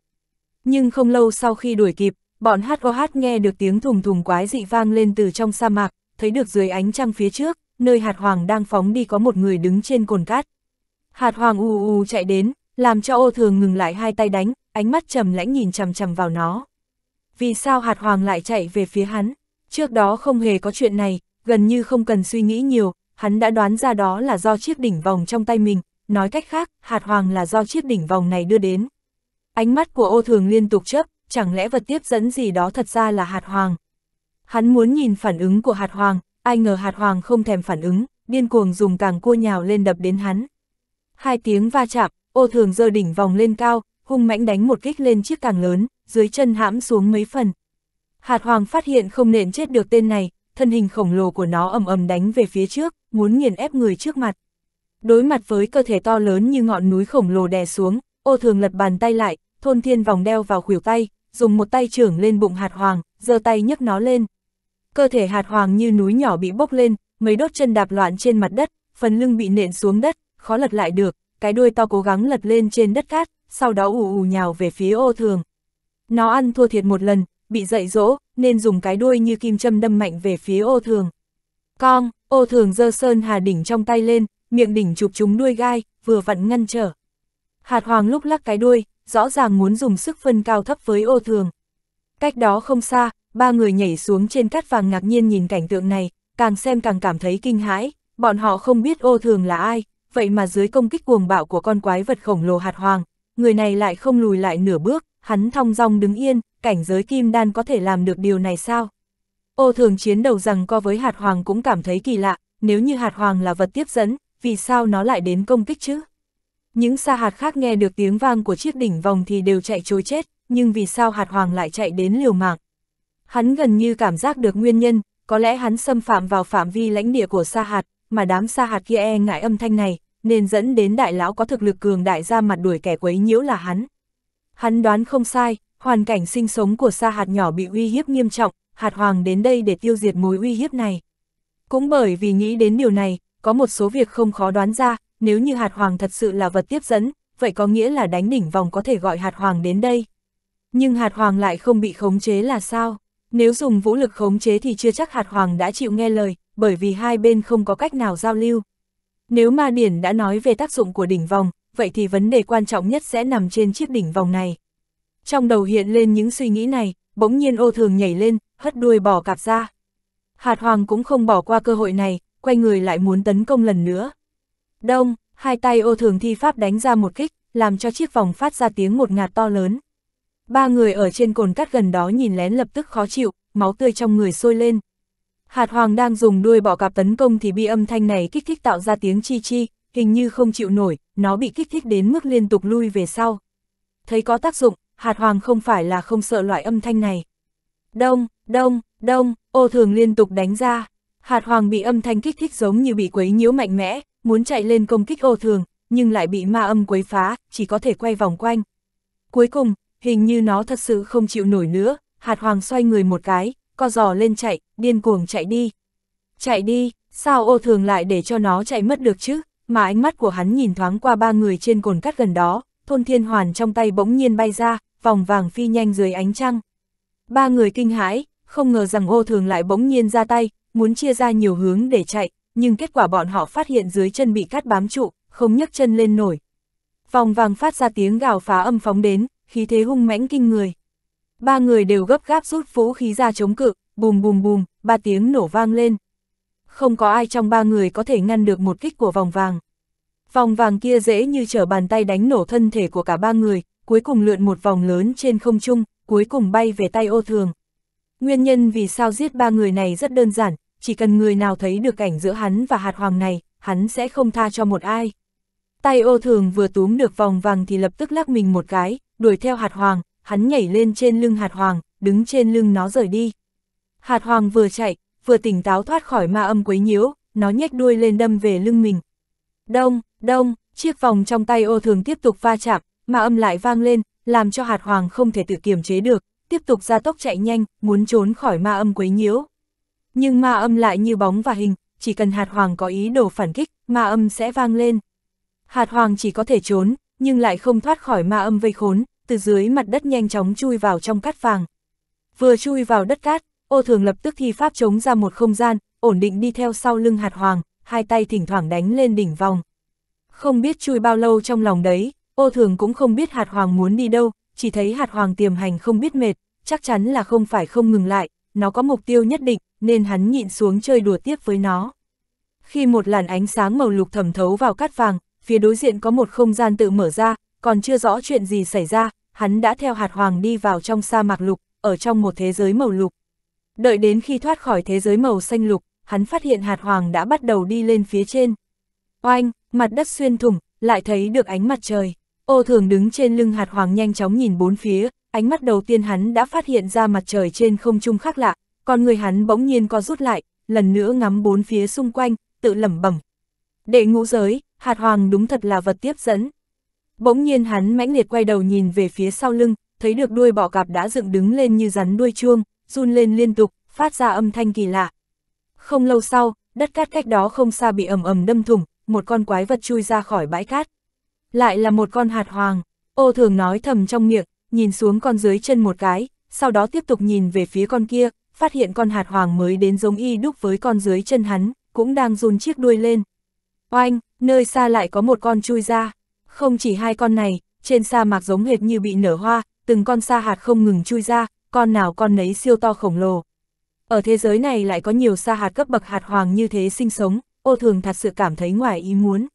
Nhưng không lâu sau khi đuổi kịp, bọn hát hát nghe được tiếng thùng thùng quái dị vang lên từ trong sa mạc, thấy được dưới ánh trăng phía trước, nơi hạt hoàng đang phóng đi có một người đứng trên cồn cát. Hạt hoàng ù ù chạy đến, làm cho ô thường ngừng lại hai tay đánh, ánh mắt trầm lãnh nhìn chằm chằm vào nó. Vì sao hạt hoàng lại chạy về phía hắn? Trước đó không hề có chuyện này, gần như không cần suy nghĩ nhiều, hắn đã đoán ra đó là do chiếc đỉnh vòng trong tay mình, nói cách khác, hạt hoàng là do chiếc đỉnh vòng này đưa đến. Ánh mắt của ô thường liên tục chớp, chẳng lẽ vật tiếp dẫn gì đó thật ra là hạt hoàng. Hắn muốn nhìn phản ứng của hạt hoàng, ai ngờ hạt hoàng không thèm phản ứng, điên cuồng dùng càng cua nhào lên đập đến hắn. Hai tiếng va chạm, ô thường dơ đỉnh vòng lên cao, hung mãnh đánh một kích lên chiếc càng lớn, dưới chân hãm xuống mấy phần. Hạt hoàng phát hiện không nện chết được tên này, thân hình khổng lồ của nó ầm ầm đánh về phía trước, muốn nghiền ép người trước mặt. Đối mặt với cơ thể to lớn như ngọn núi khổng lồ đè xuống, ô thường lật bàn tay lại, thôn thiên vòng đeo vào khuỷu tay, dùng một tay trưởng lên bụng hạt hoàng, giơ tay nhấc nó lên cơ thể hạt hoàng như núi nhỏ bị bốc lên, mấy đốt chân đạp loạn trên mặt đất, phần lưng bị nện xuống đất, khó lật lại được, cái đuôi to cố gắng lật lên trên đất cát, sau đó ù ù nhào về phía ô thường. Nó ăn thua thiệt một lần, bị dậy dỗ, nên dùng cái đuôi như kim châm đâm mạnh về phía ô thường. Cong, ô thường dơ sơn hà đỉnh trong tay lên, miệng đỉnh chụp chúng đuôi gai, vừa vặn ngăn trở. Hạt hoàng lúc lắc cái đuôi, rõ ràng muốn dùng sức phân cao thấp với ô thường. Cách đó không xa, ba người nhảy xuống trên cát vàng ngạc nhiên nhìn cảnh tượng này, càng xem càng cảm thấy kinh hãi, bọn họ không biết ô thường là ai, vậy mà dưới công kích cuồng bạo của con quái vật khổng lồ hạt hoàng, người này lại không lùi lại nửa bước, hắn thong dong đứng yên, cảnh giới kim đan có thể làm được điều này sao? Ô thường chiến đầu rằng co với hạt hoàng cũng cảm thấy kỳ lạ, nếu như hạt hoàng là vật tiếp dẫn, vì sao nó lại đến công kích chứ? Những sa hạt khác nghe được tiếng vang của chiếc đỉnh vòng thì đều chạy trối chết, nhưng vì sao hạt hoàng lại chạy đến liều mạng, Hắn gần như cảm giác được nguyên nhân, có lẽ hắn xâm phạm vào phạm vi lãnh địa của sa hạt, mà đám sa hạt kia e ngại âm thanh này, nên dẫn đến đại lão có thực lực cường đại ra mặt đuổi kẻ quấy nhiễu là hắn. Hắn đoán không sai, hoàn cảnh sinh sống của sa hạt nhỏ bị uy hiếp nghiêm trọng, hạt hoàng đến đây để tiêu diệt mối uy hiếp này. Cũng bởi vì nghĩ đến điều này, có một số việc không khó đoán ra, nếu như hạt hoàng thật sự là vật tiếp dẫn, vậy có nghĩa là đánh đỉnh vòng có thể gọi hạt hoàng đến đây. Nhưng hạt hoàng lại không bị khống chế là sao? Nếu dùng vũ lực khống chế thì chưa chắc hạt hoàng đã chịu nghe lời, bởi vì hai bên không có cách nào giao lưu. Nếu ma điển đã nói về tác dụng của đỉnh vòng, vậy thì vấn đề quan trọng nhất sẽ nằm trên chiếc đỉnh vòng này. Trong đầu hiện lên những suy nghĩ này, bỗng nhiên ô thường nhảy lên, hất đuôi bỏ cạp ra. Hạt hoàng cũng không bỏ qua cơ hội này, quay người lại muốn tấn công lần nữa. Đông, hai tay ô thường thi pháp đánh ra một kích, làm cho chiếc vòng phát ra tiếng một ngạt to lớn. Ba người ở trên cồn cát gần đó nhìn lén lập tức khó chịu, máu tươi trong người sôi lên. Hạt hoàng đang dùng đuôi bỏ cạp tấn công thì bị âm thanh này kích thích tạo ra tiếng chi chi, hình như không chịu nổi, nó bị kích thích đến mức liên tục lui về sau. Thấy có tác dụng, hạt hoàng không phải là không sợ loại âm thanh này. Đông, đông, đông, ô thường liên tục đánh ra. Hạt hoàng bị âm thanh kích thích giống như bị quấy nhiễu mạnh mẽ, muốn chạy lên công kích ô thường, nhưng lại bị ma âm quấy phá, chỉ có thể quay vòng quanh. Cuối cùng, hình như nó thật sự không chịu nổi nữa, hạt hoàng xoay người một cái, co giò lên chạy, điên cuồng chạy đi. Chạy đi, sao ô thường lại để cho nó chạy mất được chứ, mà ánh mắt của hắn nhìn thoáng qua ba người trên cồn cắt gần đó, thôn thiên hoàn trong tay bỗng nhiên bay ra, vòng vàng phi nhanh dưới ánh trăng. Ba người kinh hãi, không ngờ rằng ô thường lại bỗng nhiên ra tay, muốn chia ra nhiều hướng để chạy, nhưng kết quả bọn họ phát hiện dưới chân bị cắt bám trụ, không nhấc chân lên nổi. Vòng vàng phát ra tiếng gào phá âm phóng đến, khí thế hung mãnh kinh người. Ba người đều gấp gáp rút vũ khí ra chống cự, bùm bùm bùm, ba tiếng nổ vang lên. Không có ai trong ba người có thể ngăn được một kích của vòng vàng. Vòng vàng kia dễ như trở bàn tay đánh nổ thân thể của cả ba người, cuối cùng lượn một vòng lớn trên không trung, cuối cùng bay về tay ô thường. Nguyên nhân vì sao giết ba người này rất đơn giản, chỉ cần người nào thấy được cảnh giữa hắn và hạt hoàng này, hắn sẽ không tha cho một ai. Tay ô thường vừa túm được vòng vàng thì lập tức lắc mình một cái, đuổi theo hạt hoàng, hắn nhảy lên trên lưng hạt hoàng, đứng trên lưng nó rời đi. Hạt hoàng vừa chạy, vừa tỉnh táo thoát khỏi ma âm quấy nhiễu, nó nhếch đuôi lên đâm về lưng mình. Đông, đông, chiếc vòng trong tay ô thường tiếp tục va chạm, ma âm lại vang lên, làm cho hạt hoàng không thể tự kiềm chế được, tiếp tục ra tốc chạy nhanh, muốn trốn khỏi ma âm quấy nhiễu. Nhưng ma âm lại như bóng và hình, chỉ cần hạt hoàng có ý đồ phản kích, ma âm sẽ vang lên. Hạt hoàng chỉ có thể trốn, nhưng lại không thoát khỏi ma âm vây khốn, từ dưới mặt đất nhanh chóng chui vào trong cát vàng. Vừa chui vào đất cát, ô thường lập tức thi pháp chống ra một không gian, ổn định đi theo sau lưng hạt hoàng, hai tay thỉnh thoảng đánh lên đỉnh vòng. Không biết chui bao lâu trong lòng đấy, ô thường cũng không biết hạt hoàng muốn đi đâu, chỉ thấy hạt hoàng tiềm hành không biết mệt, chắc chắn là không phải không ngừng lại, nó có mục tiêu nhất định, nên hắn nhịn xuống chơi đùa tiếp với nó. Khi một làn ánh sáng màu lục thẩm thấu vào cát vàng, phía đối diện có một không gian tự mở ra, còn chưa rõ chuyện gì xảy ra, hắn đã theo hạt hoàng đi vào trong sa mạc lục, ở trong một thế giới màu lục. Đợi đến khi thoát khỏi thế giới màu xanh lục, hắn phát hiện hạt hoàng đã bắt đầu đi lên phía trên. Oanh, mặt đất xuyên thủng, lại thấy được ánh mặt trời. Ô thường đứng trên lưng hạt hoàng nhanh chóng nhìn bốn phía, ánh mắt đầu tiên hắn đã phát hiện ra mặt trời trên không trung khác lạ, còn người hắn bỗng nhiên có rút lại, lần nữa ngắm bốn phía xung quanh, tự lẩm bẩm. Đệ ngũ giới, hạt hoàng đúng thật là vật tiếp dẫn. Bỗng nhiên hắn mãnh liệt quay đầu nhìn về phía sau lưng, thấy được đuôi bọ cạp đã dựng đứng lên như rắn đuôi chuông, run lên liên tục, phát ra âm thanh kỳ lạ. Không lâu sau, đất cát cách đó không xa bị ầm ầm đâm thủng, một con quái vật chui ra khỏi bãi cát. Lại là một con hạt hoàng, ô thường nói thầm trong miệng, nhìn xuống con dưới chân một cái, sau đó tiếp tục nhìn về phía con kia, phát hiện con hạt hoàng mới đến giống y đúc với con dưới chân hắn, cũng đang run chiếc đuôi lên. Oanh, nơi xa lại có một con chui ra. Không chỉ hai con này, trên sa mạc giống hệt như bị nở hoa, từng con sa hạt không ngừng chui ra, con nào con nấy siêu to khổng lồ. Ở thế giới này lại có nhiều sa hạt cấp bậc hạt hoàng như thế sinh sống, ô thường thật sự cảm thấy ngoài ý muốn.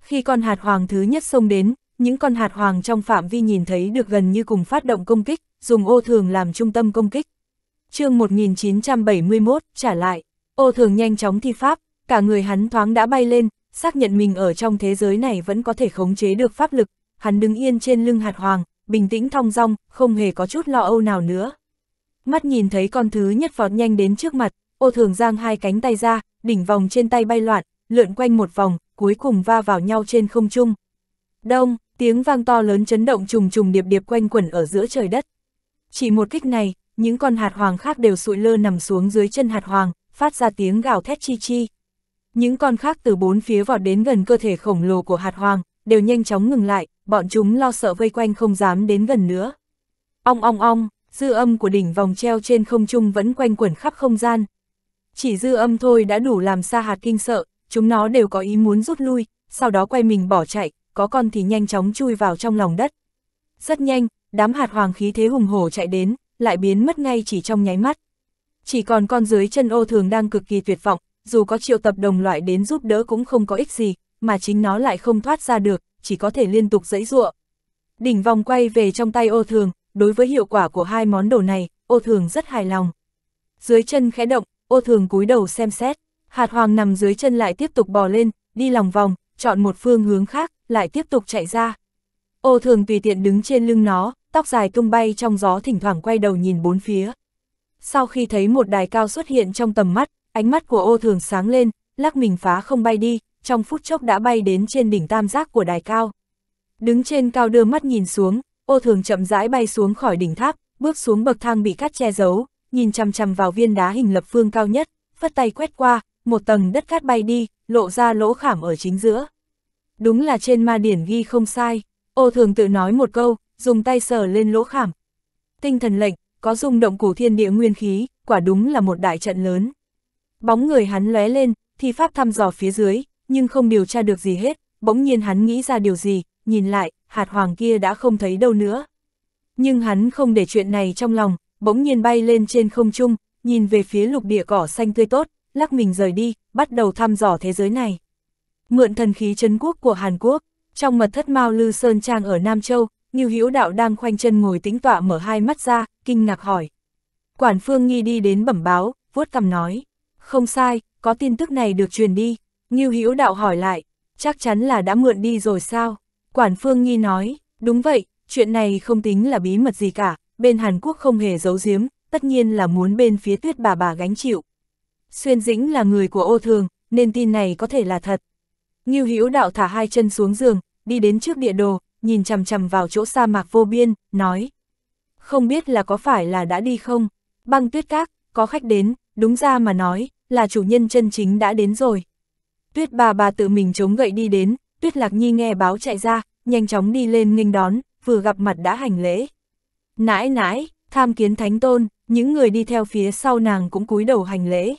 Khi con hạt hoàng thứ nhất xông đến, những con hạt hoàng trong phạm vi nhìn thấy được gần như cùng phát động công kích, dùng ô thường làm trung tâm công kích. chương 1971, trả lại, ô thường nhanh chóng thi pháp, cả người hắn thoáng đã bay lên, xác nhận mình ở trong thế giới này vẫn có thể khống chế được pháp lực, hắn đứng yên trên lưng hạt hoàng, bình tĩnh thong dong, không hề có chút lo âu nào nữa. Mắt nhìn thấy con thứ nhất vọt nhanh đến trước mặt, ô thường giang hai cánh tay ra, đỉnh vòng trên tay bay loạn, lượn quanh một vòng, cuối cùng va vào nhau trên không trung. Đông, tiếng vang to lớn chấn động trùng trùng điệp điệp quanh quẩn ở giữa trời đất. Chỉ một kích này, những con hạt hoàng khác đều sụi lơ nằm xuống dưới chân hạt hoàng, phát ra tiếng gào thét chi chi. Những con khác từ bốn phía vọt đến gần cơ thể khổng lồ của hạt hoàng, đều nhanh chóng ngừng lại, bọn chúng lo sợ vây quanh không dám đến gần nữa. Ong ong ong, dư âm của đỉnh vòng treo trên không trung vẫn quanh quẩn khắp không gian. Chỉ dư âm thôi đã đủ làm xa hạt kinh sợ, chúng nó đều có ý muốn rút lui, sau đó quay mình bỏ chạy, có con thì nhanh chóng chui vào trong lòng đất. Rất nhanh, đám hạt hoàng khí thế hùng hổ chạy đến, lại biến mất ngay chỉ trong nháy mắt. Chỉ còn con dưới chân ô thường đang cực kỳ tuyệt vọng, dù có triệu tập đồng loại đến giúp đỡ cũng không có ích gì, mà chính nó lại không thoát ra được, chỉ có thể liên tục dẫy dụa. Đỉnh vòng quay về trong tay ô thường, đối với hiệu quả của hai món đồ này, ô thường rất hài lòng. Dưới chân khẽ động, ô thường cúi đầu xem xét, hạt hoàng nằm dưới chân lại tiếp tục bò lên, đi lòng vòng, chọn một phương hướng khác, lại tiếp tục chạy ra. Ô thường tùy tiện đứng trên lưng nó, tóc dài tung bay trong gió thỉnh thoảng quay đầu nhìn bốn phía. Sau khi thấy một đài cao xuất hiện trong tầm mắt, Ánh mắt của ô thường sáng lên, lắc mình phá không bay đi, trong phút chốc đã bay đến trên đỉnh tam giác của đài cao. Đứng trên cao đưa mắt nhìn xuống, ô thường chậm rãi bay xuống khỏi đỉnh tháp, bước xuống bậc thang bị cắt che giấu, nhìn chằm chằm vào viên đá hình lập phương cao nhất, phất tay quét qua, một tầng đất cát bay đi, lộ ra lỗ khảm ở chính giữa. Đúng là trên ma điển ghi không sai, ô thường tự nói một câu, dùng tay sờ lên lỗ khảm. Tinh thần lệnh, có rung động củ thiên địa nguyên khí, quả đúng là một đại trận lớn. Bóng người hắn lóe lên, thi pháp thăm dò phía dưới, nhưng không điều tra được gì hết, bỗng nhiên hắn nghĩ ra điều gì, nhìn lại, hạt hoàng kia đã không thấy đâu nữa. Nhưng hắn không để chuyện này trong lòng, bỗng nhiên bay lên trên không trung, nhìn về phía lục địa cỏ xanh tươi tốt, lắc mình rời đi, bắt đầu thăm dò thế giới này. Mượn thần khí chấn quốc của Hàn Quốc, trong mật thất Mao Lư Sơn Trang ở Nam Châu, Ngưu Hữu Đạo đang khoanh chân ngồi tĩnh tọa mở hai mắt ra, kinh ngạc hỏi. Quản Phương Nghi đi đến bẩm báo, vuốt cằm nói. Không sai, có tin tức này được truyền đi. Ngưu Hữu Đạo hỏi lại, chắc chắn là đã mượn đi rồi sao? Quản Phương Nhi nói, đúng vậy, chuyện này không tính là bí mật gì cả, bên Hàn Quốc không hề giấu giếm, tất nhiên là muốn bên phía tuyết bà bà gánh chịu. Xuyên Dĩnh là người của ô thường, nên tin này có thể là thật. Ngưu Hữu Đạo thả hai chân xuống giường, đi đến trước địa đồ, nhìn chằm chằm vào chỗ sa mạc vô biên, nói. Không biết là có phải là đã đi không? Băng tuyết các, có khách đến, đúng ra mà nói, là chủ nhân chân chính đã đến rồi. Tuyết bà bà tự mình chống gậy đi đến, Tuyết Lạc Nhi nghe báo chạy ra, nhanh chóng đi lên nghênh đón, vừa gặp mặt đã hành lễ. Nãi nãi, tham kiến thánh tôn, những người đi theo phía sau nàng cũng cúi đầu hành lễ.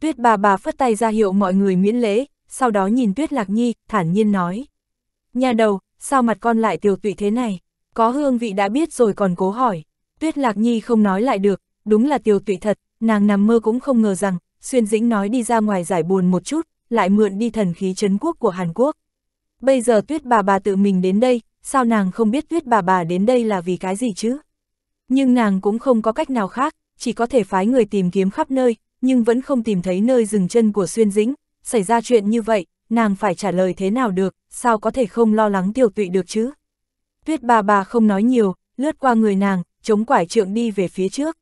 Tuyết bà bà phất tay ra hiệu mọi người miễn lễ, sau đó nhìn Tuyết Lạc Nhi, thản nhiên nói. Nhà đầu, sao mặt con lại tiểu tụy thế này? Có hương vị đã biết rồi còn cố hỏi. Tuyết Lạc Nhi không nói lại được, đúng là tiểu tụy thật, nàng nằm mơ cũng không ngờ rằng, Xuyên Dĩnh nói đi ra ngoài giải buồn một chút, lại mượn đi thần khí chấn quốc của Hàn Quốc. Bây giờ tuyết bà bà tự mình đến đây, sao nàng không biết tuyết bà bà đến đây là vì cái gì chứ? Nhưng nàng cũng không có cách nào khác, chỉ có thể phái người tìm kiếm khắp nơi, nhưng vẫn không tìm thấy nơi dừng chân của Xuyên Dĩnh. Xảy ra chuyện như vậy, nàng phải trả lời thế nào được, sao có thể không lo lắng Tiểu tụy được chứ? Tuyết bà bà không nói nhiều, lướt qua người nàng, chống quải trượng đi về phía trước.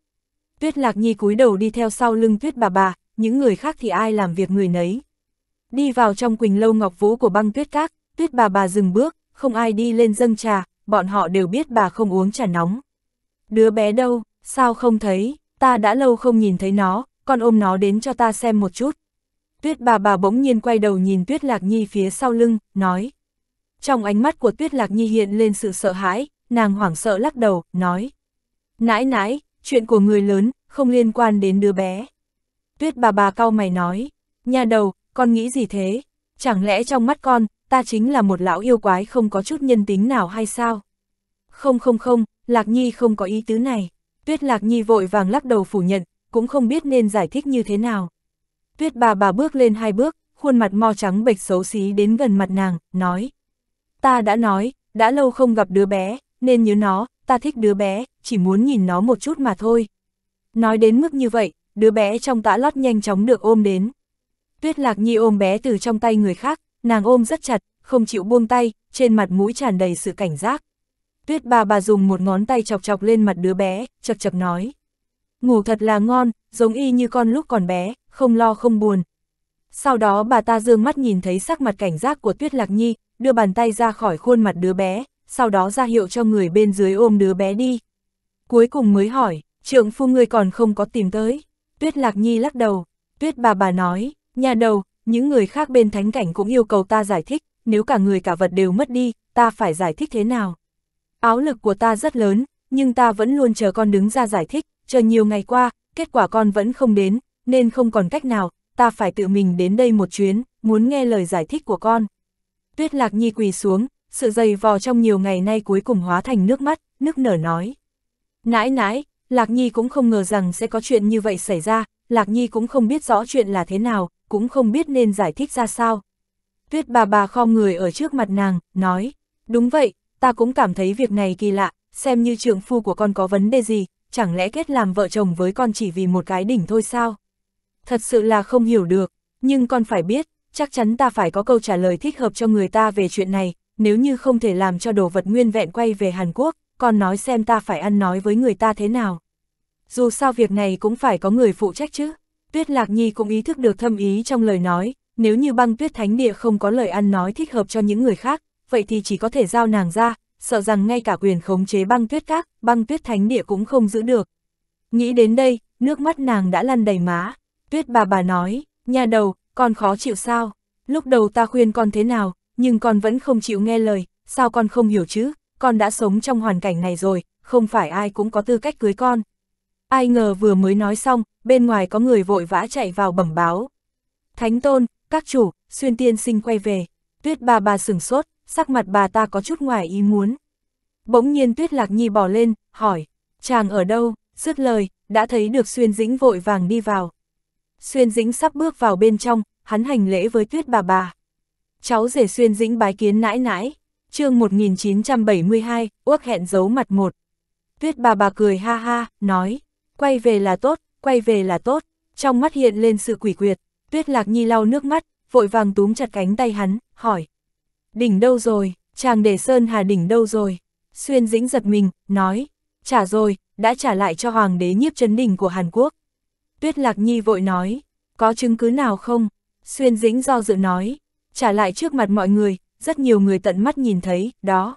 Tuyết Lạc Nhi cúi đầu đi theo sau lưng Tuyết bà bà, những người khác thì ai làm việc người nấy. Đi vào trong quỳnh lâu ngọc vũ của băng tuyết các, tuyết bà bà dừng bước, không ai đi lên dâng trà, bọn họ đều biết bà không uống trà nóng. Đứa bé đâu, sao không thấy, ta đã lâu không nhìn thấy nó, con ôm nó đến cho ta xem một chút. Tuyết bà bà bỗng nhiên quay đầu nhìn Tuyết Lạc Nhi phía sau lưng, nói. Trong ánh mắt của Tuyết Lạc Nhi hiện lên sự sợ hãi, nàng hoảng sợ lắc đầu, nói. Nãi nãi, chuyện của người lớn, không liên quan đến đứa bé. Tuyết bà bà cau mày nói, nhà đầu, con nghĩ gì thế? Chẳng lẽ trong mắt con, ta chính là một lão yêu quái không có chút nhân tính nào hay sao? Không không không, Lạc Nhi không có ý tứ này. Tuyết Lạc Nhi vội vàng lắc đầu phủ nhận, cũng không biết nên giải thích như thế nào. Tuyết bà bà bước lên hai bước, khuôn mặt mo trắng bệch xấu xí đến gần mặt nàng, nói. Ta đã nói, đã lâu không gặp đứa bé, nên nhớ nó, ta thích đứa bé, chỉ muốn nhìn nó một chút mà thôi. Nói đến mức như vậy, đứa bé trong tã lót nhanh chóng được ôm đến. Tuyết Lạc Nhi ôm bé từ trong tay người khác, nàng ôm rất chặt, không chịu buông tay, trên mặt mũi tràn đầy sự cảnh giác. Tuyết bà bà dùng một ngón tay chọc chọc lên mặt đứa bé, chật chật nói. Ngủ thật là ngon, giống y như con lúc còn bé, không lo không buồn. Sau đó bà ta dương mắt nhìn thấy sắc mặt cảnh giác của Tuyết Lạc Nhi, đưa bàn tay ra khỏi khuôn mặt đứa bé, sau đó ra hiệu cho người bên dưới ôm đứa bé đi. Cuối cùng mới hỏi, trượng phu ngươi còn không có tìm tới. Tuyết Lạc Nhi lắc đầu, Tuyết bà bà nói, nhà đầu, những người khác bên thánh cảnh cũng yêu cầu ta giải thích, nếu cả người cả vật đều mất đi, ta phải giải thích thế nào? Áo lực của ta rất lớn, nhưng ta vẫn luôn chờ con đứng ra giải thích, chờ nhiều ngày qua, kết quả con vẫn không đến, nên không còn cách nào, ta phải tự mình đến đây một chuyến, muốn nghe lời giải thích của con. Tuyết Lạc Nhi quỳ xuống, sự dày vò trong nhiều ngày nay cuối cùng hóa thành nước mắt, nước nở nói. Nãi nãi, Lạc Nhi cũng không ngờ rằng sẽ có chuyện như vậy xảy ra, Lạc Nhi cũng không biết rõ chuyện là thế nào, cũng không biết nên giải thích ra sao. Tuyết bà bà kho người ở trước mặt nàng, nói, đúng vậy, ta cũng cảm thấy việc này kỳ lạ, xem như trưởng phu của con có vấn đề gì, chẳng lẽ kết làm vợ chồng với con chỉ vì một cái đỉnh thôi sao? Thật sự là không hiểu được, nhưng con phải biết, chắc chắn ta phải có câu trả lời thích hợp cho người ta về chuyện này, nếu như không thể làm cho đồ vật nguyên vẹn quay về Hàn Quốc, con nói xem ta phải ăn nói với người ta thế nào. Dù sao việc này cũng phải có người phụ trách chứ. Tuyết Lạc Nhi cũng ý thức được thâm ý trong lời nói, nếu như băng tuyết thánh địa không có lời ăn nói thích hợp cho những người khác, vậy thì chỉ có thể giao nàng ra, sợ rằng ngay cả quyền khống chế băng tuyết các, băng tuyết thánh địa cũng không giữ được. Nghĩ đến đây, nước mắt nàng đã lăn đầy má. Tuyết bà bà nói, nhà đầu, con khó chịu sao? Lúc đầu ta khuyên con thế nào, nhưng con vẫn không chịu nghe lời, sao con không hiểu chứ? con đã sống trong hoàn cảnh này rồi, không phải ai cũng có tư cách cưới con. Ai ngờ vừa mới nói xong, bên ngoài có người vội vã chạy vào bẩm báo. Thánh tôn, các chủ, xuyên tiên sinh quay về. Tuyết bà bà sửng sốt, sắc mặt bà ta có chút ngoài ý muốn. Bỗng nhiên Tuyết Lạc Nhi bỏ lên, hỏi, chàng ở đâu, dứt lời, đã thấy được Xuyên Dĩnh vội vàng đi vào. Xuyên Dĩnh sắp bước vào bên trong, hắn hành lễ với Tuyết bà bà. Cháu rể Xuyên Dĩnh bái kiến nãi nãi chương 1972, ước hẹn giấu mặt một. Tuyết bà bà cười ha ha, nói, quay về là tốt, quay về là tốt, trong mắt hiện lên sự quỷ quyệt, tuyết lạc nhi lau nước mắt, vội vàng túm chặt cánh tay hắn, hỏi. Đỉnh đâu rồi, chàng để Sơn Hà đỉnh đâu rồi? Xuyên dĩnh giật mình, nói, trả rồi, đã trả lại cho Hoàng đế nhiếp chấn đỉnh của Hàn Quốc. Tuyết Lạc Nhi vội nói, có chứng cứ nào không? Xuyên dĩnh do dự nói, trả lại trước mặt mọi người, rất nhiều người tận mắt nhìn thấy, đó.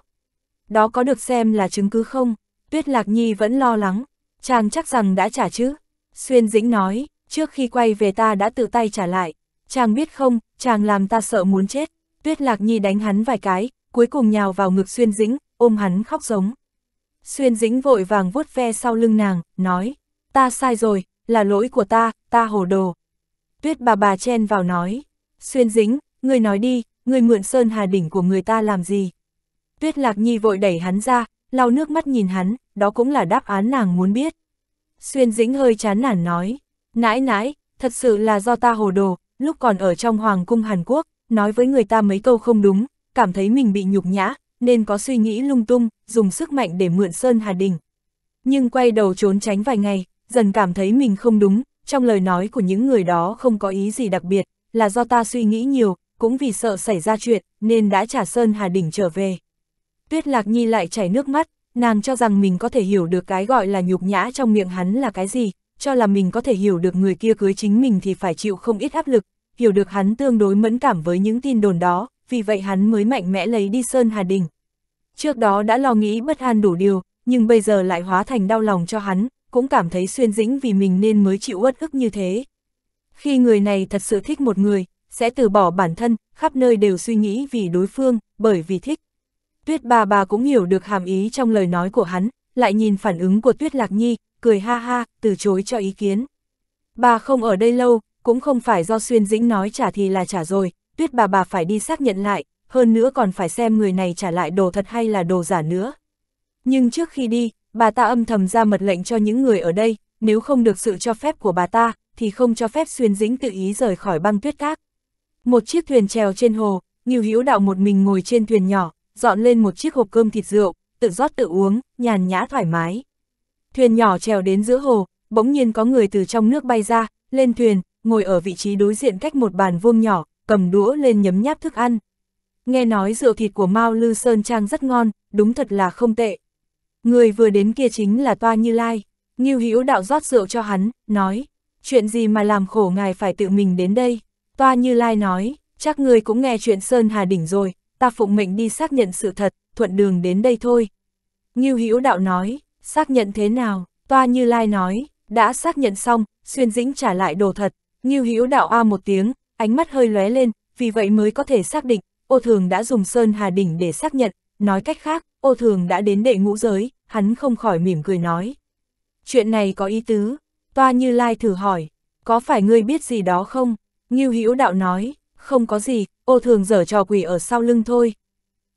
Đó có được xem là chứng cứ không? Tuyết Lạc Nhi vẫn lo lắng, chàng chắc rằng đã trả chứ. Xuyên Dĩnh nói, trước khi quay về ta đã tự tay trả lại. Chàng biết không, chàng làm ta sợ muốn chết. Tuyết Lạc Nhi đánh hắn vài cái, cuối cùng nhào vào ngực Xuyên Dĩnh, ôm hắn khóc giống. Xuyên Dĩnh vội vàng vuốt ve sau lưng nàng, nói, ta sai rồi, là lỗi của ta, ta hồ đồ. Tuyết bà bà chen vào nói, Xuyên Dĩnh, ngươi nói đi, người mượn sơn hà đỉnh của người ta làm gì? Tuyết Lạc Nhi vội đẩy hắn ra, lau nước mắt nhìn hắn, đó cũng là đáp án nàng muốn biết. Xuyên dĩnh hơi chán nản nói, nãi nãi, thật sự là do ta hồ đồ, lúc còn ở trong Hoàng cung Hàn Quốc, nói với người ta mấy câu không đúng, cảm thấy mình bị nhục nhã, nên có suy nghĩ lung tung, dùng sức mạnh để mượn Sơn Hà đỉnh. Nhưng quay đầu trốn tránh vài ngày, dần cảm thấy mình không đúng, trong lời nói của những người đó không có ý gì đặc biệt, là do ta suy nghĩ nhiều, cũng vì sợ xảy ra chuyện, nên đã trả Sơn Hà Đỉnh trở về. Tuyết Lạc Nhi lại chảy nước mắt, nàng cho rằng mình có thể hiểu được cái gọi là nhục nhã trong miệng hắn là cái gì, cho là mình có thể hiểu được người kia cưới chính mình thì phải chịu không ít áp lực, hiểu được hắn tương đối mẫn cảm với những tin đồn đó, vì vậy hắn mới mạnh mẽ lấy đi Sơn Hà đỉnh Trước đó đã lo nghĩ bất an đủ điều, nhưng bây giờ lại hóa thành đau lòng cho hắn, cũng cảm thấy xuyên dĩnh vì mình nên mới chịu uất ức như thế. Khi người này thật sự thích một người, sẽ từ bỏ bản thân, khắp nơi đều suy nghĩ vì đối phương, bởi vì thích. Tuyết bà bà cũng hiểu được hàm ý trong lời nói của hắn, lại nhìn phản ứng của Tuyết Lạc Nhi, cười ha ha, từ chối cho ý kiến. Bà không ở đây lâu, cũng không phải do Xuyên Dĩnh nói trả thì là trả rồi, Tuyết bà bà phải đi xác nhận lại, hơn nữa còn phải xem người này trả lại đồ thật hay là đồ giả nữa. Nhưng trước khi đi, bà ta âm thầm ra mật lệnh cho những người ở đây, nếu không được sự cho phép của bà ta, thì không cho phép Xuyên Dĩnh tự ý rời khỏi băng tuyết các. Một chiếc thuyền trèo trên hồ, Ngưu Hữu Đạo một mình ngồi trên thuyền nhỏ, dọn lên một chiếc hộp cơm thịt rượu, tự rót tự uống, nhàn nhã thoải mái. Thuyền nhỏ trèo đến giữa hồ, bỗng nhiên có người từ trong nước bay ra, lên thuyền, ngồi ở vị trí đối diện cách một bàn vuông nhỏ, cầm đũa lên nhấm nháp thức ăn. Nghe nói rượu thịt của Mao Lư Sơn Trang rất ngon, đúng thật là không tệ. Người vừa đến kia chính là Toa Như Lai, Ngưu Hữu Đạo rót rượu cho hắn, nói, chuyện gì mà làm khổ ngài phải tự mình đến đây. Toa Như Lai nói, chắc người cũng nghe chuyện Sơn Hà Đỉnh rồi, ta phụng mệnh đi xác nhận sự thật, thuận đường đến đây thôi. Ngưu Hữu Đạo nói, xác nhận thế nào? Toa Như Lai nói, đã xác nhận xong, xuyên dĩnh trả lại đồ thật. Ngưu Hữu Đạo a một tiếng, ánh mắt hơi lóe lên, vì vậy mới có thể xác định, ô thường đã dùng Sơn Hà Đỉnh để xác nhận, nói cách khác, ô thường đã đến đệ ngũ giới, hắn không khỏi mỉm cười nói. Chuyện này có ý tứ, Toa Như Lai thử hỏi, có phải ngươi biết gì đó không? Ngưu Hữu Đạo nói, không có gì, ô thường dở trò quỷ ở sau lưng thôi.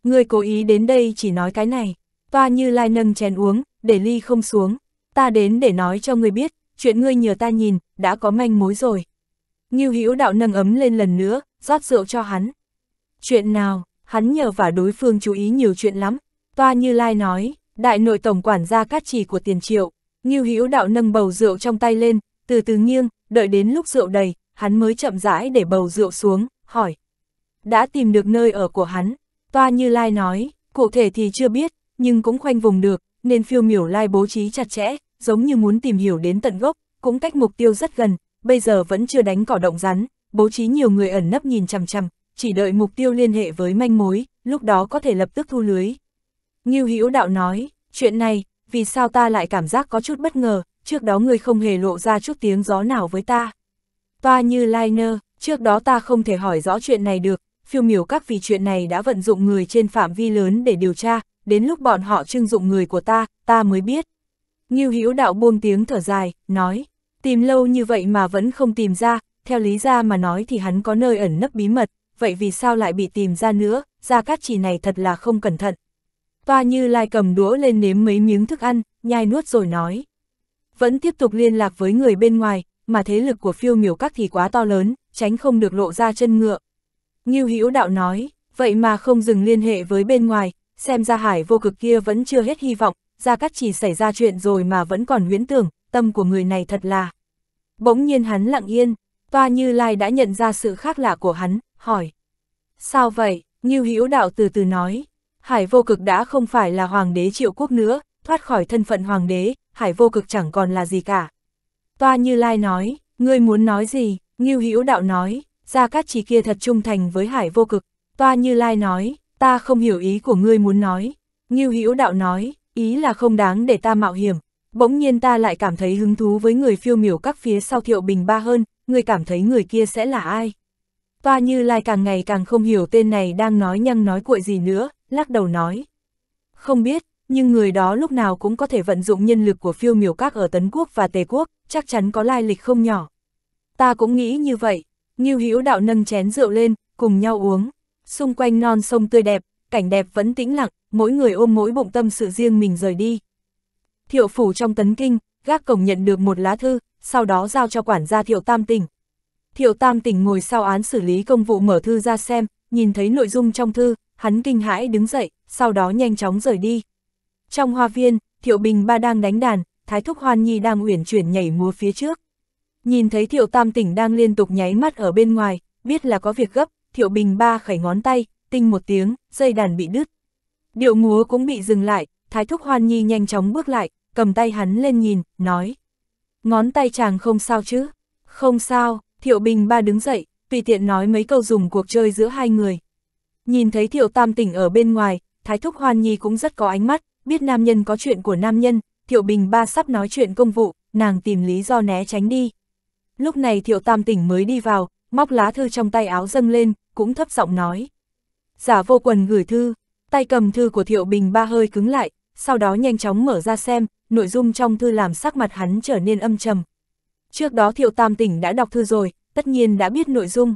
Người cố ý đến đây chỉ nói cái này, toa như lai nâng chén uống, để ly không xuống. Ta đến để nói cho người biết, chuyện ngươi nhờ ta nhìn, đã có manh mối rồi. Ngưu Hữu Đạo nâng ấm lên lần nữa, rót rượu cho hắn. Chuyện nào, hắn nhờ và đối phương chú ý nhiều chuyện lắm. Toa Như Lai nói, đại nội tổng quản gia cát trì của tiền triệu. Ngưu Hữu Đạo nâng bầu rượu trong tay lên, từ từ nghiêng, đợi đến lúc rượu đầy, hắn mới chậm rãi để bầu rượu xuống, hỏi. Đã tìm được nơi ở của hắn, toa như Lai nói, cụ thể thì chưa biết, nhưng cũng khoanh vùng được, nên phiêu miểu Lai bố trí chặt chẽ, giống như muốn tìm hiểu đến tận gốc, cũng cách mục tiêu rất gần, bây giờ vẫn chưa đánh cỏ động rắn, bố trí nhiều người ẩn nấp nhìn chằm chằm, chỉ đợi mục tiêu liên hệ với manh mối, lúc đó có thể lập tức thu lưới. Ngưu Hữu Đạo nói, chuyện này, vì sao ta lại cảm giác có chút bất ngờ, trước đó ngươi không hề lộ ra chút tiếng gió nào với ta. Toa như liner, trước đó ta không thể hỏi rõ chuyện này được, phiêu miểu các vì chuyện này đã vận dụng người trên phạm vi lớn để điều tra, đến lúc bọn họ trưng dụng người của ta, ta mới biết. Nghiêu Hữu đạo buông tiếng thở dài, nói, tìm lâu như vậy mà vẫn không tìm ra, theo lý ra mà nói thì hắn có nơi ẩn nấp bí mật, vậy vì sao lại bị tìm ra nữa, ra cát chỉ này thật là không cẩn thận. Toa như lai cầm đũa lên nếm mấy miếng thức ăn, nhai nuốt rồi nói. Vẫn tiếp tục liên lạc với người bên ngoài, mà thế lực của phiêu miểu các thì quá to lớn, tránh không được lộ ra chân ngựa. Như Hữu Đạo nói, vậy mà không dừng liên hệ với bên ngoài, xem ra hải vô cực kia vẫn chưa hết hy vọng, ra cắt chỉ xảy ra chuyện rồi mà vẫn còn huyễn tưởng, tâm của người này thật là. Bỗng nhiên hắn lặng yên, toa như lai đã nhận ra sự khác lạ của hắn, hỏi. Sao vậy, Như Hữu Đạo từ từ nói, hải vô cực đã không phải là hoàng đế triệu quốc nữa, thoát khỏi thân phận hoàng đế, hải vô cực chẳng còn là gì cả, Toa Như Lai nói, ngươi muốn nói gì, Ngưu Hữu Đạo nói, Gia Cát Chỉ kia thật trung thành với Hải Vô Cực. Toa Như Lai nói, ta không hiểu ý của ngươi muốn nói. Ngưu Hữu Đạo nói, ý là không đáng để ta mạo hiểm. Bỗng nhiên ta lại cảm thấy hứng thú với người phiêu miểu các phía sau Thiệu Bình Ba hơn, ngươi cảm thấy người kia sẽ là ai? Toa Như Lai càng ngày càng không hiểu tên này đang nói nhăng nói cuội gì nữa, lắc đầu nói. Không biết, nhưng người đó lúc nào cũng có thể vận dụng nhân lực của phiêu miểu các ở Tấn Quốc và Tề Quốc, chắc chắn có lai lịch không nhỏ. Ta cũng nghĩ như vậy, nghiêu Hữu đạo nâng chén rượu lên, cùng nhau uống. Xung quanh non sông tươi đẹp, cảnh đẹp vẫn tĩnh lặng, mỗi người ôm mỗi bụng tâm sự riêng mình rời đi. Thiệu phủ trong tấn kinh, gác cổng nhận được một lá thư, sau đó giao cho quản gia Thiệu Tam Tỉnh. Thiệu Tam Tỉnh ngồi sau án xử lý công vụ mở thư ra xem, nhìn thấy nội dung trong thư, hắn kinh hãi đứng dậy, sau đó nhanh chóng rời đi. Trong hoa viên, Thiệu Bình Ba đang đánh đàn, Thái Thúc Hoan Nhi đang uyển chuyển nhảy múa phía trước. Nhìn thấy Thiệu Tam Tỉnh đang liên tục nháy mắt ở bên ngoài, biết là có việc gấp, Thiệu Bình Ba khẩy ngón tay, tinh một tiếng, dây đàn bị đứt. Điệu múa cũng bị dừng lại, Thái Thúc Hoan Nhi nhanh chóng bước lại, cầm tay hắn lên nhìn, nói. Ngón tay chàng không sao chứ? Không sao, Thiệu Bình Ba đứng dậy, tùy tiện nói mấy câu dùng cuộc chơi giữa hai người. Nhìn thấy Thiệu Tam Tỉnh ở bên ngoài, Thái Thúc Hoan Nhi cũng rất có ánh mắt, biết nam nhân có chuyện của nam nhân, Thiệu Bình Ba sắp nói chuyện công vụ, nàng tìm lý do né tránh đi. Lúc này Thiệu Tam Tỉnh mới đi vào, móc lá thư trong tay áo dâng lên, cũng thấp giọng nói. Giả vô quần gửi thư, tay cầm thư của Thiệu Bình Ba hơi cứng lại, sau đó nhanh chóng mở ra xem, nội dung trong thư làm sắc mặt hắn trở nên âm trầm. Trước đó Thiệu Tam Tỉnh đã đọc thư rồi, tất nhiên đã biết nội dung.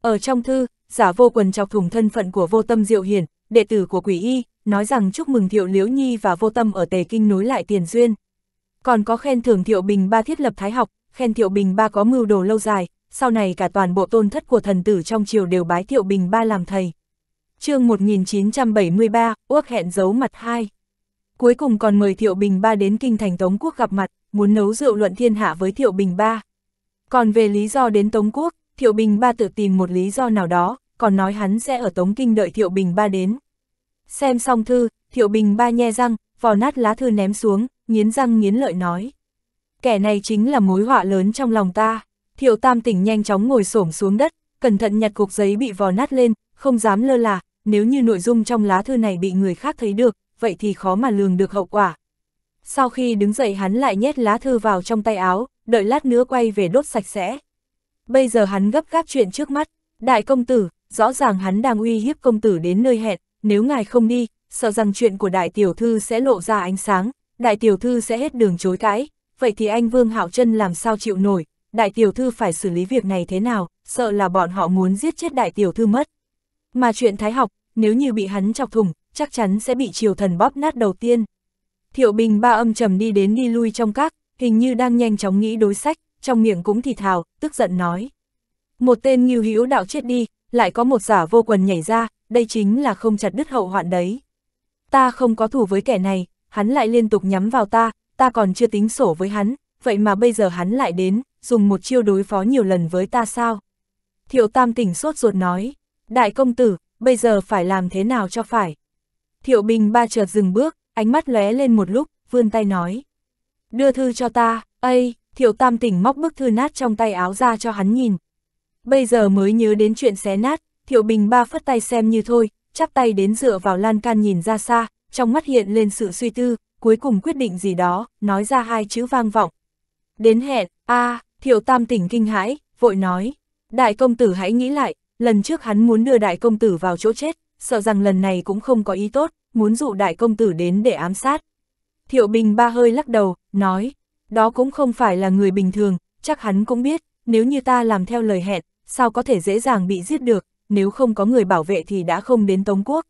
Ở trong thư, giả vô quần chọc thủng thân phận của vô tâm diệu hiển, đệ tử của quỷ y, nói rằng chúc mừng Thiệu Liễu Nhi và vô tâm ở Tề Kinh nối lại tiền duyên. Còn có khen thưởng Thiệu Bình Ba thiết lập thái học, khen Thiệu Bình Ba có mưu đồ lâu dài, sau này cả toàn bộ tôn thất của thần tử trong triều đều bái Thiệu Bình Ba làm thầy. chương 1973, uốc hẹn giấu mặt hai. Cuối cùng còn mời Thiệu Bình Ba đến kinh thành Tống Quốc gặp mặt, muốn nấu rượu luận thiên hạ với Thiệu Bình Ba. Còn về lý do đến Tống Quốc, Thiệu Bình Ba tự tìm một lý do nào đó, còn nói hắn sẽ ở Tống Kinh đợi Thiệu Bình ba đến. Xem xong thư, Thiệu Bình ba nhe răng, vò nát lá thư ném xuống, nghiến răng nghiến lợi nói. Kẻ này chính là mối họa lớn trong lòng ta. Thiệu Tam tỉnh nhanh chóng ngồi xổm xuống đất, cẩn thận nhặt cục giấy bị vò nát lên, không dám lơ là, nếu như nội dung trong lá thư này bị người khác thấy được, vậy thì khó mà lường được hậu quả. Sau khi đứng dậy hắn lại nhét lá thư vào trong tay áo, đợi lát nữa quay về đốt sạch sẽ. Bây giờ hắn gấp gáp chuyện trước mắt, đại công tử, rõ ràng hắn đang uy hiếp công tử đến nơi hẹn, nếu ngài không đi, sợ rằng chuyện của đại tiểu thư sẽ lộ ra ánh sáng, đại tiểu thư sẽ hết đường chối cãi, vậy thì anh Vương Hạo Trân làm sao chịu nổi, đại tiểu thư phải xử lý việc này thế nào, sợ là bọn họ muốn giết chết đại tiểu thư mất. Mà chuyện thái học, nếu như bị hắn chọc thủng, chắc chắn sẽ bị triều thần bóp nát đầu tiên. Thiệu Bình ba âm trầm đi đến đi lui trong các, hình như đang nhanh chóng nghĩ đối sách, trong miệng cũng thì thào, tức giận nói. Một tên nghiêu hữu đạo chết đi, lại có một giả vô quần nhảy ra, đây chính là không chặt đứt hậu hoạn đấy. Ta không có thủ với kẻ này, hắn lại liên tục nhắm vào ta, ta còn chưa tính sổ với hắn, vậy mà bây giờ hắn lại đến, dùng một chiêu đối phó nhiều lần với ta sao? Thiệu Tam tỉnh sốt ruột nói, đại công tử, bây giờ phải làm thế nào cho phải? Thiệu Bình ba chợt dừng bước, ánh mắt lóe lên một lúc, vươn tay nói. Đưa thư cho ta, ây, Thiệu Tam tỉnh móc bức thư nát trong tay áo ra cho hắn nhìn, Bây giờ mới nhớ đến chuyện xé nát, Thiệu Bình ba phất tay xem như thôi, chắp tay đến dựa vào lan can nhìn ra xa, trong mắt hiện lên sự suy tư, cuối cùng quyết định gì đó, nói ra hai chữ vang vọng. Đến hẹn, a à, Thiệu Tam tỉnh kinh hãi, vội nói, đại công tử hãy nghĩ lại, lần trước hắn muốn đưa đại công tử vào chỗ chết, sợ rằng lần này cũng không có ý tốt, muốn dụ đại công tử đến để ám sát. Thiệu Bình ba hơi lắc đầu, nói, đó cũng không phải là người bình thường, chắc hắn cũng biết, nếu như ta làm theo lời hẹn, sao có thể dễ dàng bị giết được, nếu không có người bảo vệ thì đã không đến Tống Quốc.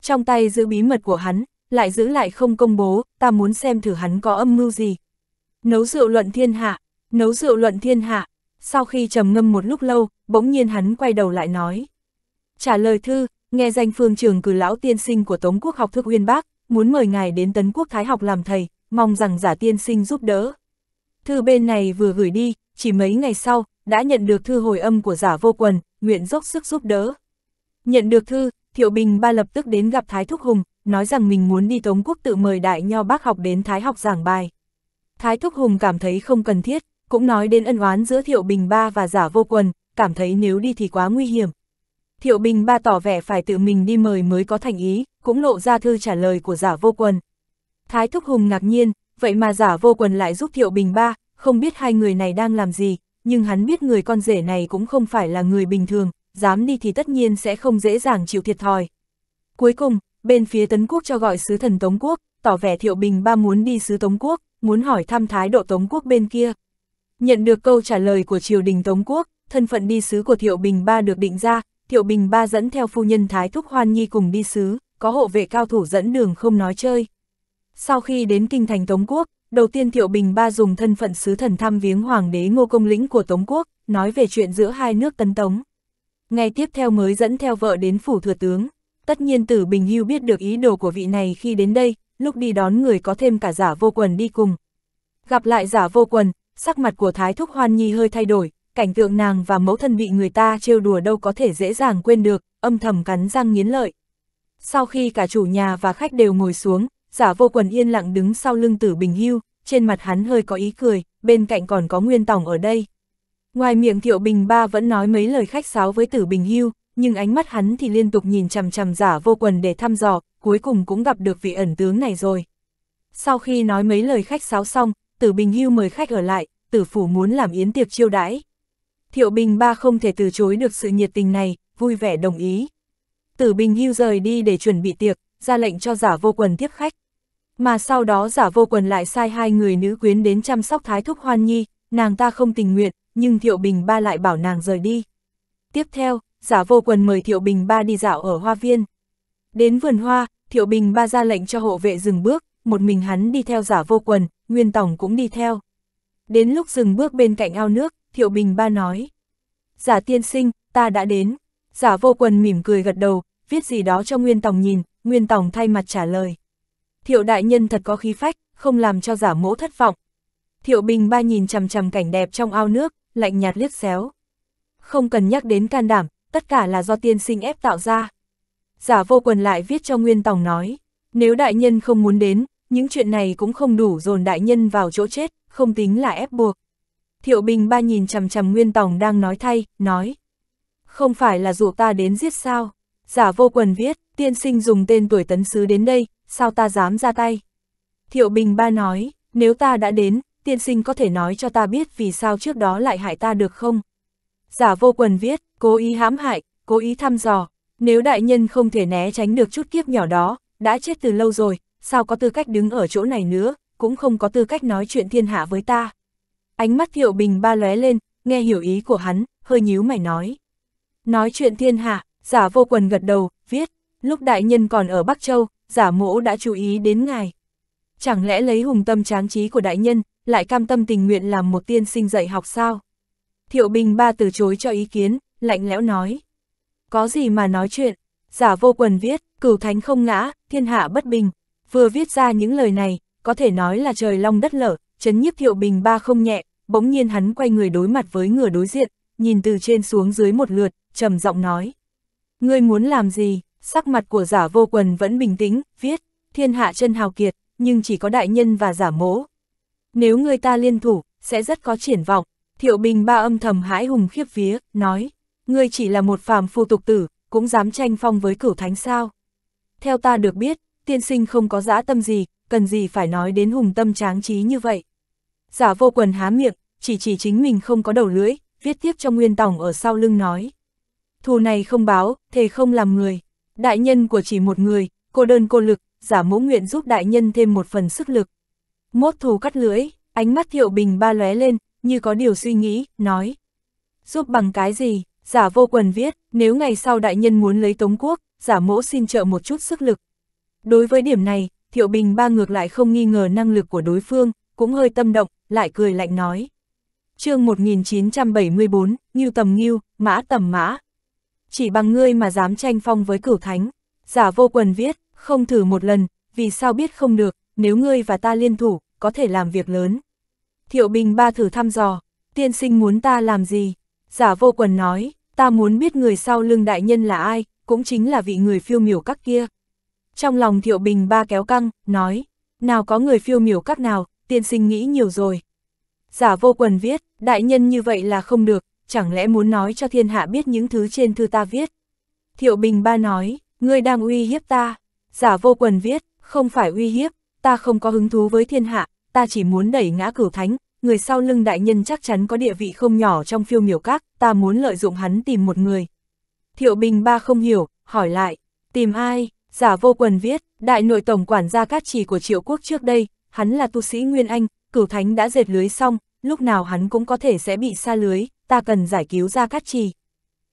Trong tay giữ bí mật của hắn, lại giữ lại không công bố, ta muốn xem thử hắn có âm mưu gì. Nấu rượu luận thiên hạ, nấu rượu luận thiên hạ, sau khi trầm ngâm một lúc lâu, bỗng nhiên hắn quay đầu lại nói. Trả lời thư, nghe danh phương trường cử lão tiên sinh của Tống Quốc học thức uyên bác, muốn mời ngài đến Tấn Quốc Thái học làm thầy, mong rằng giả tiên sinh giúp đỡ. Thư bên này vừa gửi đi, chỉ mấy ngày sau, đã nhận được thư hồi âm của giả vô quần, nguyện dốc sức giúp đỡ. Nhận được thư, Thiệu Bình ba lập tức đến gặp Thái Thúc Hùng, nói rằng mình muốn đi Tống Quốc tự mời đại nho bác học đến Thái học giảng bài. Thái Thúc Hùng cảm thấy không cần thiết, cũng nói đến ân oán giữa Thiệu Bình ba và giả vô quần, cảm thấy nếu đi thì quá nguy hiểm. Thiệu Bình ba tỏ vẻ phải tự mình đi mời mới có thành ý, cũng lộ ra thư trả lời của giả vô quần. Thái Thúc Hùng ngạc nhiên, vậy mà giả vô quần lại giúp Thiệu Bình ba, không biết hai người này đang làm gì, nhưng hắn biết người con rể này cũng không phải là người bình thường, dám đi thì tất nhiên sẽ không dễ dàng chịu thiệt thòi. Cuối cùng, bên phía Tấn Quốc cho gọi sứ thần Tống Quốc, tỏ vẻ Thiệu Bình ba muốn đi sứ Tống Quốc, muốn hỏi thăm thái độ Tống Quốc bên kia. Nhận được câu trả lời của triều đình Tống Quốc, thân phận đi sứ của Thiệu Bình ba được định ra, Thiệu Bình ba dẫn theo phu nhân Thái Thúc Hoan Nhi cùng đi sứ, có hộ vệ cao thủ dẫn đường không nói chơi. Sau khi đến kinh thành Tống Quốc, Đầu tiên Thiệu Bình Ba dùng thân phận sứ thần thăm viếng hoàng đế ngô công lĩnh của Tống Quốc, nói về chuyện giữa hai nước Tân Tống. Ngày tiếp theo mới dẫn theo vợ đến phủ thừa tướng. Tất nhiên Tử Bình Hưu biết được ý đồ của vị này khi đến đây, lúc đi đón người có thêm cả giả vô quần đi cùng. Gặp lại giả vô quần, sắc mặt của Thái Thúc Hoan Nhi hơi thay đổi, cảnh tượng nàng và mẫu thân bị người ta trêu đùa đâu có thể dễ dàng quên được, âm thầm cắn răng nghiến lợi. Sau khi cả chủ nhà và khách đều ngồi xuống, giả vô quần yên lặng đứng sau lưng tử bình hưu, trên mặt hắn hơi có ý cười, bên cạnh còn có nguyên tòng ở đây. Ngoài miệng Thiệu Bình Ba vẫn nói mấy lời khách sáo với tử bình hưu, nhưng ánh mắt hắn thì liên tục nhìn chằm chằm giả vô quần để thăm dò, cuối cùng cũng gặp được vị ẩn tướng này rồi. Sau khi nói mấy lời khách sáo xong, tử bình hưu mời khách ở lại, tử phủ muốn làm yến tiệc chiêu đãi. Thiệu Bình Ba không thể từ chối được sự nhiệt tình này, vui vẻ đồng ý. Tử Bình Hưu rời đi để chuẩn bị tiệc, ra lệnh cho giả vô quần tiếp khách mà sau đó giả vô quần lại sai hai người nữ quyến đến chăm sóc thái thúc hoan nhi, nàng ta không tình nguyện, nhưng Thiệu Bình Ba lại bảo nàng rời đi. Tiếp theo, giả vô quần mời Thiệu Bình Ba đi dạo ở hoa viên. Đến vườn hoa, Thiệu Bình Ba ra lệnh cho hộ vệ dừng bước, một mình hắn đi theo giả vô quần, Nguyên Tổng cũng đi theo. Đến lúc dừng bước bên cạnh ao nước, Thiệu Bình Ba nói. Giả tiên sinh, ta đã đến. Giả vô quần mỉm cười gật đầu, viết gì đó cho Nguyên Tổng nhìn, Nguyên Tổng thay mặt trả lời. Thiệu đại nhân thật có khí phách, không làm cho giả mỗ thất vọng. Thiệu bình ba nhìn chằm chằm cảnh đẹp trong ao nước, lạnh nhạt liếc xéo. Không cần nhắc đến can đảm, tất cả là do tiên sinh ép tạo ra. Giả vô quần lại viết cho Nguyên Tòng nói, nếu đại nhân không muốn đến, những chuyện này cũng không đủ dồn đại nhân vào chỗ chết, không tính là ép buộc. Thiệu Bình ba nhìn chằm chằm Nguyên Tòng đang nói thay, nói. Không phải là dụ ta đến giết sao? Giả vô quần viết, tiên sinh dùng tên tuổi tấn sứ đến đây, sao ta dám ra tay? Thiệu Bình ba nói, nếu ta đã đến, tiên sinh có thể nói cho ta biết vì sao trước đó lại hại ta được không? Giả vô quần viết, cố ý hãm hại, cố ý thăm dò, nếu đại nhân không thể né tránh được chút kiếp nhỏ đó, đã chết từ lâu rồi, sao có tư cách đứng ở chỗ này nữa, cũng không có tư cách nói chuyện thiên hạ với ta. Ánh mắt Thiệu Bình ba lóe lên, nghe hiểu ý của hắn, hơi nhíu mày nói. Nói chuyện thiên hạ, giả vô quần gật đầu, viết, lúc đại nhân còn ở Bắc Châu, giả mỗ đã chú ý đến ngài. Chẳng lẽ lấy hùng tâm tráng trí của đại nhân, lại cam tâm tình nguyện làm một tiên sinh dạy học sao? Thiệu Bình Ba từ chối cho ý kiến, lạnh lẽo nói. Có gì mà nói chuyện, giả vô quần viết, cửu thánh không ngã, thiên hạ bất bình. Vừa viết ra những lời này, có thể nói là trời long đất lở, chấn nhiếp Thiệu Bình Ba không nhẹ, bỗng nhiên hắn quay người đối mặt với ngửa đối diện, nhìn từ trên xuống dưới một lượt, trầm giọng nói. Ngươi muốn làm gì? Sắc mặt của giả vô quần vẫn bình tĩnh, viết, thiên hạ chân hào kiệt, nhưng chỉ có đại nhân và giả mố. Nếu người ta liên thủ, sẽ rất có triển vọng. Thiệu Bình ba âm thầm hãi hùng khiếp vía, nói, ngươi chỉ là một phàm phu tục tử, cũng dám tranh phong với cửu thánh sao. Theo ta được biết, tiên sinh không có dã tâm gì, cần gì phải nói đến hùng tâm tráng trí như vậy. Giả vô quần há miệng, chỉ chỉ chính mình không có đầu lưỡi, viết tiếp cho Nguyên Tòng ở sau lưng nói. Thù này không báo, thề không làm người. Đại nhân của chỉ một người, cô đơn cô lực, giả mẫu nguyện giúp đại nhân thêm một phần sức lực. Mốt thù cắt lưỡi, ánh mắt thiệu bình ba lóe lên, như có điều suy nghĩ, nói. Giúp bằng cái gì, giả vô quần viết, nếu ngày sau đại nhân muốn lấy Tống Quốc, giả mẫu xin trợ một chút sức lực. Đối với điểm này, thiệu bình ba ngược lại không nghi ngờ năng lực của đối phương, cũng hơi tâm động, lại cười lạnh nói. mươi 1974, Ngưu tầm Ngưu, Mã tầm Mã, chỉ bằng ngươi mà dám tranh phong với cửu thánh. Giả vô quần viết, không thử một lần, vì sao biết không được, nếu ngươi và ta liên thủ, có thể làm việc lớn. Thiệu Bình ba thử thăm dò, tiên sinh muốn ta làm gì? Giả vô quần nói, ta muốn biết người sau lưng đại nhân là ai, cũng chính là vị người phiêu miểu các kia. Trong lòng Thiệu Bình ba kéo căng, nói, nào có người phiêu miểu các nào, tiên sinh nghĩ nhiều rồi. Giả vô quần viết, đại nhân như vậy là không được, chẳng lẽ muốn nói cho thiên hạ biết những thứ trên thư ta viết. Thiệu Bình Ba nói, ngươi đang uy hiếp ta, giả vô quần viết, không phải uy hiếp, ta không có hứng thú với thiên hạ, ta chỉ muốn đẩy ngã cửu thánh, người sau lưng đại nhân chắc chắn có địa vị không nhỏ trong phiêu miểu các, ta muốn lợi dụng hắn tìm một người. Thiệu Bình Ba không hiểu, hỏi lại, tìm ai, giả vô quần viết, đại nội tổng quản gia cát trì của triệu quốc trước đây, hắn là tu sĩ Nguyên Anh, cửu thánh đã dệt lưới xong, lúc nào hắn cũng có thể sẽ bị xa lưới, ta cần giải cứu ra cát trì.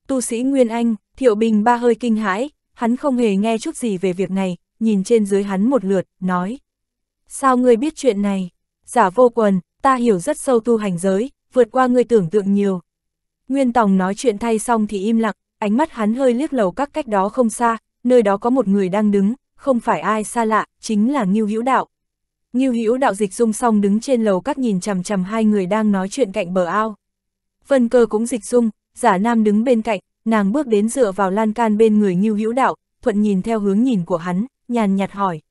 Tu sĩ Nguyên Anh, Thiệu Bình ba hơi kinh hãi, hắn không hề nghe chút gì về việc này, nhìn trên dưới hắn một lượt, nói. Sao ngươi biết chuyện này? Giả vô quần, ta hiểu rất sâu tu hành giới, vượt qua ngươi tưởng tượng nhiều. Nguyên Tòng nói chuyện thay xong thì im lặng, ánh mắt hắn hơi liếc lầu các cách đó không xa, nơi đó có một người đang đứng, không phải ai xa lạ, chính là Ngưu Hữu Đạo. Ngưu Hữu Đạo dịch dung xong đứng trên lầu các nhìn chằm chằm hai người đang nói chuyện cạnh bờ ao. Vân cơ cũng dịch dung, giả nam đứng bên cạnh, nàng bước đến dựa vào lan can bên người Ngưu Hữu Đạo, thuận nhìn theo hướng nhìn của hắn, nhàn nhạt hỏi.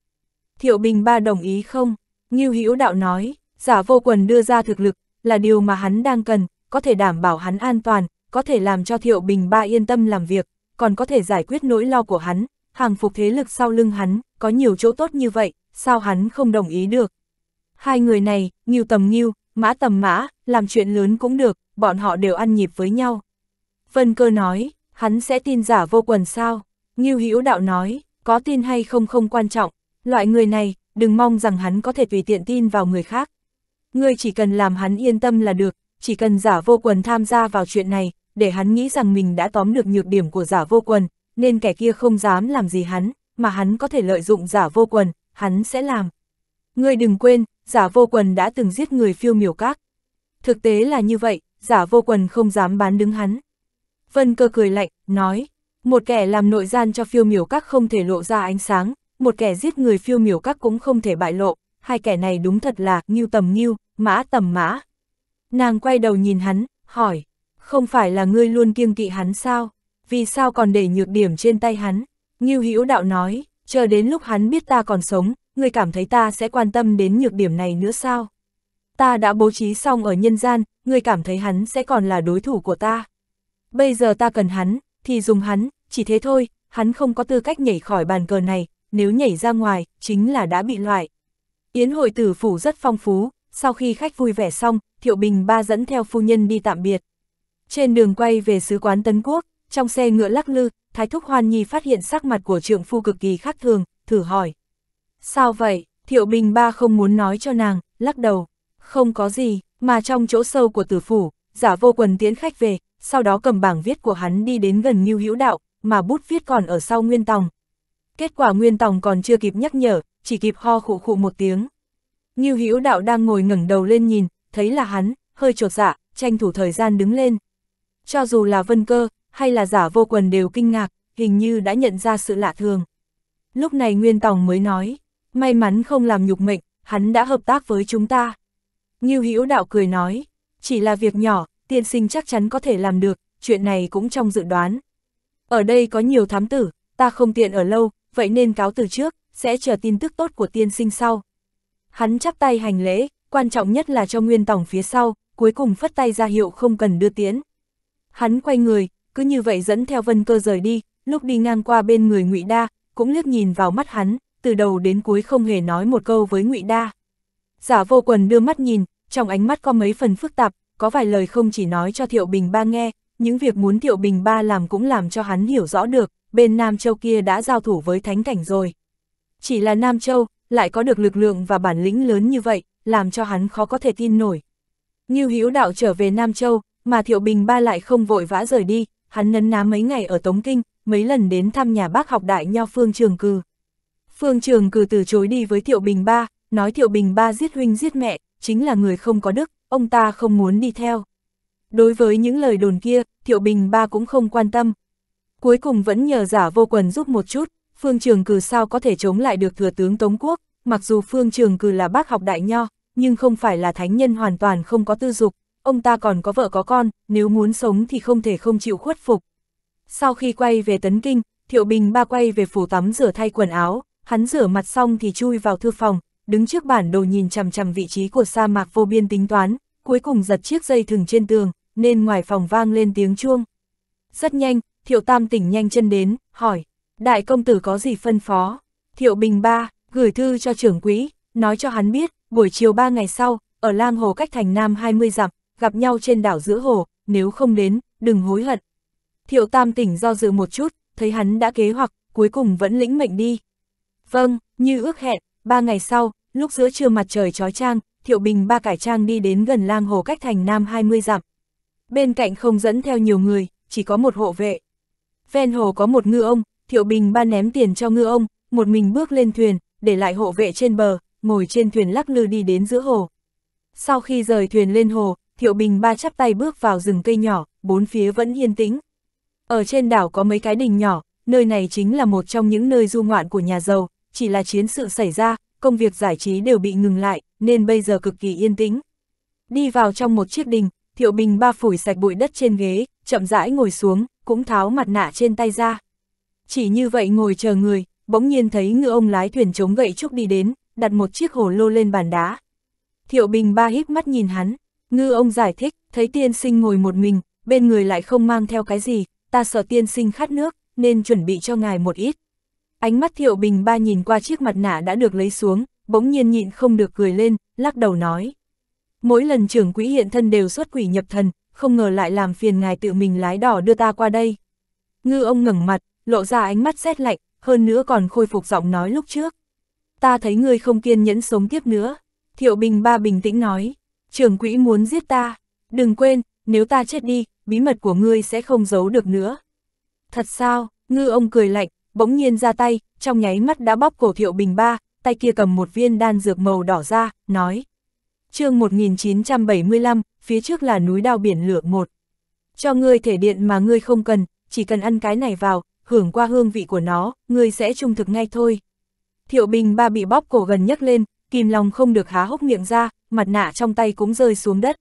Thiệu Bình Ba đồng ý không? Ngưu Hữu Đạo nói, giả vô quần đưa ra thực lực, là điều mà hắn đang cần, có thể đảm bảo hắn an toàn, có thể làm cho Thiệu Bình Ba yên tâm làm việc, còn có thể giải quyết nỗi lo của hắn, hàng phục thế lực sau lưng hắn, có nhiều chỗ tốt như vậy, sao hắn không đồng ý được? Hai người này, Ngưu Tầm Ngưu, mã tầm mã, làm chuyện lớn cũng được, bọn họ đều ăn nhịp với nhau. Vân cơ nói, hắn sẽ tin giả vô quần sao? Ngưu Hữu đạo nói, có tin hay không không quan trọng, loại người này, đừng mong rằng hắn có thể tùy tiện tin vào người khác. Ngươi chỉ cần làm hắn yên tâm là được, chỉ cần giả vô quần tham gia vào chuyện này, để hắn nghĩ rằng mình đã tóm được nhược điểm của giả vô quần, nên kẻ kia không dám làm gì hắn, mà hắn có thể lợi dụng giả vô quần, hắn sẽ làm. Ngươi đừng quên, giả vô quần đã từng giết người phiêu miểu các. Thực tế là như vậy, giả vô quần không dám bán đứng hắn. Vân cơ cười lạnh, nói, một kẻ làm nội gian cho phiêu miểu các không thể lộ ra ánh sáng, một kẻ giết người phiêu miểu các cũng không thể bại lộ, hai kẻ này đúng thật là nghiêu tầm nghiêu, mã tầm mã. Nàng quay đầu nhìn hắn, hỏi, không phải là ngươi luôn kiêng kỵ hắn sao, vì sao còn để nhược điểm trên tay hắn? Nghiêu Hữu đạo nói, chờ đến lúc hắn biết ta còn sống, ngươi cảm thấy ta sẽ quan tâm đến nhược điểm này nữa sao? Ta đã bố trí xong ở nhân gian, ngươi cảm thấy hắn sẽ còn là đối thủ của ta. Bây giờ ta cần hắn, thì dùng hắn, chỉ thế thôi, hắn không có tư cách nhảy khỏi bàn cờ này, nếu nhảy ra ngoài, chính là đã bị loại. Yến hội tử phủ rất phong phú, sau khi khách vui vẻ xong, Thiệu Bình ba dẫn theo phu nhân đi tạm biệt. Trên đường quay về sứ quán Tân Quốc, trong xe ngựa lắc lư, Thái Thúc Hoan Nhi phát hiện sắc mặt của trượng phu cực kỳ khác thường, thử hỏi. Sao vậy? Thiệu Bình Ba không muốn nói cho nàng, lắc đầu. Không có gì, mà trong chỗ sâu của tử phủ, giả vô quần tiến khách về, sau đó cầm bảng viết của hắn đi đến gần Ngưu Hữu Đạo, mà bút viết còn ở sau Nguyên Tòng. Kết quả Nguyên Tòng còn chưa kịp nhắc nhở, chỉ kịp ho khụ khụ một tiếng. Ngưu Hữu Đạo đang ngồi ngẩng đầu lên nhìn, thấy là hắn, hơi chột dạ, tranh thủ thời gian đứng lên. Cho dù là Vân Cơ hay là giả vô quần đều kinh ngạc, hình như đã nhận ra sự lạ thường. Lúc này Nguyên Tòng mới nói, may mắn không làm nhục mệnh, hắn đã hợp tác với chúng ta. Ngưu Hữu Đạo cười nói, chỉ là việc nhỏ, tiên sinh chắc chắn có thể làm được, chuyện này cũng trong dự đoán. Ở đây có nhiều thám tử, ta không tiện ở lâu, vậy nên cáo từ trước, sẽ chờ tin tức tốt của tiên sinh sau. Hắn chắp tay hành lễ, quan trọng nhất là cho Nguyên Tổng phía sau, cuối cùng phất tay ra hiệu không cần đưa tiễn. Hắn quay người, cứ như vậy dẫn theo Vân Cơ rời đi, lúc đi ngang qua bên người Ngụy Đa, cũng liếc nhìn vào mắt hắn, từ đầu đến cuối không hề nói một câu với ngụy Đa. Giả vô quần đưa mắt nhìn, trong ánh mắt có mấy phần phức tạp, có vài lời không chỉ nói cho Thiệu Bình Ba nghe, những việc muốn Thiệu Bình Ba làm cũng làm cho hắn hiểu rõ được, bên Nam Châu kia đã giao thủ với Thánh Cảnh rồi. Chỉ là Nam Châu, lại có được lực lượng và bản lĩnh lớn như vậy, làm cho hắn khó có thể tin nổi. Như Hữu Đạo trở về Nam Châu, mà Thiệu Bình Ba lại không vội vã rời đi, hắn nấn ná mấy ngày ở Tống Kinh, mấy lần đến thăm nhà bác học đại nho phương trường cư. Phương Trường cử từ chối đi với Thiệu Bình Ba, nói Thiệu Bình Ba giết huynh giết mẹ, chính là người không có đức, ông ta không muốn đi theo. Đối với những lời đồn kia, Thiệu Bình Ba cũng không quan tâm. Cuối cùng vẫn nhờ giả vô quần giúp một chút, Phương Trường cử sao có thể chống lại được Thừa tướng Tống Quốc, mặc dù Phương Trường cử là bác học đại nho, nhưng không phải là thánh nhân hoàn toàn không có tư dục, ông ta còn có vợ có con, nếu muốn sống thì không thể không chịu khuất phục. Sau khi quay về Tấn Kinh, Thiệu Bình Ba quay về phủ tắm rửa thay quần áo, Hắn rửa mặt xong thì chui vào thư phòng, đứng trước bản đồ nhìn chằm chằm vị trí của sa mạc vô biên tính toán, cuối cùng giật chiếc dây thừng trên tường, nên ngoài phòng vang lên tiếng chuông. Rất nhanh, Thiệu Tam tỉnh nhanh chân đến, hỏi, đại công tử có gì phân phó? Thiệu Bình Ba, gửi thư cho trưởng quỹ, nói cho hắn biết, buổi chiều ba ngày sau, ở lang hồ cách thành Nam 20 dặm, gặp nhau trên đảo giữa hồ, nếu không đến, đừng hối hận. Thiệu Tam tỉnh do dự một chút, thấy hắn đã kế hoặc, cuối cùng vẫn lĩnh mệnh đi. Vâng, như ước hẹn, ba ngày sau, lúc giữa trưa mặt trời chói trang, Thiệu Bình ba cải trang đi đến gần lang hồ cách thành Nam 20 dặm. Bên cạnh không dẫn theo nhiều người, chỉ có một hộ vệ. Ven hồ có một ngư ông, Thiệu Bình ba ném tiền cho ngư ông, một mình bước lên thuyền, để lại hộ vệ trên bờ, ngồi trên thuyền lắc lư đi đến giữa hồ. Sau khi rời thuyền lên hồ, Thiệu Bình ba chắp tay bước vào rừng cây nhỏ, bốn phía vẫn yên tĩnh. Ở trên đảo có mấy cái đình nhỏ, nơi này chính là một trong những nơi du ngoạn của nhà giàu, chỉ là chiến sự xảy ra, công việc giải trí đều bị ngừng lại, nên bây giờ cực kỳ yên tĩnh. Đi vào trong một chiếc đình, Thiệu Bình ba phủi sạch bụi đất trên ghế, chậm rãi ngồi xuống, cũng tháo mặt nạ trên tay ra. Chỉ như vậy ngồi chờ người, bỗng nhiên thấy ngựa ông lái thuyền chống gậy trúc đi đến, đặt một chiếc hồ lô lên bàn đá. Thiệu Bình ba híp mắt nhìn hắn, ngư ông giải thích, thấy tiên sinh ngồi một mình, bên người lại không mang theo cái gì, ta sợ tiên sinh khát nước, nên chuẩn bị cho ngài một ít. Ánh mắt Thiệu Bình ba nhìn qua chiếc mặt nạ đã được lấy xuống, bỗng nhiên nhịn không được cười lên, lắc đầu nói. Mỗi lần trưởng quỹ hiện thân đều xuất quỷ nhập thần, không ngờ lại làm phiền ngài tự mình lái đỏ đưa ta qua đây. Ngư ông ngẩng mặt, lộ ra ánh mắt rét lạnh, hơn nữa còn khôi phục giọng nói lúc trước. Ta thấy ngươi không kiên nhẫn sống tiếp nữa. Thiệu Bình ba bình tĩnh nói, trưởng quỹ muốn giết ta, đừng quên, nếu ta chết đi, bí mật của ngươi sẽ không giấu được nữa. Thật sao, ngư ông cười lạnh, bỗng nhiên ra tay, trong nháy mắt đã bóp cổ Thiệu Bình ba, tay kia cầm một viên đan dược màu đỏ ra, nói. chương 1975, phía trước là núi đao biển lửa một. Cho ngươi thể điện mà ngươi không cần, chỉ cần ăn cái này vào, hưởng qua hương vị của nó, ngươi sẽ trung thực ngay thôi. Thiệu Bình ba bị bóp cổ gần nhấc lên, kìm lòng không được há hốc miệng ra, mặt nạ trong tay cũng rơi xuống đất.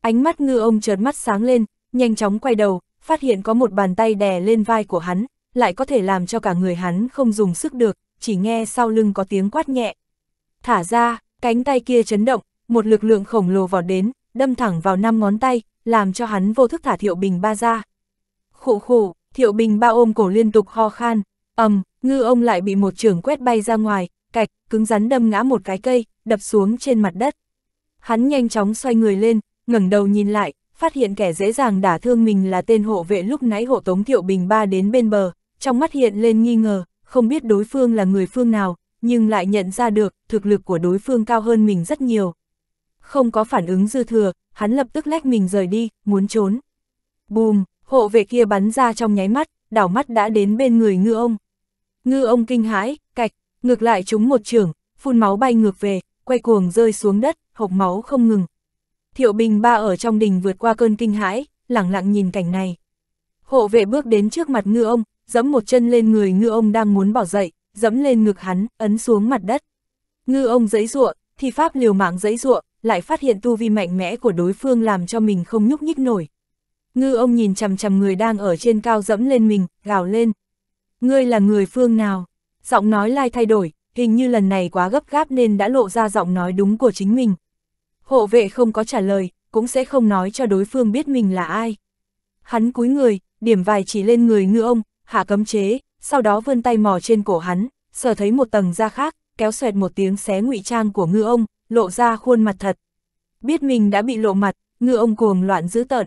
Ánh mắt ngư ông chợt mắt sáng lên, nhanh chóng quay đầu, phát hiện có một bàn tay đè lên vai của hắn, lại có thể làm cho cả người hắn không dùng sức được, chỉ nghe sau lưng có tiếng quát nhẹ. Thả ra, cánh tay kia chấn động, một lực lượng khổng lồ vọt đến, đâm thẳng vào năm ngón tay, làm cho hắn vô thức thả Thiệu Bình ba ra. Khụ khụ, Thiệu Bình ba ôm cổ liên tục ho khan, ầm, ngư ông lại bị một trường quét bay ra ngoài, cạch, cứng rắn đâm ngã một cái cây, đập xuống trên mặt đất. Hắn nhanh chóng xoay người lên, ngẩng đầu nhìn lại, phát hiện kẻ dễ dàng đả thương mình là tên hộ vệ lúc nãy hộ tống Thiệu Bình ba đến bên bờ trong mắt hiện lên nghi ngờ, không biết đối phương là người phương nào, nhưng lại nhận ra được thực lực của đối phương cao hơn mình rất nhiều. Không có phản ứng dư thừa, hắn lập tức lách mình rời đi, muốn trốn. Bùm, hộ vệ kia bắn ra trong nháy mắt, đảo mắt đã đến bên người ngư ông. Ngư ông kinh hãi, cạch, ngược lại chúng một trường, phun máu bay ngược về, quay cuồng rơi xuống đất, hộc máu không ngừng. Thiệu bình ba ở trong đình vượt qua cơn kinh hãi, lặng lặng nhìn cảnh này. Hộ vệ bước đến trước mặt ngư ông, giẫm một chân lên người ngư ông đang muốn bỏ dậy, giẫm lên ngực hắn, ấn xuống mặt đất. Ngư ông giấy ruộng, thì pháp liều mạng giấy ruộng, lại phát hiện tu vi mạnh mẽ của đối phương làm cho mình không nhúc nhích nổi. Ngư ông nhìn chằm chằm người đang ở trên cao dẫm lên mình, gào lên. Ngươi là người phương nào? Giọng nói lai thay đổi, hình như lần này quá gấp gáp nên đã lộ ra giọng nói đúng của chính mình. Hộ vệ không có trả lời, cũng sẽ không nói cho đối phương biết mình là ai. Hắn cúi người, điểm vài chỉ lên người ngư ông, hạ cấm chế, sau đó vươn tay mò trên cổ hắn, sờ thấy một tầng da khác, kéo xoẹt một tiếng xé ngụy trang của ngư ông, lộ ra khuôn mặt thật. Biết mình đã bị lộ mặt, ngư ông cuồng loạn dữ tợn.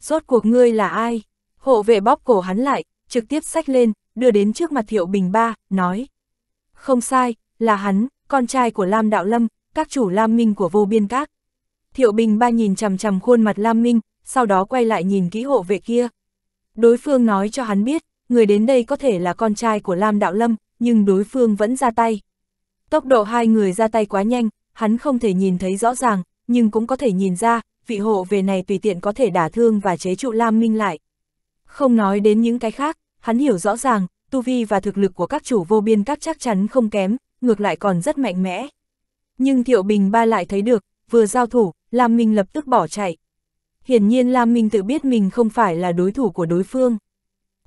Rốt cuộc ngươi là ai? Hộ vệ bóp cổ hắn lại, trực tiếp xách lên, đưa đến trước mặt Thiệu Bình Ba, nói. Không sai, là hắn, con trai của Lam Đạo Lâm, các chủ Lam Minh của vô biên các. Thiệu Bình Ba nhìn chằm chằm khuôn mặt Lam Minh, sau đó quay lại nhìn kỹ hộ vệ kia. Đối phương nói cho hắn biết, người đến đây có thể là con trai của Lam Đạo Lâm, nhưng đối phương vẫn ra tay. Tốc độ hai người ra tay quá nhanh, hắn không thể nhìn thấy rõ ràng, nhưng cũng có thể nhìn ra, vị hộ về này tùy tiện có thể đả thương và chế trụ Lam Minh lại. Không nói đến những cái khác, hắn hiểu rõ ràng, tu vi và thực lực của các chủ vô biên các chắc chắn không kém, ngược lại còn rất mạnh mẽ. Nhưng Thiệu Bình Ba lại thấy được, vừa giao thủ, Lam Minh lập tức bỏ chạy. Hiển nhiên Lam Minh tự biết mình không phải là đối thủ của đối phương.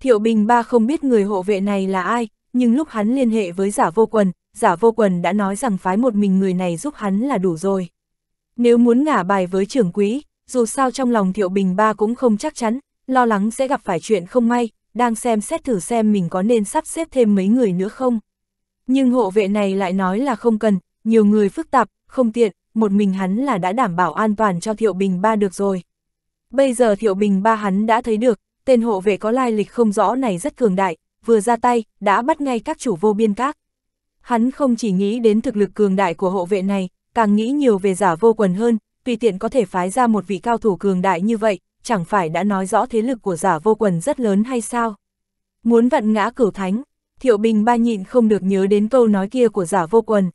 Thiệu Bình Ba không biết người hộ vệ này là ai, nhưng lúc hắn liên hệ với giả vô quần, giả vô quần đã nói rằng phái một mình người này giúp hắn là đủ rồi. Nếu muốn ngả bài với trưởng quý, dù sao trong lòng Thiệu Bình Ba cũng không chắc chắn, lo lắng sẽ gặp phải chuyện không may, đang xem xét thử xem mình có nên sắp xếp thêm mấy người nữa không. Nhưng hộ vệ này lại nói là không cần, nhiều người phức tạp, không tiện, một mình hắn là đã đảm bảo an toàn cho Thiệu Bình Ba được rồi. Bây giờ Thiệu Bình Ba hắn đã thấy được, tên hộ vệ có lai lịch không rõ này rất cường đại, vừa ra tay, đã bắt ngay các chủ vô biên các. Hắn không chỉ nghĩ đến thực lực cường đại của hộ vệ này, càng nghĩ nhiều về giả vô quần hơn, tùy tiện có thể phái ra một vị cao thủ cường đại như vậy, chẳng phải đã nói rõ thế lực của giả vô quần rất lớn hay sao? Muốn vặn ngã cửu thánh, thiệu bình ba nhịn không được nhớ đến câu nói kia của giả vô quần.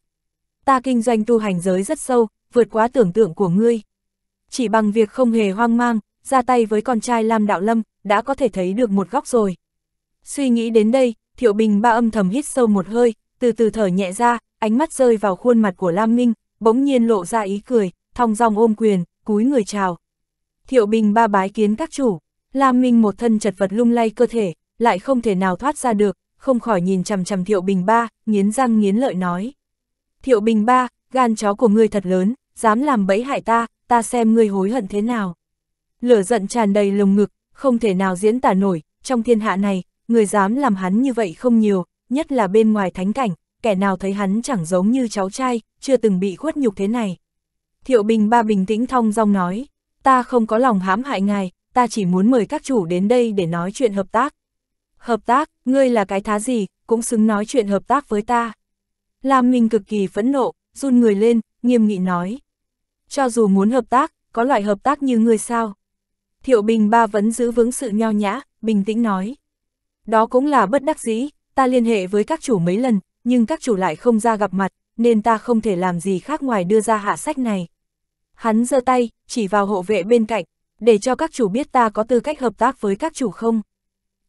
Ta kinh doanh tu hành giới rất sâu, vượt quá tưởng tượng của ngươi. Chỉ bằng việc không hề hoang mang, ra tay với con trai Lam Đạo Lâm, đã có thể thấy được một góc rồi. Suy nghĩ đến đây, Thiệu Bình ba âm thầm hít sâu một hơi, từ từ thở nhẹ ra, ánh mắt rơi vào khuôn mặt của Lam Minh, bỗng nhiên lộ ra ý cười, thong dong ôm quyền, cúi người chào. Thiệu Bình ba bái kiến các chủ, Lam Minh một thân chật vật lung lay cơ thể, lại không thể nào thoát ra được, không khỏi nhìn chằm chằm Thiệu Bình ba, nghiến răng nghiến lợi nói. Thiệu Bình ba, gan chó của ngươi thật lớn, dám làm bẫy hại ta, ta xem ngươi hối hận thế nào lửa giận tràn đầy lồng ngực, không thể nào diễn tả nổi, trong thiên hạ này, người dám làm hắn như vậy không nhiều, nhất là bên ngoài thánh cảnh, kẻ nào thấy hắn chẳng giống như cháu trai, chưa từng bị khuất nhục thế này. Thiệu Bình ba bình tĩnh thong dong nói, ta không có lòng hãm hại ngài, ta chỉ muốn mời các chủ đến đây để nói chuyện hợp tác. Hợp tác, ngươi là cái thá gì, cũng xứng nói chuyện hợp tác với ta. Lam Minh cực kỳ phẫn nộ, run người lên, nghiêm nghị nói. Cho dù muốn hợp tác, có loại hợp tác như ngươi sao? Thiệu Bình Ba vẫn giữ vững sự nho nhã, bình tĩnh nói. Đó cũng là bất đắc dĩ, ta liên hệ với các chủ mấy lần, nhưng các chủ lại không ra gặp mặt, nên ta không thể làm gì khác ngoài đưa ra hạ sách này. Hắn giơ tay, chỉ vào hộ vệ bên cạnh, để cho các chủ biết ta có tư cách hợp tác với các chủ không.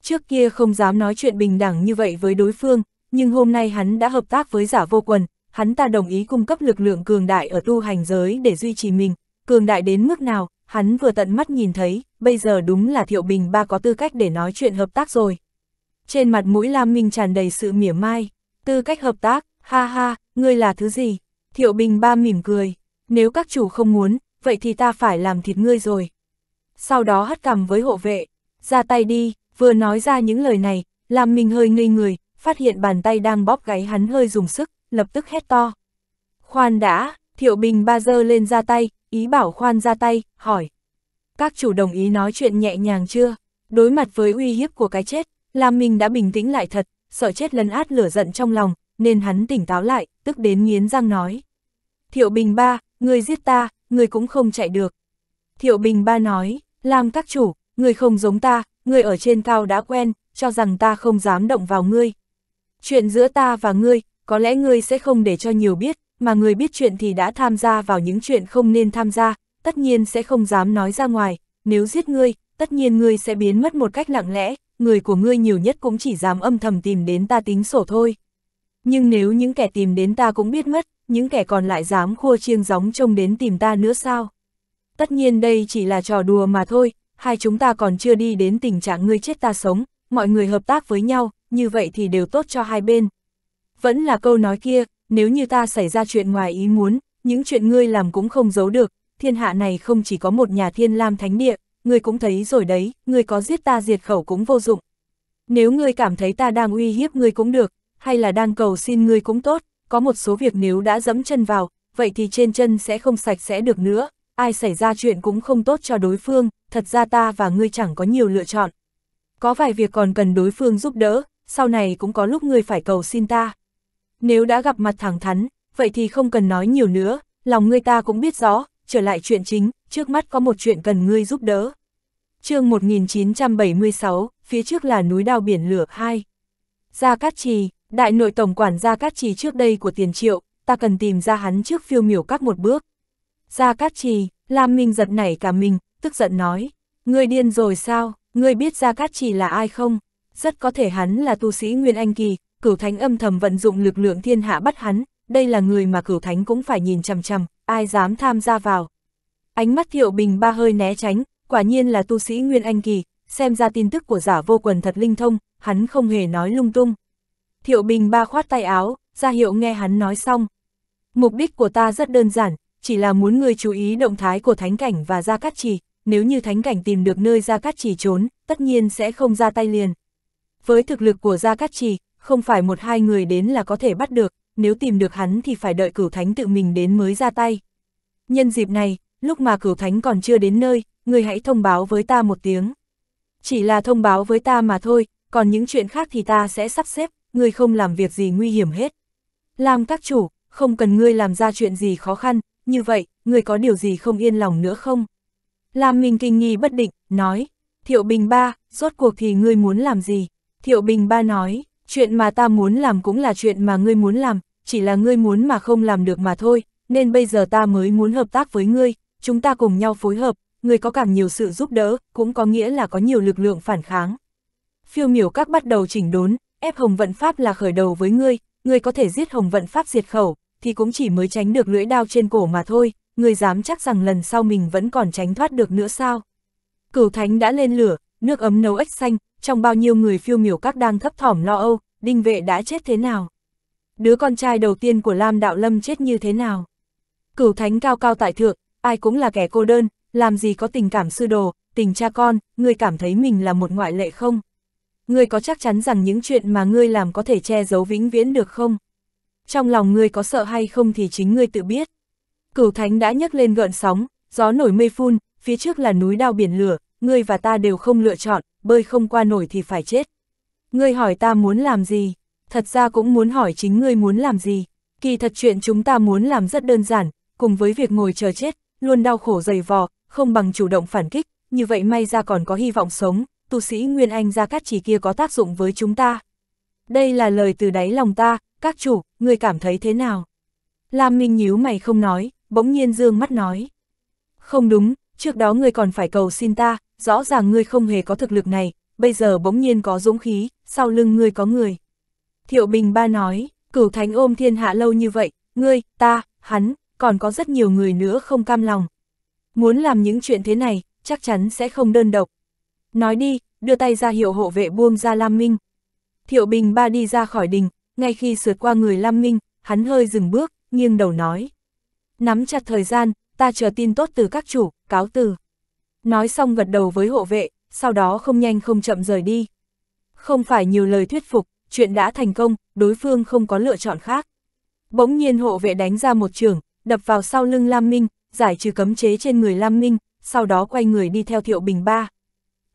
Trước kia không dám nói chuyện bình đẳng như vậy với đối phương, nhưng hôm nay hắn đã hợp tác với giả vô quần, hắn ta đồng ý cung cấp lực lượng cường đại ở tu hành giới để duy trì mình, cường đại đến mức nào, hắn vừa tận mắt nhìn thấy, bây giờ đúng là Thiệu Bình ba có tư cách để nói chuyện hợp tác rồi. Trên mặt mũi Lam Minh tràn đầy sự mỉa mai, tư cách hợp tác, ha ha, ngươi là thứ gì? Thiệu Bình ba mỉm cười, nếu các chủ không muốn, vậy thì ta phải làm thịt ngươi rồi. Sau đó hất cằm với hộ vệ, ra tay đi, vừa nói ra những lời này, Lam Minh hơi ngây người, phát hiện bàn tay đang bóp gáy hắn hơi dùng sức, lập tức hét to. Khoan đã, Thiệu Bình ba giơ lên ra tay, ý bảo khoan ra tay, hỏi. Các chủ đồng ý nói chuyện nhẹ nhàng chưa? Đối mặt với uy hiếp của cái chết, Lam Minh đã bình tĩnh lại thật, sợ chết lấn át lửa giận trong lòng, nên hắn tỉnh táo lại, tức đến nghiến răng nói. Thiệu Bình ba, người giết ta, người cũng không chạy được. Thiệu Bình ba nói, Lam các chủ, người không giống ta, người ở trên cao đã quen, cho rằng ta không dám động vào ngươi. Chuyện giữa ta và ngươi, có lẽ ngươi sẽ không để cho nhiều biết, mà người biết chuyện thì đã tham gia vào những chuyện không nên tham gia, tất nhiên sẽ không dám nói ra ngoài, nếu giết ngươi, tất nhiên ngươi sẽ biến mất một cách lặng lẽ, người của ngươi nhiều nhất cũng chỉ dám âm thầm tìm đến ta tính sổ thôi. Nhưng nếu những kẻ tìm đến ta cũng biết mất, những kẻ còn lại dám khua chiêng gióng trông đến tìm ta nữa sao? Tất nhiên đây chỉ là trò đùa mà thôi, hai chúng ta còn chưa đi đến tình trạng ngươi chết ta sống, mọi người hợp tác với nhau, như vậy thì đều tốt cho hai bên. Vẫn là câu nói kia, nếu như ta xảy ra chuyện ngoài ý muốn, những chuyện ngươi làm cũng không giấu được, thiên hạ này không chỉ có một nhà thiên lam thánh địa, ngươi cũng thấy rồi đấy, ngươi có giết ta diệt khẩu cũng vô dụng. Nếu ngươi cảm thấy ta đang uy hiếp ngươi cũng được, hay là đang cầu xin ngươi cũng tốt, có một số việc nếu đã dẫm chân vào, vậy thì trên chân sẽ không sạch sẽ được nữa, ai xảy ra chuyện cũng không tốt cho đối phương, thật ra ta và ngươi chẳng có nhiều lựa chọn. Có vài việc còn cần đối phương giúp đỡ, sau này cũng có lúc ngươi phải cầu xin ta. Nếu đã gặp mặt thẳng thắn, vậy thì không cần nói nhiều nữa, lòng người ta cũng biết rõ, trở lại chuyện chính, trước mắt có một chuyện cần ngươi giúp đỡ. chương 1976, phía trước là núi đao biển lửa 2. Gia Cát Trì, đại nội tổng quản Gia Cát Trì trước đây của tiền triệu, ta cần tìm ra hắn trước phiêu miểu các một bước. Gia Cát Trì, Lam Minh giật nảy cả mình, tức giận nói, ngươi điên rồi sao, ngươi biết Gia Cát Trì là ai không? Rất có thể hắn là tu sĩ Nguyên Anh Kỳ, cửu thánh âm thầm vận dụng lực lượng thiên hạ bắt hắn, đây là người mà cửu thánh cũng phải nhìn chằm chằm, ai dám tham gia vào. Ánh mắt thiệu bình ba hơi né tránh, quả nhiên là tu sĩ Nguyên Anh Kỳ, xem ra tin tức của giả vô quần thật linh thông, hắn không hề nói lung tung. Thiệu bình ba khoát tay áo, ra hiệu nghe hắn nói xong. Mục đích của ta rất đơn giản, chỉ là muốn người chú ý động thái của thánh cảnh và gia cát trì, nếu như thánh cảnh tìm được nơi gia cát trì trốn, tất nhiên sẽ không ra tay liền. Với thực lực của gia cát trì, không phải một hai người đến là có thể bắt được, nếu tìm được hắn thì phải đợi cửu thánh tự mình đến mới ra tay. Nhân dịp này, lúc mà cửu thánh còn chưa đến nơi, người hãy thông báo với ta một tiếng. Chỉ là thông báo với ta mà thôi, còn những chuyện khác thì ta sẽ sắp xếp, người không làm việc gì nguy hiểm hết. Làm các chủ, không cần ngươi làm ra chuyện gì khó khăn, như vậy, ngươi có điều gì không yên lòng nữa không? làm Minh kinh nghi bất định, nói, Thiệu Bình Ba, rốt cuộc thì ngươi muốn làm gì? Thiệu Bình Ba nói, Chuyện mà ta muốn làm cũng là chuyện mà ngươi muốn làm, chỉ là ngươi muốn mà không làm được mà thôi, nên bây giờ ta mới muốn hợp tác với ngươi, chúng ta cùng nhau phối hợp, ngươi có càng nhiều sự giúp đỡ, cũng có nghĩa là có nhiều lực lượng phản kháng. Phiêu miểu các bắt đầu chỉnh đốn, ép Hồng Vận Pháp là khởi đầu với ngươi, ngươi có thể giết Hồng Vận Pháp diệt khẩu, thì cũng chỉ mới tránh được lưỡi đao trên cổ mà thôi, ngươi dám chắc rằng lần sau mình vẫn còn tránh thoát được nữa sao. Cửu Thánh đã lên lửa, nước ấm nấu ếch xanh, trong bao nhiêu người phiêu miểu các đang thấp thỏm lo âu, đinh vệ đã chết thế nào? Đứa con trai đầu tiên của Lam Đạo Lâm chết như thế nào? Cửu thánh cao cao tại thượng, ai cũng là kẻ cô đơn, làm gì có tình cảm sư đồ, tình cha con, ngươi cảm thấy mình là một ngoại lệ không? Ngươi có chắc chắn rằng những chuyện mà ngươi làm có thể che giấu vĩnh viễn được không? Trong lòng ngươi có sợ hay không thì chính ngươi tự biết. Cửu thánh đã nhấc lên gợn sóng, gió nổi mây phun, phía trước là núi đao biển lửa, ngươi và ta đều không lựa chọn, bơi không qua nổi thì phải chết. Ngươi hỏi ta muốn làm gì? Thật ra cũng muốn hỏi chính ngươi muốn làm gì. Kỳ thật chuyện chúng ta muốn làm rất đơn giản, cùng với việc ngồi chờ chết, luôn đau khổ dày vò, không bằng chủ động phản kích, như vậy may ra còn có hy vọng sống, tu sĩ Nguyên Anh Gia Cát chỉ kia có tác dụng với chúng ta. Đây là lời từ đáy lòng ta, các chủ, người cảm thấy thế nào? Lam Minh nhíu mày không nói, bỗng nhiên dương mắt nói. Không đúng, trước đó người còn phải cầu xin ta, rõ ràng ngươi không hề có thực lực này, bây giờ bỗng nhiên có dũng khí, sau lưng ngươi có người. Thiệu Bình Ba nói, cửu thánh ôm thiên hạ lâu như vậy, ngươi, ta, hắn, còn có rất nhiều người nữa không cam lòng. Muốn làm những chuyện thế này, chắc chắn sẽ không đơn độc. Nói đi, đưa tay ra hiệu hộ vệ buông ra Lam Minh. Thiệu Bình Ba đi ra khỏi đình, ngay khi sượt qua người Lam Minh, hắn hơi dừng bước, nghiêng đầu nói. Nắm chặt thời gian, ta chờ tin tốt từ các chủ, cáo từ. Nói xong gật đầu với hộ vệ, sau đó không nhanh không chậm rời đi. Không phải nhiều lời thuyết phục, chuyện đã thành công, đối phương không có lựa chọn khác. Bỗng nhiên hộ vệ đánh ra một trường, đập vào sau lưng Lam Minh, giải trừ cấm chế trên người Lam Minh, sau đó quay người đi theo Thiệu Bình Ba.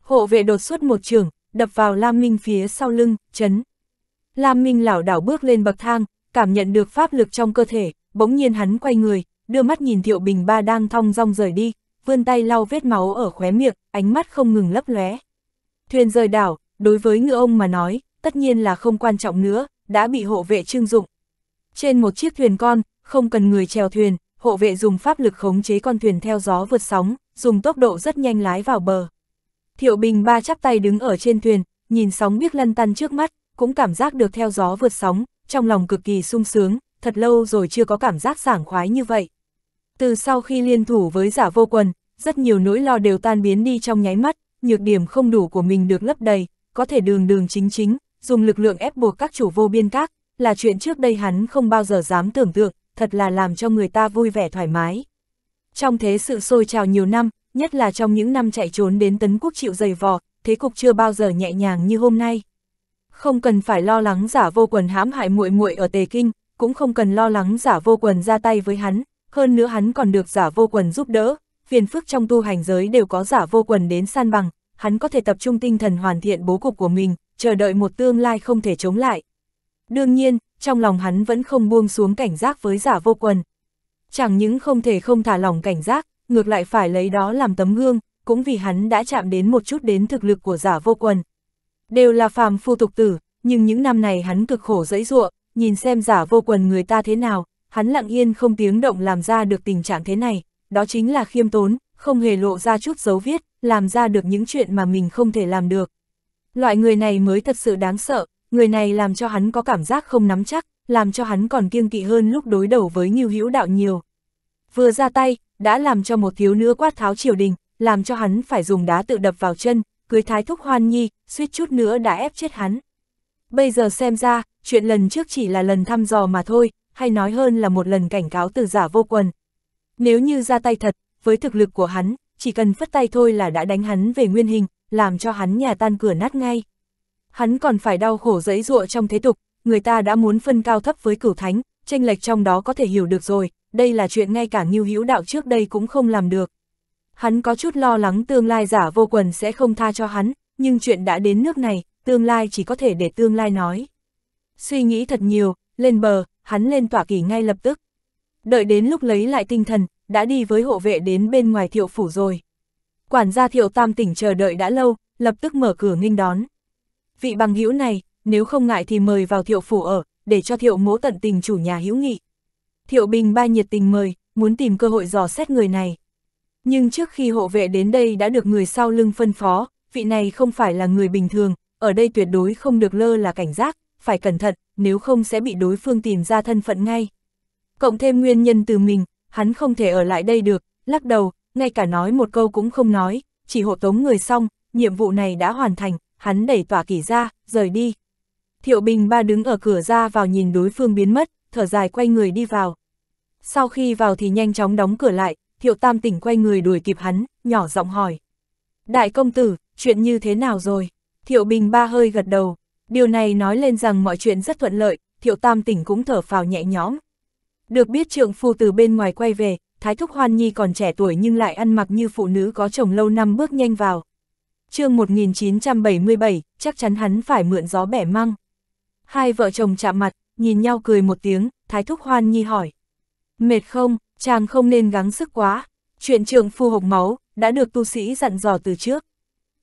Hộ vệ đột xuất một trường, đập vào Lam Minh phía sau lưng, chấn. Lam Minh lảo đảo bước lên bậc thang, cảm nhận được pháp lực trong cơ thể, bỗng nhiên hắn quay người, đưa mắt nhìn Thiệu Bình Ba đang thong dong rời đi, vươn tay lau vết máu ở khóe miệng, ánh mắt không ngừng lấp lóe. Thuyền rời đảo, đối với ngựa ông mà nói, tất nhiên là không quan trọng nữa, đã bị hộ vệ trưng dụng. Trên một chiếc thuyền con, không cần người chèo thuyền, hộ vệ dùng pháp lực khống chế con thuyền theo gió vượt sóng, dùng tốc độ rất nhanh lái vào bờ. Thiệu Bình ba chắp tay đứng ở trên thuyền, nhìn sóng biếc lăn tăn trước mắt, cũng cảm giác được theo gió vượt sóng, trong lòng cực kỳ sung sướng, thật lâu rồi chưa có cảm giác sảng khoái như vậy. Từ sau khi liên thủ với giả vô quần, rất nhiều nỗi lo đều tan biến đi trong nháy mắt, nhược điểm không đủ của mình được lấp đầy, có thể đường đường chính chính, dùng lực lượng ép buộc các chủ vô biên các, là chuyện trước đây hắn không bao giờ dám tưởng tượng, thật là làm cho người ta vui vẻ thoải mái. Trong thế sự sôi trào nhiều năm, nhất là trong những năm chạy trốn đến tấn quốc chịu dày vò, thế cục chưa bao giờ nhẹ nhàng như hôm nay. Không cần phải lo lắng giả vô quần hãm hại muội muội ở Tề Kinh, cũng không cần lo lắng giả vô quần ra tay với hắn, hơn nữa hắn còn được giả vô quần giúp đỡ, phiền phức trong tu hành giới đều có giả vô quần đến san bằng, hắn có thể tập trung tinh thần hoàn thiện bố cục của mình, chờ đợi một tương lai không thể chống lại. Đương nhiên, trong lòng hắn vẫn không buông xuống cảnh giác với giả vô quần. Chẳng những không thể không thả lòng cảnh giác, ngược lại phải lấy đó làm tấm gương, cũng vì hắn đã chạm đến một chút đến thực lực của giả vô quần. Đều là phàm phu tục tử, nhưng những năm này hắn cực khổ dẫy dụa, nhìn xem giả vô quần người ta thế nào, hắn lặng yên không tiếng động làm ra được tình trạng thế này đó chính là khiêm tốn, không hề lộ ra chút dấu viết, làm ra được những chuyện mà mình không thể làm được. Loại người này mới thật sự đáng sợ, người này làm cho hắn có cảm giác không nắm chắc, làm cho hắn còn kiêng kỵ hơn lúc đối đầu với Ngưu Hữu Đạo nhiều. Vừa ra tay, đã làm cho một thiếu nữ quát tháo triều đình, làm cho hắn phải dùng đá tự đập vào chân, cưới thái thúc hoan nhi, suýt chút nữa đã ép chết hắn. Bây giờ xem ra, chuyện lần trước chỉ là lần thăm dò mà thôi, hay nói hơn là một lần cảnh cáo từ giả vô quần, nếu như ra tay thật, với thực lực của hắn, chỉ cần phất tay thôi là đã đánh hắn về nguyên hình, làm cho hắn nhà tan cửa nát ngay. Hắn còn phải đau khổ dẫy dụa trong thế tục, người ta đã muốn phân cao thấp với cửu thánh, tranh lệch trong đó có thể hiểu được rồi, đây là chuyện ngay cả nghiêu hữu đạo trước đây cũng không làm được. Hắn có chút lo lắng tương lai giả vô quần sẽ không tha cho hắn, nhưng chuyện đã đến nước này, tương lai chỉ có thể để tương lai nói. Suy nghĩ thật nhiều, lên bờ, hắn lên tỏa kỳ ngay lập tức. Đợi đến lúc lấy lại tinh thần, đã đi với hộ vệ đến bên ngoài thiệu phủ rồi. Quản gia thiệu tam tỉnh chờ đợi đã lâu, lập tức mở cửa nghênh đón. Vị bằng hữu này, nếu không ngại thì mời vào thiệu phủ ở, để cho thiệu mỗ tận tình chủ nhà hữu nghị. Thiệu bình ba nhiệt tình mời, muốn tìm cơ hội dò xét người này. Nhưng trước khi hộ vệ đến đây đã được người sau lưng phân phó, vị này không phải là người bình thường, ở đây tuyệt đối không được lơ là cảnh giác, phải cẩn thận, nếu không sẽ bị đối phương tìm ra thân phận ngay cộng thêm nguyên nhân từ mình, hắn không thể ở lại đây được, lắc đầu, ngay cả nói một câu cũng không nói, chỉ hộ tống người xong, nhiệm vụ này đã hoàn thành, hắn đẩy tỏa kỷ ra, rời đi. Thiệu Bình ba đứng ở cửa ra vào nhìn đối phương biến mất, thở dài quay người đi vào. Sau khi vào thì nhanh chóng đóng cửa lại, Thiệu Tam tỉnh quay người đuổi kịp hắn, nhỏ giọng hỏi. Đại công tử, chuyện như thế nào rồi? Thiệu Bình ba hơi gật đầu. Điều này nói lên rằng mọi chuyện rất thuận lợi, Thiệu Tam tỉnh cũng thở phào nhẹ nhõm. Được biết trượng phu từ bên ngoài quay về, Thái Thúc Hoan Nhi còn trẻ tuổi nhưng lại ăn mặc như phụ nữ có chồng lâu năm bước nhanh vào. chương 1977, chắc chắn hắn phải mượn gió bẻ măng. Hai vợ chồng chạm mặt, nhìn nhau cười một tiếng, Thái Thúc Hoan Nhi hỏi. Mệt không, chàng không nên gắng sức quá. Chuyện trượng phu hộc máu, đã được tu sĩ dặn dò từ trước.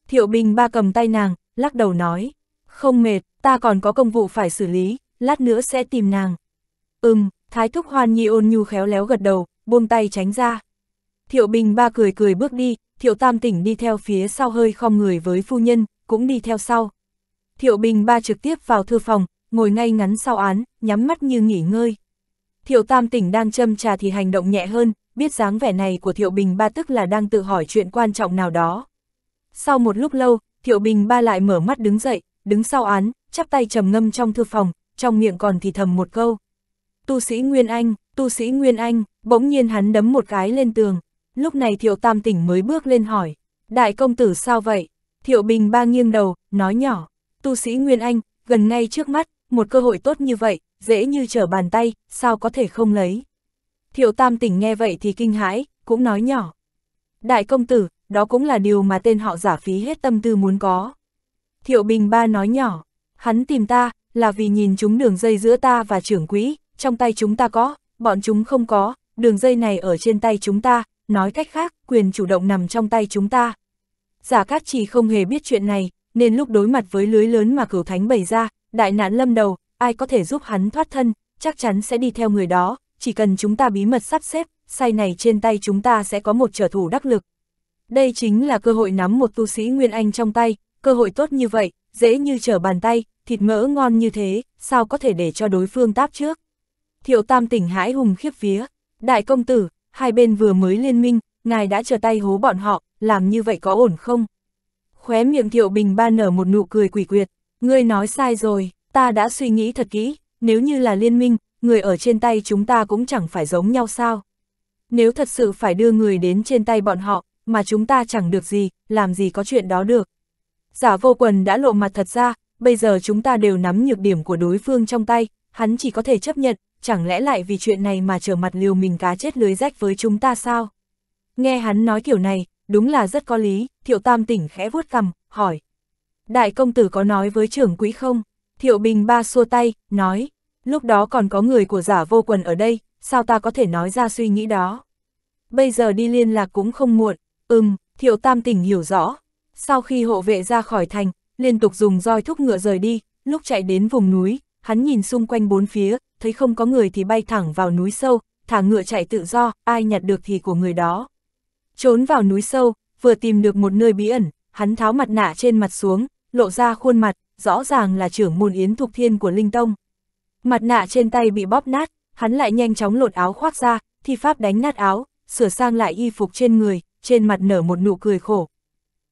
Thiệu Bình ba cầm tay nàng, lắc đầu nói. Không mệt, ta còn có công vụ phải xử lý, lát nữa sẽ tìm nàng. Ừm, Thái Thúc Hoan Nhi ôn nhu khéo léo gật đầu, buông tay tránh ra. Thiệu Bình ba cười cười bước đi, Thiệu Tam Tỉnh đi theo phía sau hơi khom người với phu nhân, cũng đi theo sau. Thiệu Bình ba trực tiếp vào thư phòng, ngồi ngay ngắn sau án, nhắm mắt như nghỉ ngơi. Thiệu Tam Tỉnh đang châm trà thì hành động nhẹ hơn, biết dáng vẻ này của Thiệu Bình ba tức là đang tự hỏi chuyện quan trọng nào đó. Sau một lúc lâu, Thiệu Bình ba lại mở mắt đứng dậy, đứng sau án, chắp tay trầm ngâm trong thư phòng, trong miệng còn thì thầm một câu tu sĩ Nguyên Anh, tu sĩ Nguyên Anh, bỗng nhiên hắn đấm một cái lên tường. Lúc này Thiệu Tam tỉnh mới bước lên hỏi, đại công tử sao vậy? Thiệu Bình ba nghiêng đầu, nói nhỏ, tu sĩ Nguyên Anh, gần ngay trước mắt, một cơ hội tốt như vậy, dễ như trở bàn tay, sao có thể không lấy. Thiệu Tam tỉnh nghe vậy thì kinh hãi, cũng nói nhỏ. Đại công tử, đó cũng là điều mà tên họ giả phí hết tâm tư muốn có. Thiệu Bình ba nói nhỏ, hắn tìm ta, là vì nhìn chúng đường dây giữa ta và trưởng quỹ, trong tay chúng ta có, bọn chúng không có, đường dây này ở trên tay chúng ta, nói cách khác, quyền chủ động nằm trong tay chúng ta. Giả Cát Trì không hề biết chuyện này, nên lúc đối mặt với lưới lớn mà cửu thánh bày ra, đại nạn lâm đầu, ai có thể giúp hắn thoát thân, chắc chắn sẽ đi theo người đó, chỉ cần chúng ta bí mật sắp xếp, say này trên tay chúng ta sẽ có một trở thủ đắc lực. Đây chính là cơ hội nắm một tu sĩ Nguyên Anh trong tay, cơ hội tốt như vậy, dễ như trở bàn tay, thịt mỡ ngon như thế, sao có thể để cho đối phương táp trước. Thiệu Tam tỉnh hãi hùng khiếp vía. Đại công tử, hai bên vừa mới liên minh, ngài đã trở tay hố bọn họ, làm như vậy có ổn không? Khóe miệng Thiệu Bình ba nở một nụ cười quỷ quyệt. Ngươi nói sai rồi, ta đã suy nghĩ thật kỹ, nếu như là liên minh, người ở trên tay chúng ta cũng chẳng phải giống nhau sao. Nếu thật sự phải đưa người đến trên tay bọn họ, mà chúng ta chẳng được gì, làm gì có chuyện đó được. Giả vô quần đã lộ mặt thật ra, bây giờ chúng ta đều nắm nhược điểm của đối phương trong tay, hắn chỉ có thể chấp nhận, chẳng lẽ lại vì chuyện này mà trở mặt liều mình cá chết lưới rách với chúng ta sao? Nghe hắn nói kiểu này, đúng là rất có lý, thiệu tam tỉnh khẽ vuốt cằm, hỏi. Đại công tử có nói với trưởng quỹ không? Thiệu bình ba xua tay, nói, lúc đó còn có người của giả vô quần ở đây, sao ta có thể nói ra suy nghĩ đó? Bây giờ đi liên lạc cũng không muộn, ừm, thiệu tam tỉnh hiểu rõ. Sau khi hộ vệ ra khỏi thành, liên tục dùng roi thúc ngựa rời đi, lúc chạy đến vùng núi, hắn nhìn xung quanh bốn phía, thấy không có người thì bay thẳng vào núi sâu, thả ngựa chạy tự do, ai nhặt được thì của người đó. Trốn vào núi sâu, vừa tìm được một nơi bí ẩn, hắn tháo mặt nạ trên mặt xuống, lộ ra khuôn mặt, rõ ràng là trưởng môn yến thục thiên của Linh Tông. Mặt nạ trên tay bị bóp nát, hắn lại nhanh chóng lột áo khoác ra, thi pháp đánh nát áo, sửa sang lại y phục trên người, trên mặt nở một nụ cười khổ.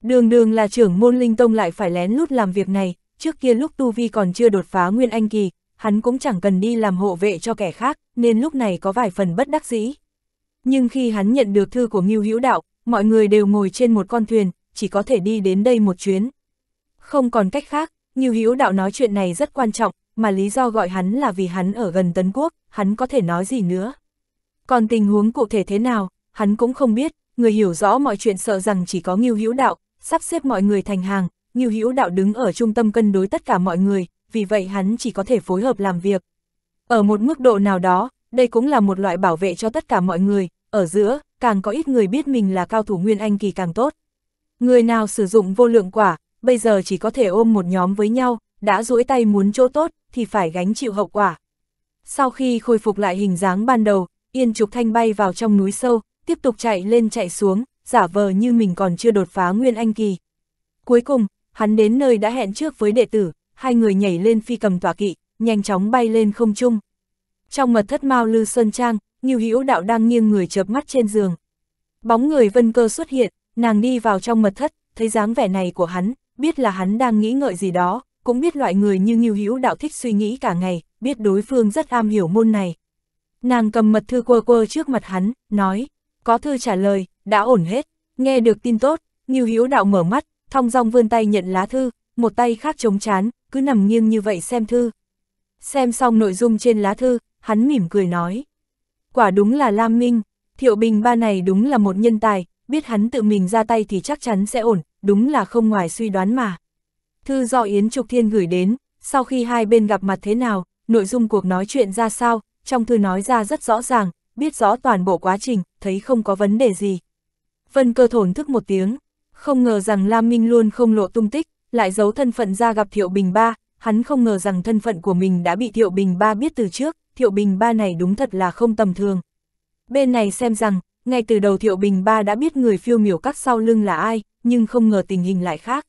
Đường đường là trưởng môn Linh Tông lại phải lén lút làm việc này, trước kia lúc Tu Vi còn chưa đột phá Nguyên Anh Kỳ, hắn cũng chẳng cần đi làm hộ vệ cho kẻ khác, nên lúc này có vài phần bất đắc dĩ. Nhưng khi hắn nhận được thư của Ngưu Hữu Đạo, mọi người đều ngồi trên một con thuyền, chỉ có thể đi đến đây một chuyến. Không còn cách khác, Ngưu Hữu Đạo nói chuyện này rất quan trọng, mà lý do gọi hắn là vì hắn ở gần Tấn Quốc, hắn có thể nói gì nữa. Còn tình huống cụ thể thế nào, hắn cũng không biết, người hiểu rõ mọi chuyện sợ rằng chỉ có Ngưu Hữu Đạo, sắp xếp mọi người thành hàng, Ngưu Hữu Đạo đứng ở trung tâm cân đối tất cả mọi người, vì vậy hắn chỉ có thể phối hợp làm việc. Ở một mức độ nào đó, đây cũng là một loại bảo vệ cho tất cả mọi người, ở giữa, càng có ít người biết mình là cao thủ nguyên anh kỳ càng tốt. Người nào sử dụng vô lượng quả, bây giờ chỉ có thể ôm một nhóm với nhau, đã duỗi tay muốn chỗ tốt, thì phải gánh chịu hậu quả. Sau khi khôi phục lại hình dáng ban đầu, Yên Trục Thanh bay vào trong núi sâu, tiếp tục chạy lên chạy xuống, giả vờ như mình còn chưa đột phá Nguyên Anh Kỳ. Cuối cùng, hắn đến nơi đã hẹn trước với đệ tử, hai người nhảy lên phi cầm tòa kỵ, nhanh chóng bay lên không trung. Trong mật thất Mao Lư Sơn Trang, Nghiêu Hữu Đạo đang nghiêng người chợp mắt trên giường. Bóng người Vân Cơ xuất hiện, nàng đi vào trong mật thất, thấy dáng vẻ này của hắn, biết là hắn đang nghĩ ngợi gì đó, cũng biết loại người như Nghiêu Hữu Đạo thích suy nghĩ cả ngày, biết đối phương rất am hiểu môn này. Nàng cầm mật thư quơ quơ trước mặt hắn, nói, có thư trả lời, đã ổn hết, nghe được tin tốt, Nghiêu Hữu Đạo mở mắt, thong dong vươn tay nhận lá thư, một tay khác chống chán, cứ nằm nghiêng như vậy xem thư. Xem xong nội dung trên lá thư, hắn mỉm cười nói. Quả đúng là Lam Minh, thiệu bình ba này đúng là một nhân tài, biết hắn tự mình ra tay thì chắc chắn sẽ ổn, đúng là không ngoài suy đoán mà. Thư do Yến Trục Thiên gửi đến, sau khi hai bên gặp mặt thế nào, nội dung cuộc nói chuyện ra sao, trong thư nói ra rất rõ ràng, biết rõ toàn bộ quá trình, thấy không có vấn đề gì. Vân cơ thổn thức một tiếng, không ngờ rằng Lam Minh luôn không lộ tung tích, lại giấu thân phận ra gặp Thiệu Bình Ba, hắn không ngờ rằng thân phận của mình đã bị Thiệu Bình Ba biết từ trước, Thiệu Bình Ba này đúng thật là không tầm thường. Bên này xem rằng, ngay từ đầu Thiệu Bình Ba đã biết người phiêu miểu cắt sau lưng là ai, nhưng không ngờ tình hình lại khác.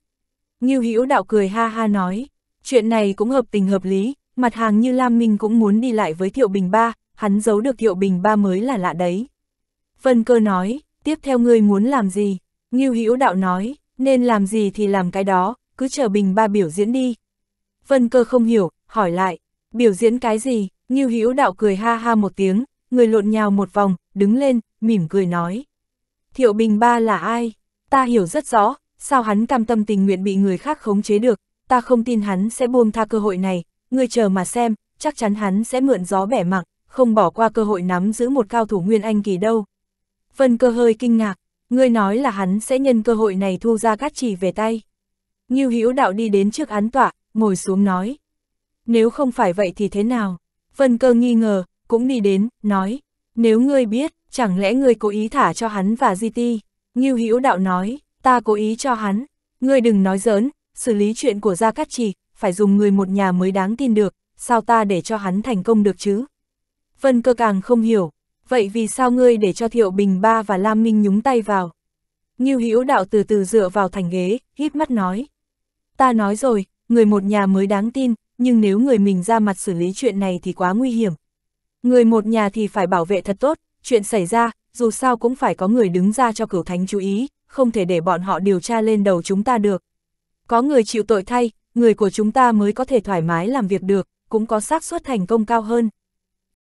Nghiêu Hữu đạo cười ha ha nói, chuyện này cũng hợp tình hợp lý, mặt hàng như Lam Minh cũng muốn đi lại với Thiệu Bình Ba, hắn giấu được Thiệu Bình Ba mới là lạ đấy. Vân cơ nói, tiếp theo ngươi muốn làm gì? Nghiêu Hữu đạo nói, nên làm gì thì làm cái đó, cứ chờ Bình Ba biểu diễn đi. Vân cơ không hiểu, hỏi lại, biểu diễn cái gì, như Hữu đạo cười ha ha một tiếng, người lộn nhào một vòng, đứng lên, mỉm cười nói. Thiệu Bình Ba là ai? Ta hiểu rất rõ, sao hắn cam tâm tình nguyện bị người khác khống chế được, ta không tin hắn sẽ buông tha cơ hội này, người chờ mà xem, chắc chắn hắn sẽ mượn gió bẻ mặng, không bỏ qua cơ hội nắm giữ một cao thủ Nguyên Anh kỳ đâu. Vân cơ hơi kinh ngạc, người nói là hắn sẽ nhân cơ hội này thu ra gắt chỉ về tay. Ngưu Hữu Đạo đi đến trước án tọa, ngồi xuống nói. Nếu không phải vậy thì thế nào? Vân cơ nghi ngờ, cũng đi đến, nói. Nếu ngươi biết, chẳng lẽ ngươi cố ý thả cho hắn và di ti? Ngưu Hữu Đạo nói, ta cố ý cho hắn. Ngươi đừng nói giỡn, xử lý chuyện của Gia Cát Trì, phải dùng người một nhà mới đáng tin được, sao ta để cho hắn thành công được chứ? Vân cơ càng không hiểu, vậy vì sao ngươi để cho Thiệu Bình Ba và Lam Minh nhúng tay vào? Ngưu Hữu Đạo từ từ dựa vào thành ghế, híp mắt nói ta nói rồi, người một nhà mới đáng tin, nhưng nếu người mình ra mặt xử lý chuyện này thì quá nguy hiểm. Người một nhà thì phải bảo vệ thật tốt, chuyện xảy ra, dù sao cũng phải có người đứng ra cho cửu thánh chú ý, không thể để bọn họ điều tra lên đầu chúng ta được. Có người chịu tội thay, người của chúng ta mới có thể thoải mái làm việc được, cũng có xác suất thành công cao hơn.